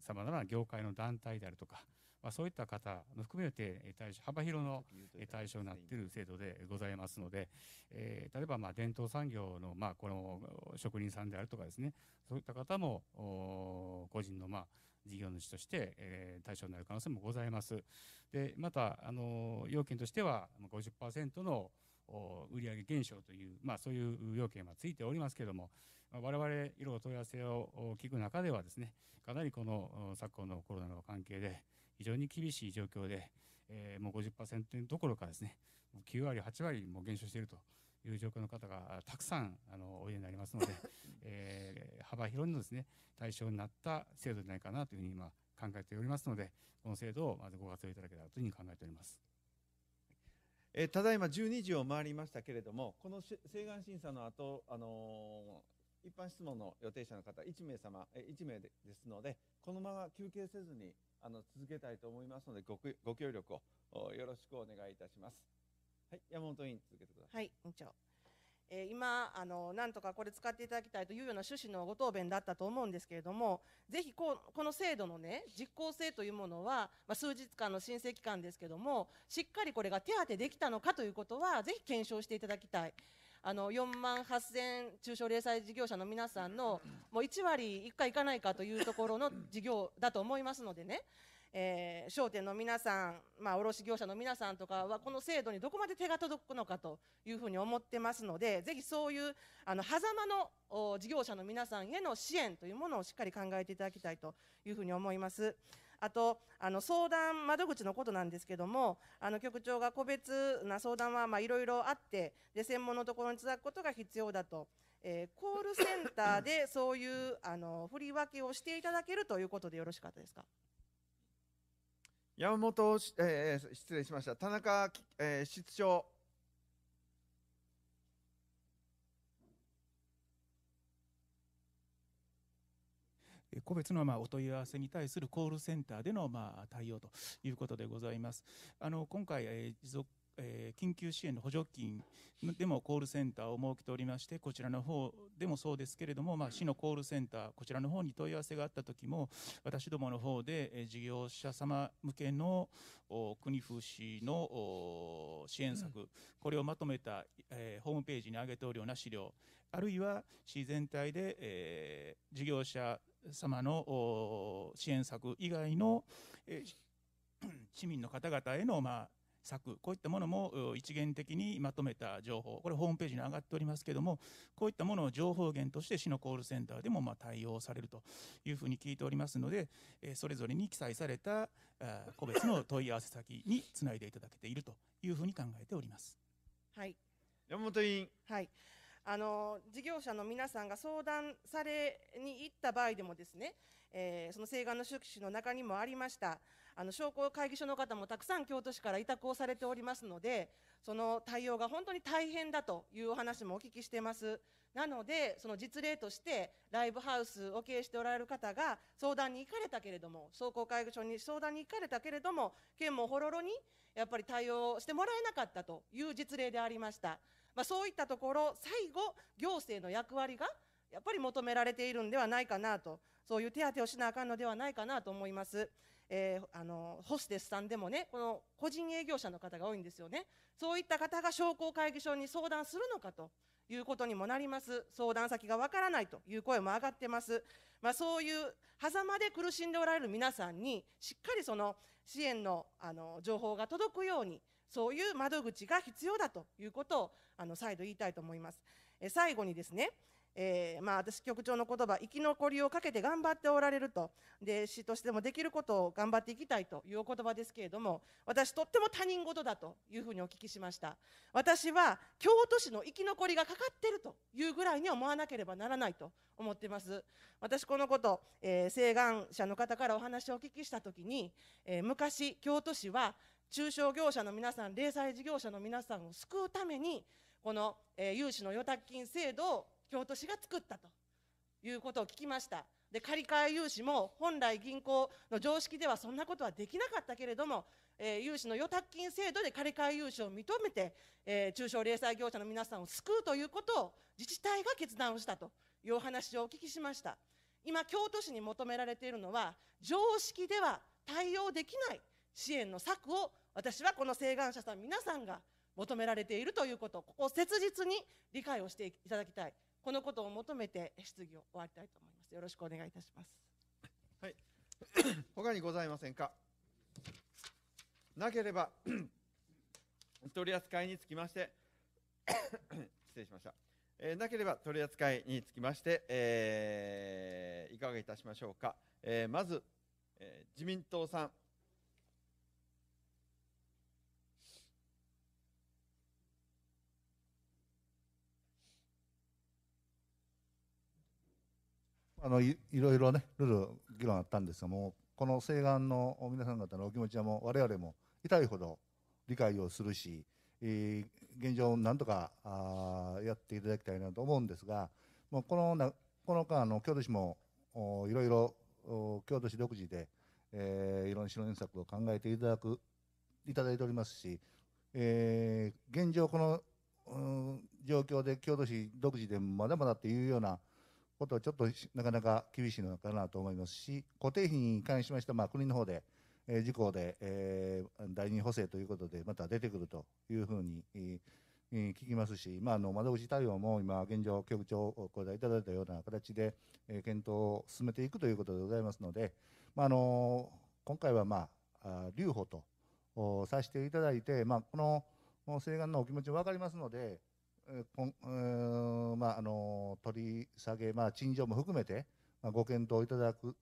さまざまな業界の団体であるとか、まあ、そういった方も含めて対象幅広の対象になっている制度でございますので、えー、例えばまあ伝統産業のまあこの職人さんであるとかですねそういった方もお個人のまあ事業主として、え対象になる可能性もございます。でまたあの要件としては50%の売上減少という、まあ、そういう要件はついておりますけれども、我々、いろいろ問い合わせを聞く中ではですね、かなりこの昨今のコロナの関係で、非常に厳しい状況で、えー、もう50%どころかですね、9割、8割も減少しているという状況の方がたくさんあのおいでになりますので、[laughs] えー、幅広いのですね対象になった制度じゃないかなというふうに今考えておりますのでこの制度をまずご活用いただけたらというふうに考えております。えー、ただいま12時を回りましたけれども、この請願審査の後、あのー、一般質問の予定者の方1名様、え1名ですので、このまま休憩せずにあの続けたいと思いますのでご、ご協力をよろしくお願いいたします。はい、山本委員続けてください。はい、委員長。えー、今あの、なんとかこれ使っていただきたいというような趣旨のご答弁だったと思うんですけれども、ぜひこうこの制度の、ね、実効性というものは、まあ、数日間の申請期間ですけれども、しっかりこれが手当できたのかということは、ぜひ検証していただきたい。あの4万8000中小零細事業者の皆さんのもう1割いくかいかないかというところの事業だと思いますのでね、えー、商店の皆さん、まあ、卸業者の皆さんとかは、この制度にどこまで手が届くのかというふうに思ってますので、ぜひそういうあの狭間の事業者の皆さんへの支援というものをしっかり考えていただきたいというふうに思います。あと、あの相談窓口のことなんですけども、あの局長が個別な相談はいろいろあって、で専門のところにつなぐことが必要だと。えー、コールセンターでそういうあの振り分けをしていただけるということでよろしかったですか。山本、えー、失礼しました、田中、えー、室長。個別のまあお問い合わせに対するコールセンターでのまあ対応ということでございます。あの今回、えー、持続えー、緊急支援の補助金でもコールセンターを設けておりまして、こちらの方でもそうですけれども、まあ、市のコールセンター、こちらの方に問い合わせがあった時も、私どもの方で、えー、事業者様向けの国風市の支援策、これをまとめた、えー、ホームページに上げておるような資料、あるいは市全体で、えー、事業者様の支援策以外の、えー市民の方々への、まあ、策、こういったものも一元的にまとめた情報、これホームページに上がっておりますけれども、こういったものを情報源として市のコールセンターでもま対応されるというふうに聞いておりますので、それぞれに記載された個別の問い合わせ先につないでいただけているというふうに考えております。はい。山本委員。はい。あの事業者の皆さんが相談されに行った場合でもですね、えー、その請願の趣旨の中にもありましたあの商工会議所の方もたくさん京都市から委託をされておりますので、その対応が本当に大変だというお話もお聞きしてます。なので、その実例として、ライブハウスを経営しておられる方が相談に行かれたけれども、商工会議所に相談に行かれたけれども、県もほろろにやっぱり対応してもらえなかったという実例でありました。まあ、そういったところ、最後、行政の役割がやっぱり求められているんではないかなと、そういう手当をしなあかんのではないかなと思います。えー、あのホステスさんでもねこの個人営業者の方が多いんですよねそういった方が商工会議所に相談するのかということにもなります相談先がわからないという声も上がってます、まあ、そういう狭間で苦しんでおられる皆さんにしっかりその支援のあの情報が届くようにそういう窓口が必要だということをあの再度言いたいと思います。え最後にですね、えー、まあ、私局長の言葉生き残りをかけて頑張っておられるとで市としてもできることを頑張っていきたいというお言葉ですけれども私とっても他人事だというふうにお聞きしました私は京都市の生き残りがかかっているというぐらいに思わなければならないと思ってます私このこと、えー、請願者の方からお話をお聞きした時に、えー、昔京都市は中小業者の皆さん零細事業者の皆さんを救うためにこの、えー、融資の預託金制度を京都市が作ったということを聞きました。で借換融資も本来銀行の常識ではそんなことはできなかったけれども、えー、融資の預託金制度で借換え融資を認めて、えー、中小零細業者の皆さんを救うということを自治体が決断をしたというお話をお聞きしました。今、京都市に求められているのは、常識では対応できない支援の策を、私はこの請願者さん皆さんが求められているということ、ここを切実に理解をしていただきたい。このことを求めて質疑を終わりたいと思います。よろしくお願いいたします。はい。[coughs] 他にございませんか。なければ [coughs] 取り扱いにつきまして [coughs] 失礼しました。えー、なければ取り扱いにつきまして、えー、いかがいたしましょうか。えー、まず、え自民党さん。あのいろいろね、ルール、議論あったんですが、もうこの西岸の皆さん方のお気持ちはもう、われわれも痛いほど理解をするし、えー、現状をなんとかあやっていただきたいなと思うんですが、もうこのなこの間の京都市もおいろいろ京都市独自で、えー、いろんな支援策を考えていただくいただいておりますし、えー、現状この、うん、状況で京都市独自でまだまだっていうようなことはちょっとなかなか厳しいのかなと思いますし、固定費に関しましては、まあ、国の方で、えー、事項で、えー、第二補正ということで、また出てくるというふうに、えー、聞きますし、まあ、あの窓口対応も今、現状、局長お答えいただいたような形で、えー、検討を進めていくということでございますので、まあ、あの今回は、まあ、留保とさせていただいて、まあ、この請願のお気持ち分かりますので、こん、えー、まあ、あの取り下げ、まあ、陳情も含めて、まあ、ご検討いただく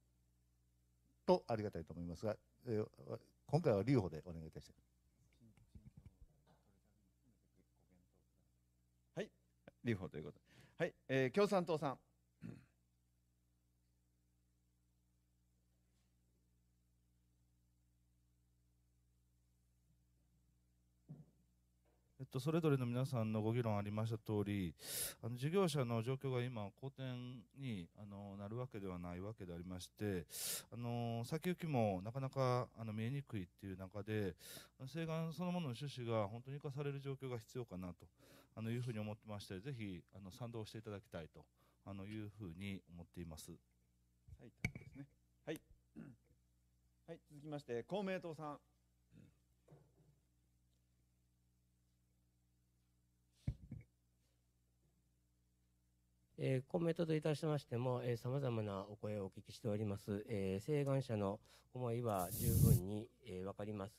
とありがたいと思いますが、えー、今回は留保でお願いいたします。はい、留保ということはい、えー、共産党さん。と、それぞれの皆さんのご議論ありました通り、あの事業者の状況が今、好転にあのなるわけではないわけでありまして、あの先行きもなかなかあの見えにくいっていう中で、請願そのものの趣旨が本当に生かされる状況が必要かなとあのいうふうに思ってまして、ぜひあの賛同していただきたいとあのいうふうに思っています。はい、ですね。はい。はい、続きまして公明党さん。えー、コメントといたしましても、えー、様々なお声をお聞きしております。えー、請願者の思いは十分に、えー、わかります。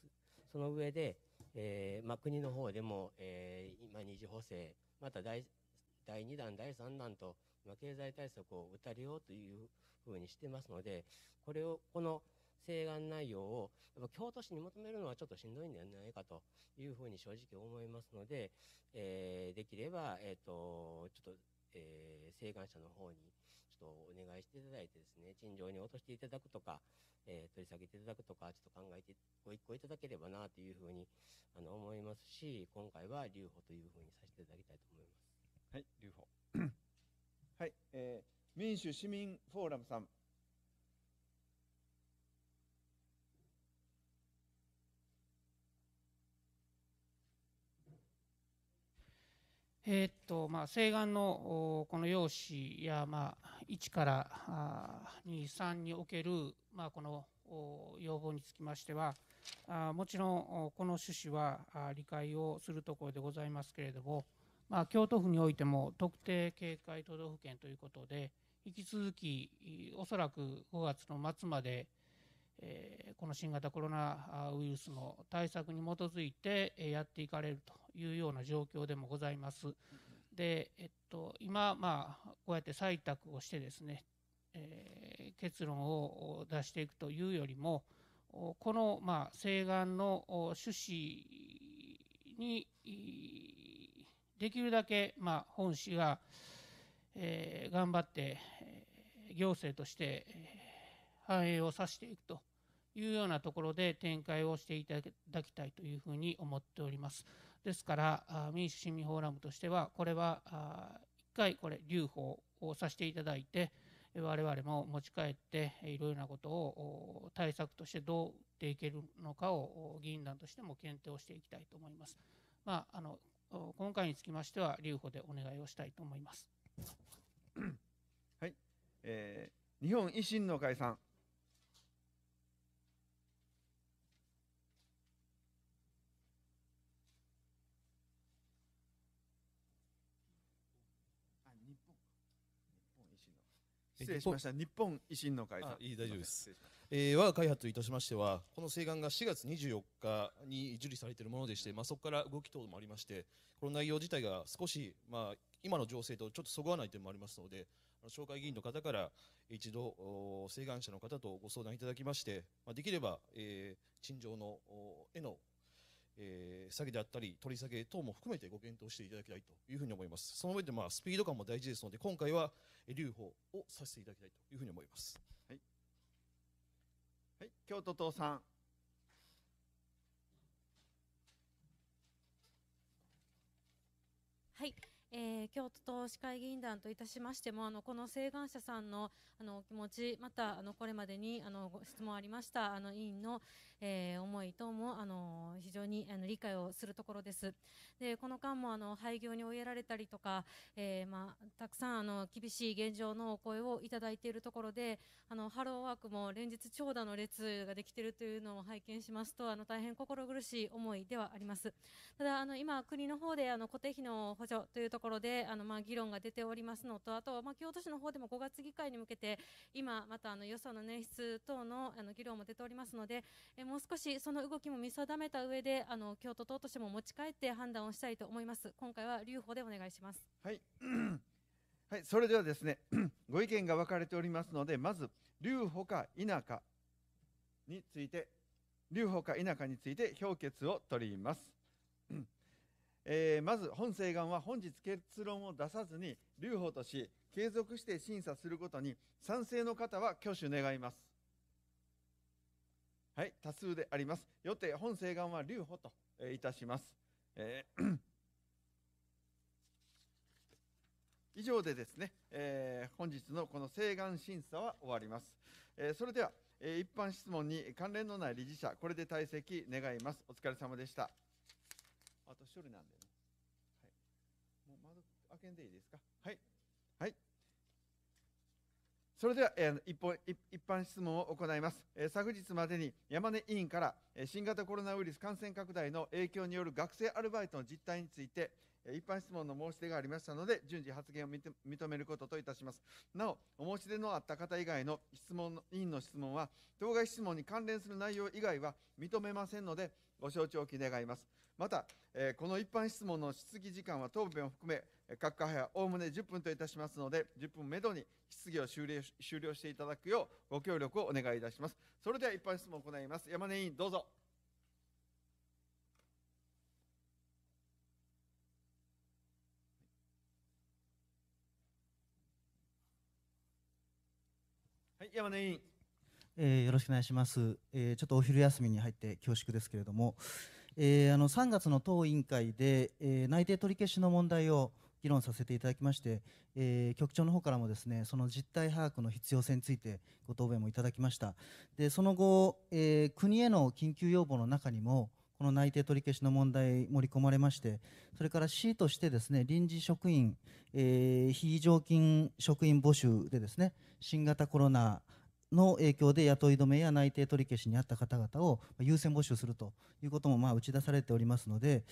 その上で、えーま国の方でも、えー、今二次補正、また第第2弾、第3弾と、ま経済対策を打たれようというふうにしてますので、これを、この請願内容を、やっぱ京都市に求めるのはちょっとしんどいんではないかというふうに正直思いますので、えー、できれば、えっ、ー、と、ちょっと、えー、請願者の方にちょっとお願いしていただいてですね、陳情に落としていただくとか、えー、取り下げていただくとか、ちょっと考えてご一行いただければなというふうにあの思いますし、今回は留保というふうにさせていただきたいと思います。はい、留保。[coughs] はい、えー、民主市民フォーラムさん。えー、っとまあ、西岸のこの用紙や、まあ、1から23における、まあ、この要望につきましてはもちろんこの趣旨は理解をするところでございますけれども、まあ、京都府においても特定警戒都道府県ということで引き続きおそらく5月の末までえこの新型コロナウイルスの対策に基づいてやっていかれるというような状況でもございます。で、えっと、今、まあ、こうやって採択をしてですね、えー、結論を出していくというよりも、この、まあ、請願の趣旨にできるだけ、まあ、本市が、えー、頑張って、行政として、反映をさせていくというようなところで展開をしていただきたいというふうに思っております。ですから民主市民フォーラムとしてはこれは一回これ留保をさせていただいて我々も持ち帰っていろいろなことを対策としてどう打っていけるのかを議員団としても検討していきたいと思います。まあ、あの今回につきましては留保でお願いをしたいと思います。はい、えー、日本維新の会さん失礼しました。日本維新の会さん。いい、大丈夫です。えー、我が開発といたしましては、この請願が4月24日に受理されているものでして、まあ、そこから動き等もありまして、この内容自体が少し、まあ、今の情勢とちょっとそぐわない点もありますので、紹介議員の方から一度、請願者の方とご相談いただきまして、まあ、できれば、えー、陳情のへのえー、詐欺であったり取り下げ等も含めてご検討していただきたいというふうに思いますその上で、まあ、スピード感も大事ですので今回は留保をさせていただきたいというふうに思います、はい、はい、京都党さんはい、えー、京都党市会議員団といたしましてもあのこの請願者さんのあのお気持ちまたあのこれまでにあのご質問ありましたあの委員の、えー、思い等も、あの、非常にあの理解をするところです。で、この間も、あの、廃業に追いやられたりとか、えー、まあ、たくさん、あの、厳しい現状のお声をいただいているところで、あの、ハローワークも連日長蛇の列ができているというのを拝見しますと、あの、大変心苦しい思いではあります。ただ、あの、今、国の方で、あの、固定費の補助というところで、あの、まあ、議論が出ておりますのと、あと、まあ、京都市の方でも5月議会に向けて、今、また、あの、予算の捻出等の、あの、議論も出ておりますので、えーもう少しその動きも見定めた上であの京都党としても持ち帰って判断をしたいと思います。今回は留保でお願いします。はい。[clears throat] はい、それではですね、[clears throat] ご意見が分かれておりますので、まず留保か否かについて、留保か否かについて評決を取ります。[clears throat] えー、まず本請願は本日結論を出さずに留保とし継続して審査することに賛成の方は挙手願いますはい、多数であります。よって本請願は留保と、えー、いたします。えー、[clears throat] 以上でですね、えー、本日のこの請願審査は終わります。えそれでは、え一般質問に関連のない理事者、これで退席願います。お疲れ様でした。あと処理なんでね。はい、もう窓開けんでいいですか。はい。それでは、えー、一本一般質問を行います、えー、昨日までに山根委員から、えー、新型コロナウイルス感染拡大の影響による学生アルバイトの実態について、え一般質問の申し出がありましたので順次発言を認めることといたしますなおお申し出のあった方以外の質問の委員の質問は当該質問に関連する内容以外は認めませんのでご承知をき願いますまた、えー、この一般質問の質疑時間は答弁を含め、各会派おおむね10分といたしますので、10分めどに質疑を終了終了していただくよう、ご協力をお願いいたします。それでは一般質問を行います。山根委員、どうぞ。はい、山根委員。えー、よろしくお願いします、えー、ちょっとお昼休みに入って恐縮ですけれども、えー、あの3月の党委員会で、えー、内定取り消しの問題を議論させていただきまして、えー、局長の方からもですねその実態把握の必要性についてご答弁もいただきましたでその後、え国への緊急要望の中にもこの内定取り消しの問題盛り込まれましてそれから市としてですね臨時職員、え非常勤職員募集でですね新型コロナの影響で雇い止めや内定取り消しにあった方々を優先募集するということもまあ打ち出されておりますので、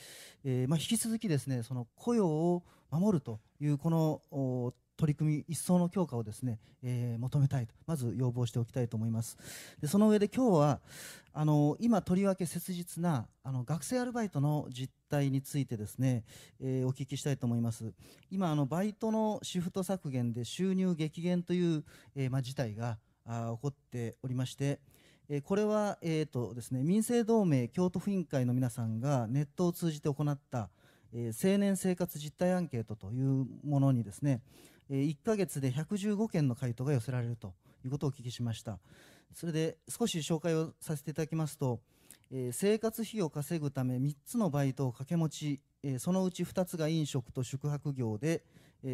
えー、まあ引き続きですねその雇用を守るというこの取り組み一層の強化をですね、えー、求めたいとまず要望しておきたいと思いますでその上で今日はあの今とりわけ切実なあの学生アルバイトの実態についてですね、えー、お聞きしたいと思います今あのバイトのシフト削減で収入激減という、えー、まあ、事態が起こっておりまして、えこれは、えーとですね、民政同盟京都府委員会の皆さんがネットを通じて行った、え青年生活実態アンケートというものにですね、え1ヶ月で115件の回答が寄せられるということをお聞きしました。それで少し紹介をさせていただきますと、え生活費を稼ぐため3つのバイトを掛け持ち、そのうち2つが飲食と宿泊業で、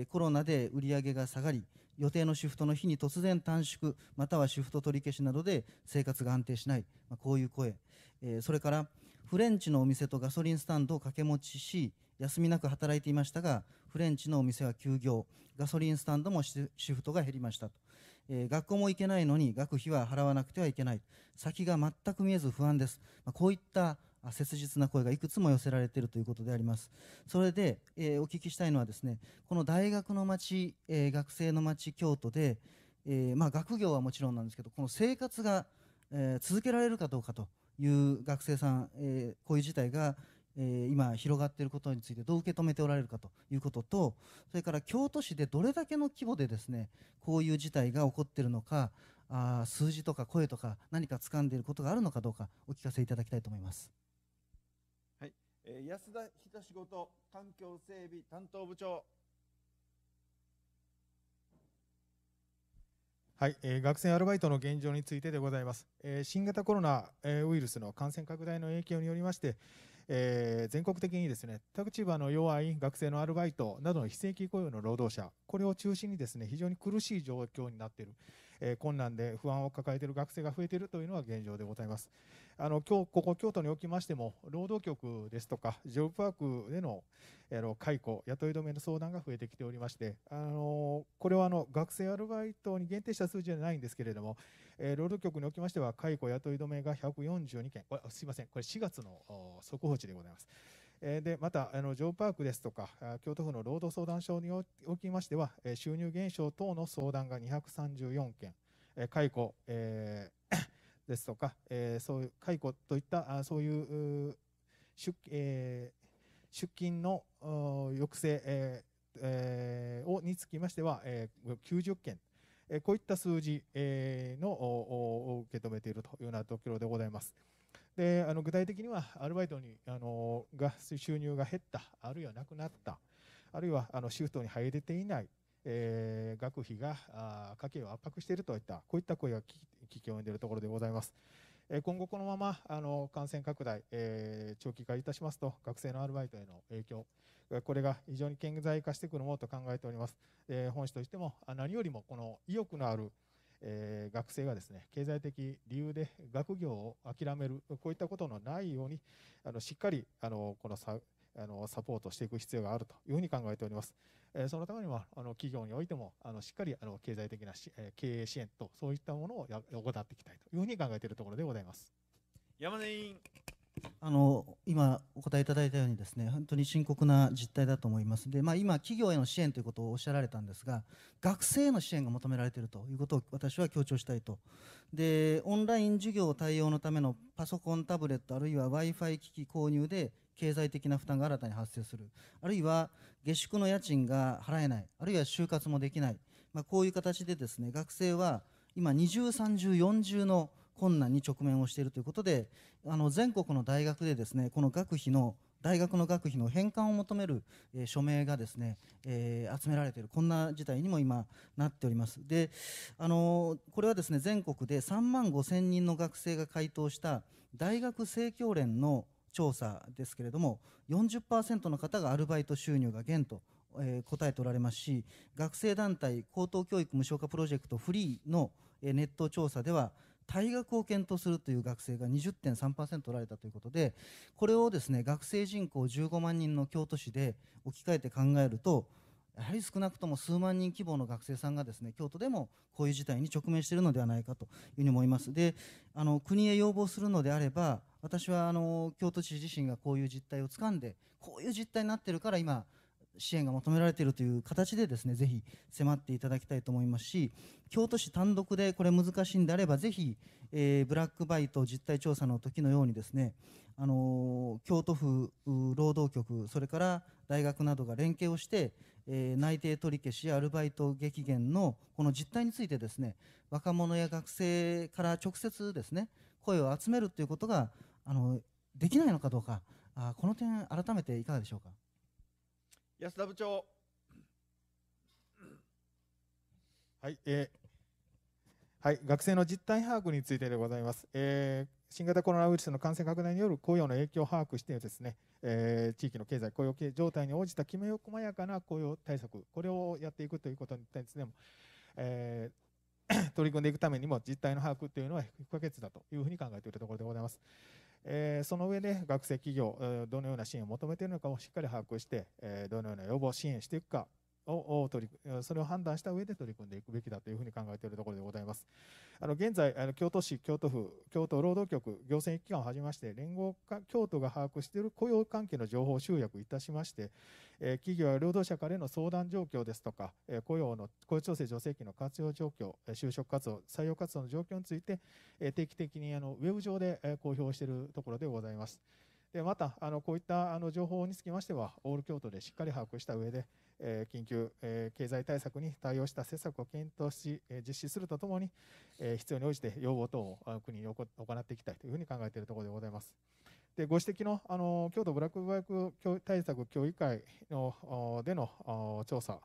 コロナで売り上げが下がり、予定のシフトの日に突然短縮またはシフト取り消しなどで生活が安定しない、まあ、こういう声、えー、それからフレンチのお店とガソリンスタンドを掛け持ちし休みなく働いていましたがフレンチのお店は休業ガソリンスタンドもシフトが減りましたと、えー、学校も行けないのに学費は払わなくてはいけない先が全く見えず不安です、まあ、こういった切実な声がいくつも寄せられているということであります。それで、えー、お聞きしたいのはですね、この大学の街、えー、学生の街京都で、えー、まあ、学業はもちろんなんですけど、この生活が、え続けられるかどうかという学生さん、えこういう事態が、え今広がっていることについてどう受け止めておられるかということと、それから京都市でどれだけの規模でですね、こういう事態が起こっているのか、あ数字とか声とか何か掴んでいることがあるのかどうかお聞かせいただきたいと思います。えー、安田仁事環境整備担当部長。はい、えー、学生アルバイトの現状についてでございます。えー、新型コロナ、えー、ウイルスの感染拡大の影響によりまして、えー、全国的にですね立場の弱い学生のアルバイトなどの非正規雇用の労働者これを中心にですね非常に苦しい状況になっている、えー、困難で不安を抱えている学生が増えているというのは現状でございます、あの今日ここ京都におきましても労働局ですとかジョブパークでのあの解雇雇い止めの相談が増えてきておりましてあのこれはあの学生アルバイトに限定した数字じゃないんですけれども、えー、労働局におきましては解雇雇い止めが142件これすいませんこれ4月の速報値でございます。でまたあの、ジョーパークですとか、京都府の労働相談所におきましては、収入減少等の相談が234件、解雇、えですとか、えー、そういう解雇といったあそういう出,、えー、出勤の抑制、えーえー、をにつきましては、えー、90件、えー、こういった数字、えー、のを受け止めているというようなところでございます。であの具体的にはアルバイトにあのが収入が減ったあるいはなくなったあるいはあのシフトに入れていない、えー、学費があ家計を圧迫しているといったこういった声が聞危機を生んでいるところでございます。今後このままあの感染拡大、えー、長期化いたしますと学生のアルバイトへの影響これが非常に顕在化してくるものと考えております、えー、本市としても何よりもこの意欲のある、えー、学生がですね経済的理由で学業を諦めるこういったことのないようにあのしっかりあのこのあのサポートしていく必要があるというふうに考えております。えそのためにはあの企業においてもあのしっかりあの経済的なし、え経営支援とそういったものを行っていきたいというふうに考えているところでございます。山根委員あの今お答えいただいたようにですね本当に深刻な実態だと思いますで、まあ、今企業への支援ということをおっしゃられたんですが学生への支援が求められているということを私は強調したいとでオンライン授業対応のためのパソコンタブレットあるいは w i f i 機器購入で経済的な負担が新たに発生するあるいは下宿の家賃が払えないあるいは就活もできない、まあ、こういう形でですね学生は今二重三重四重の困難に直面をしているということであの全国の大学でですねこの学費の大学の学費の返還を求める、えー、署名がですね、えー、集められているこんな事態にも今なっておりますで、あのー、これはですね全国で3万5000人の学生が回答した大学生協連の調査ですけれども40%の方がアルバイト収入が減と、えー、答えておられますし学生団体高等教育無償化プロジェクトフリーの、えー、ネット調査では退学を検討するという学生が20.3%おられたということでこれをですね学生人口15万人の京都市で置き換えて考えるとやはり少なくとも数万人規模の学生さんがですね京都でもこういう事態に直面しているのではないかというふうに思います。であの国へ要望するのであれば私はあの京都市自身がこういう実態をつかんでこういう実態になってるから今支援が求められているという形でですねぜひ迫っていただきたいと思いますし京都市単独でこれ難しいんであればぜひ、えー、ブラックバイト実態調査の時のようにですね、あのー、京都府労働局それから大学などが連携をして、えー、内定取り消しアルバイト激減のこの実態についてですね若者や学生から直接ですね声を集めるということがあのできないのかどうかあこの点改めていかがでしょうか安田部長 [coughs] はい、えー、はい、学生の実態把握についてでございます、えー、新型コロナウイルスの感染拡大による雇用の影響を把握してですね、えー、地域の経済雇用状態に応じたきめ細やかな雇用対策これをやっていくということに対しても、えー、[coughs] 取り組んでいくためにも実態の把握というのは不可欠だというふうに考えているところでございます。えー、その上で学生企業、どのような支援を求めているのかをしっかり把握して、えどのような要望を支援していくか、を取りそれを判断した上で取り組んでいくべきだというふうに考えているところでございます。あの現在あの京都市京都府京都労働局行政機関をはじめまして連合か京都が把握している雇用関係の情報集約いたしまして、えー、企業や労働者からの相談状況ですとか、えー、雇用の雇用調整助成金の活用状況、就職活動、採用活動の状況について、えー、定期的にあのウェブ上で公表しているところでございます。でまたあのこういったあの情報につきましてはオール京都でしっかり把握した上で、緊急経済対策に対応した施策を検討し実施するとともに必要に応じて要望等を国に行っていきたいというふうに考えているところでございます。でご指摘のあの京都ブラックバイク対策協議会のでの調査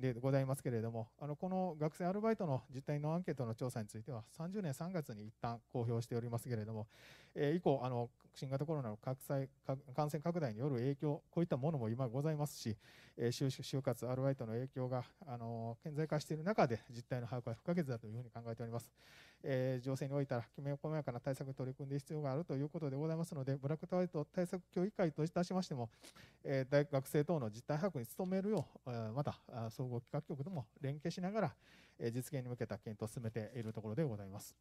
でございますけれども、あのこの学生アルバイトの実態のアンケートの調査については、30年3月に一旦公表しておりますけれども、えー、以降あの、新型コロナの拡散感染拡大による影響、こういったものも今ございますし、えー、就活、アルバイトの影響があの顕在化している中で、実態の把握は不可欠だというふうに考えております。えー、情勢においてはきめ細やかな対策に取り組んで必要があるということでございますので、ブラックタワイト対策協議会といたしましても、えー、大学生等の実態把握に努めるよう、また総合企画局とも連携しながら、え実現に向けた検討を進めているところでございます。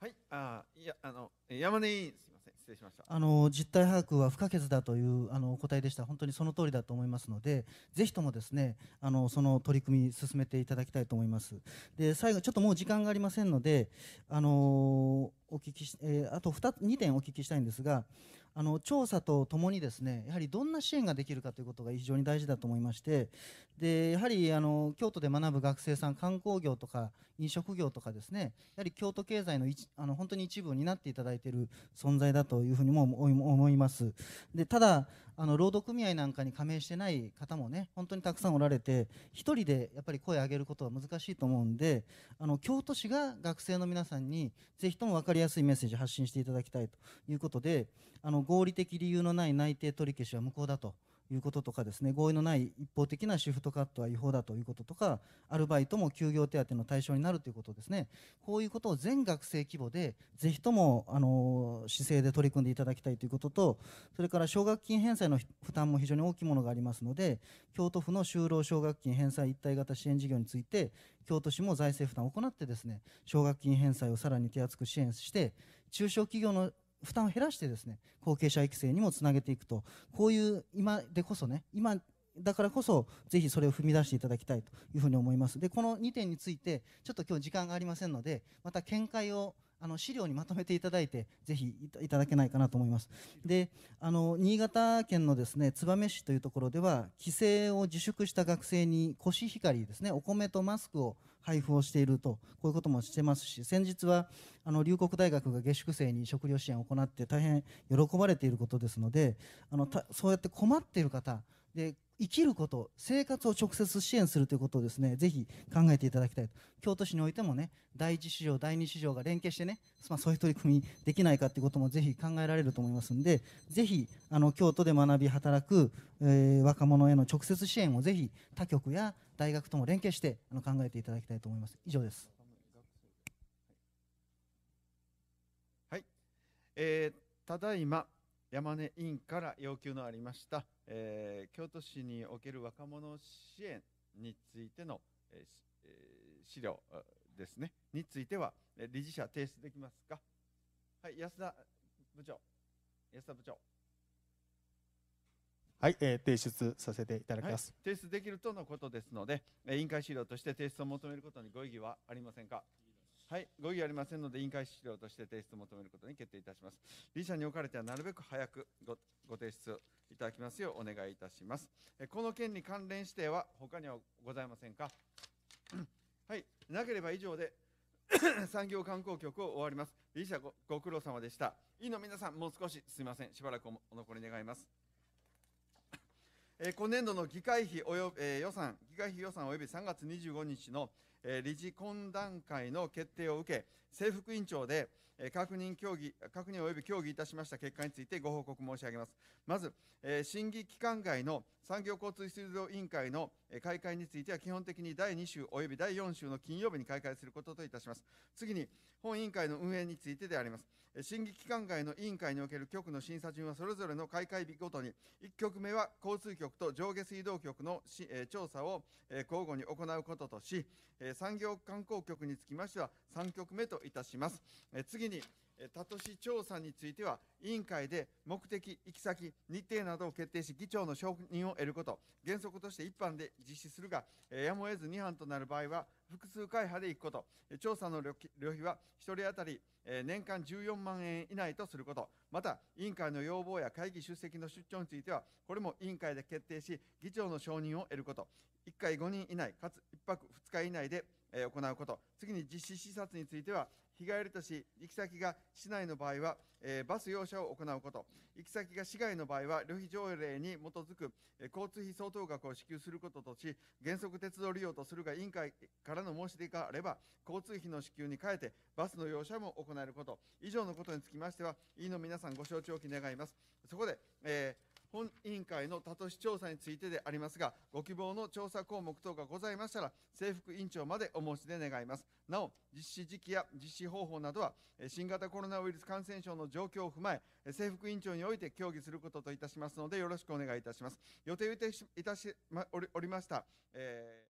はい、あいやあの山根委員、すみません。失礼しましたあの実態把握は不可欠だというあのお答えでした、本当にその通りだと思いますので、ぜひともですねあのその取り組み、進めていただきたいと思います。で最後、ちょっともう時間がありませんので、あのお聞きしえー、あと 2, 2点お聞きしたいんですが、あの調査とともにですねやはりどんな支援ができるかということが非常に大事だと思いましてでやはりあの京都で学ぶ学生さん観光業とか飲食業とかですねやはり京都経済のあの本当に一部を担っていただいている存在だというふうにも思いますでただあの労働組合なんかに加盟してない方もね本当にたくさんおられて1人でやっぱり声を上げることは難しいと思うんであの京都市が学生の皆さんにぜひとも分かりやすいメッセージを発信していただきたいということであの合理的理由のない内定取り消しは無効だと。いうこととかですね合意のない一方的なシフトカットは違法だということとかアルバイトも休業手当の対象になるということですねこういうことを全学生規模でぜひともあの姿勢で取り組んでいただきたいということとそれから奨学金返済の負担も非常に大きいものがありますので京都府の就労奨学金返済一体型支援事業について京都市も財政負担を行ってですね奨学金返済をさらに手厚く支援して中小企業の負担を減らしてですね後継者育成にもつなげていくとこういう今でこそね今だからこそぜひそれを踏み出していただきたいというふうに思いますでこの2点についてちょっと今日時間がありませんのでまた見解をあの資料にまとめていただいてぜひいただけないかなと思いますであの新潟県のですね燕市というところでは帰省を自粛した学生にコシヒカリですねお米とマスクを配布をしていると、こういうこともしてますし、先日はあの龍谷大学が下宿生に食料支援を行って、大変喜ばれていることですので、あのそうやって困っている方で、生きること、生活を直接支援するということをですね、ぜひ考えていただきたいと。京都市においてもね、第一市場、第二市場が連携してね、まそういう取り組みできないかということもぜひ考えられると思いますんで、ぜひ、あの、京都で学び、働く、えー、若者への直接支援をぜひ他局や大学とも連携してあの考えていただきたいと思います。以上です。はい。えー、ただいま、山根委員から要求のありました、えー、京都市における若者支援についての、えー、資料ですねについては理事者提出できますかはい安田部長安田部長はい、えー、提出させていただきます、はい、提出できるとのことですので委員会資料として提出を求めることにご異議はありませんかはい、ご異議ありませんので、委員会資料として提出を求めることに決定いたします。理事におかれては、なるべく早くごご提出いただきますようお願いいたします。えこの件に関連指定は、他にはございませんか。[coughs] はい、なければ以上で [coughs] 産業観光局を終わります。理事者ご苦労様でした。委員の皆さん、もう少しすみません。しばらくお残り願います。え今年度の議会費及びえ予算、議会費予算及び3月25日のえ理事懇談会の決定を受け、制服委員長で、え確認協議、確認及び協議いたしました結果についてご報告申し上げます。まず、え審議期間外の産業交通出場委員会の開会については基本的に第2週及び第4週の金曜日に開会することといたします。次に、本委員会の運営についてであります。審議機関外の委員会における局の審査順はそれぞれの開会日ごとに、1局目は交通局と上下水道局の調査を交互に行うこととし、産業観光局につきましては3局目といたします。次に、他都市調査については、委員会で目的、行き先、日程などを決定し、議長の承認を得ること、原則として一般で実施するが、やむを得ず2班となる場合は、複数会派で行くこと、調査の旅費は1人当たり年間14万円以内とすること、また、委員会の要望や会議出席の出張については、これも委員会で決定し、議長の承認を得ること、1回5人以内、かつ1泊2日以内で行うこと、次に実施視察については、日帰りとし、行き先が市内の場合は、えー、バス用車を行うこと、行き先が市外の場合は、旅費条例に基づく、えー、交通費相当額を支給することとし、原則鉄道利用とするが委員会からの申し出があれば、交通費の支給に変えて、バスの用車も行えること、以上のことにつきましては、委員の皆さんご承知おき願います。そこで、えー本委員会の他都市調査についてでありますが、ご希望の調査項目等がございましたら、制服委員長までお申し出願います。なお、実施時期や実施方法などは、新型コロナウイルス感染症の状況を踏まえ、制服委員長において協議することといたしますので、よろしくお願いいたします。予定いたしまおりました。えー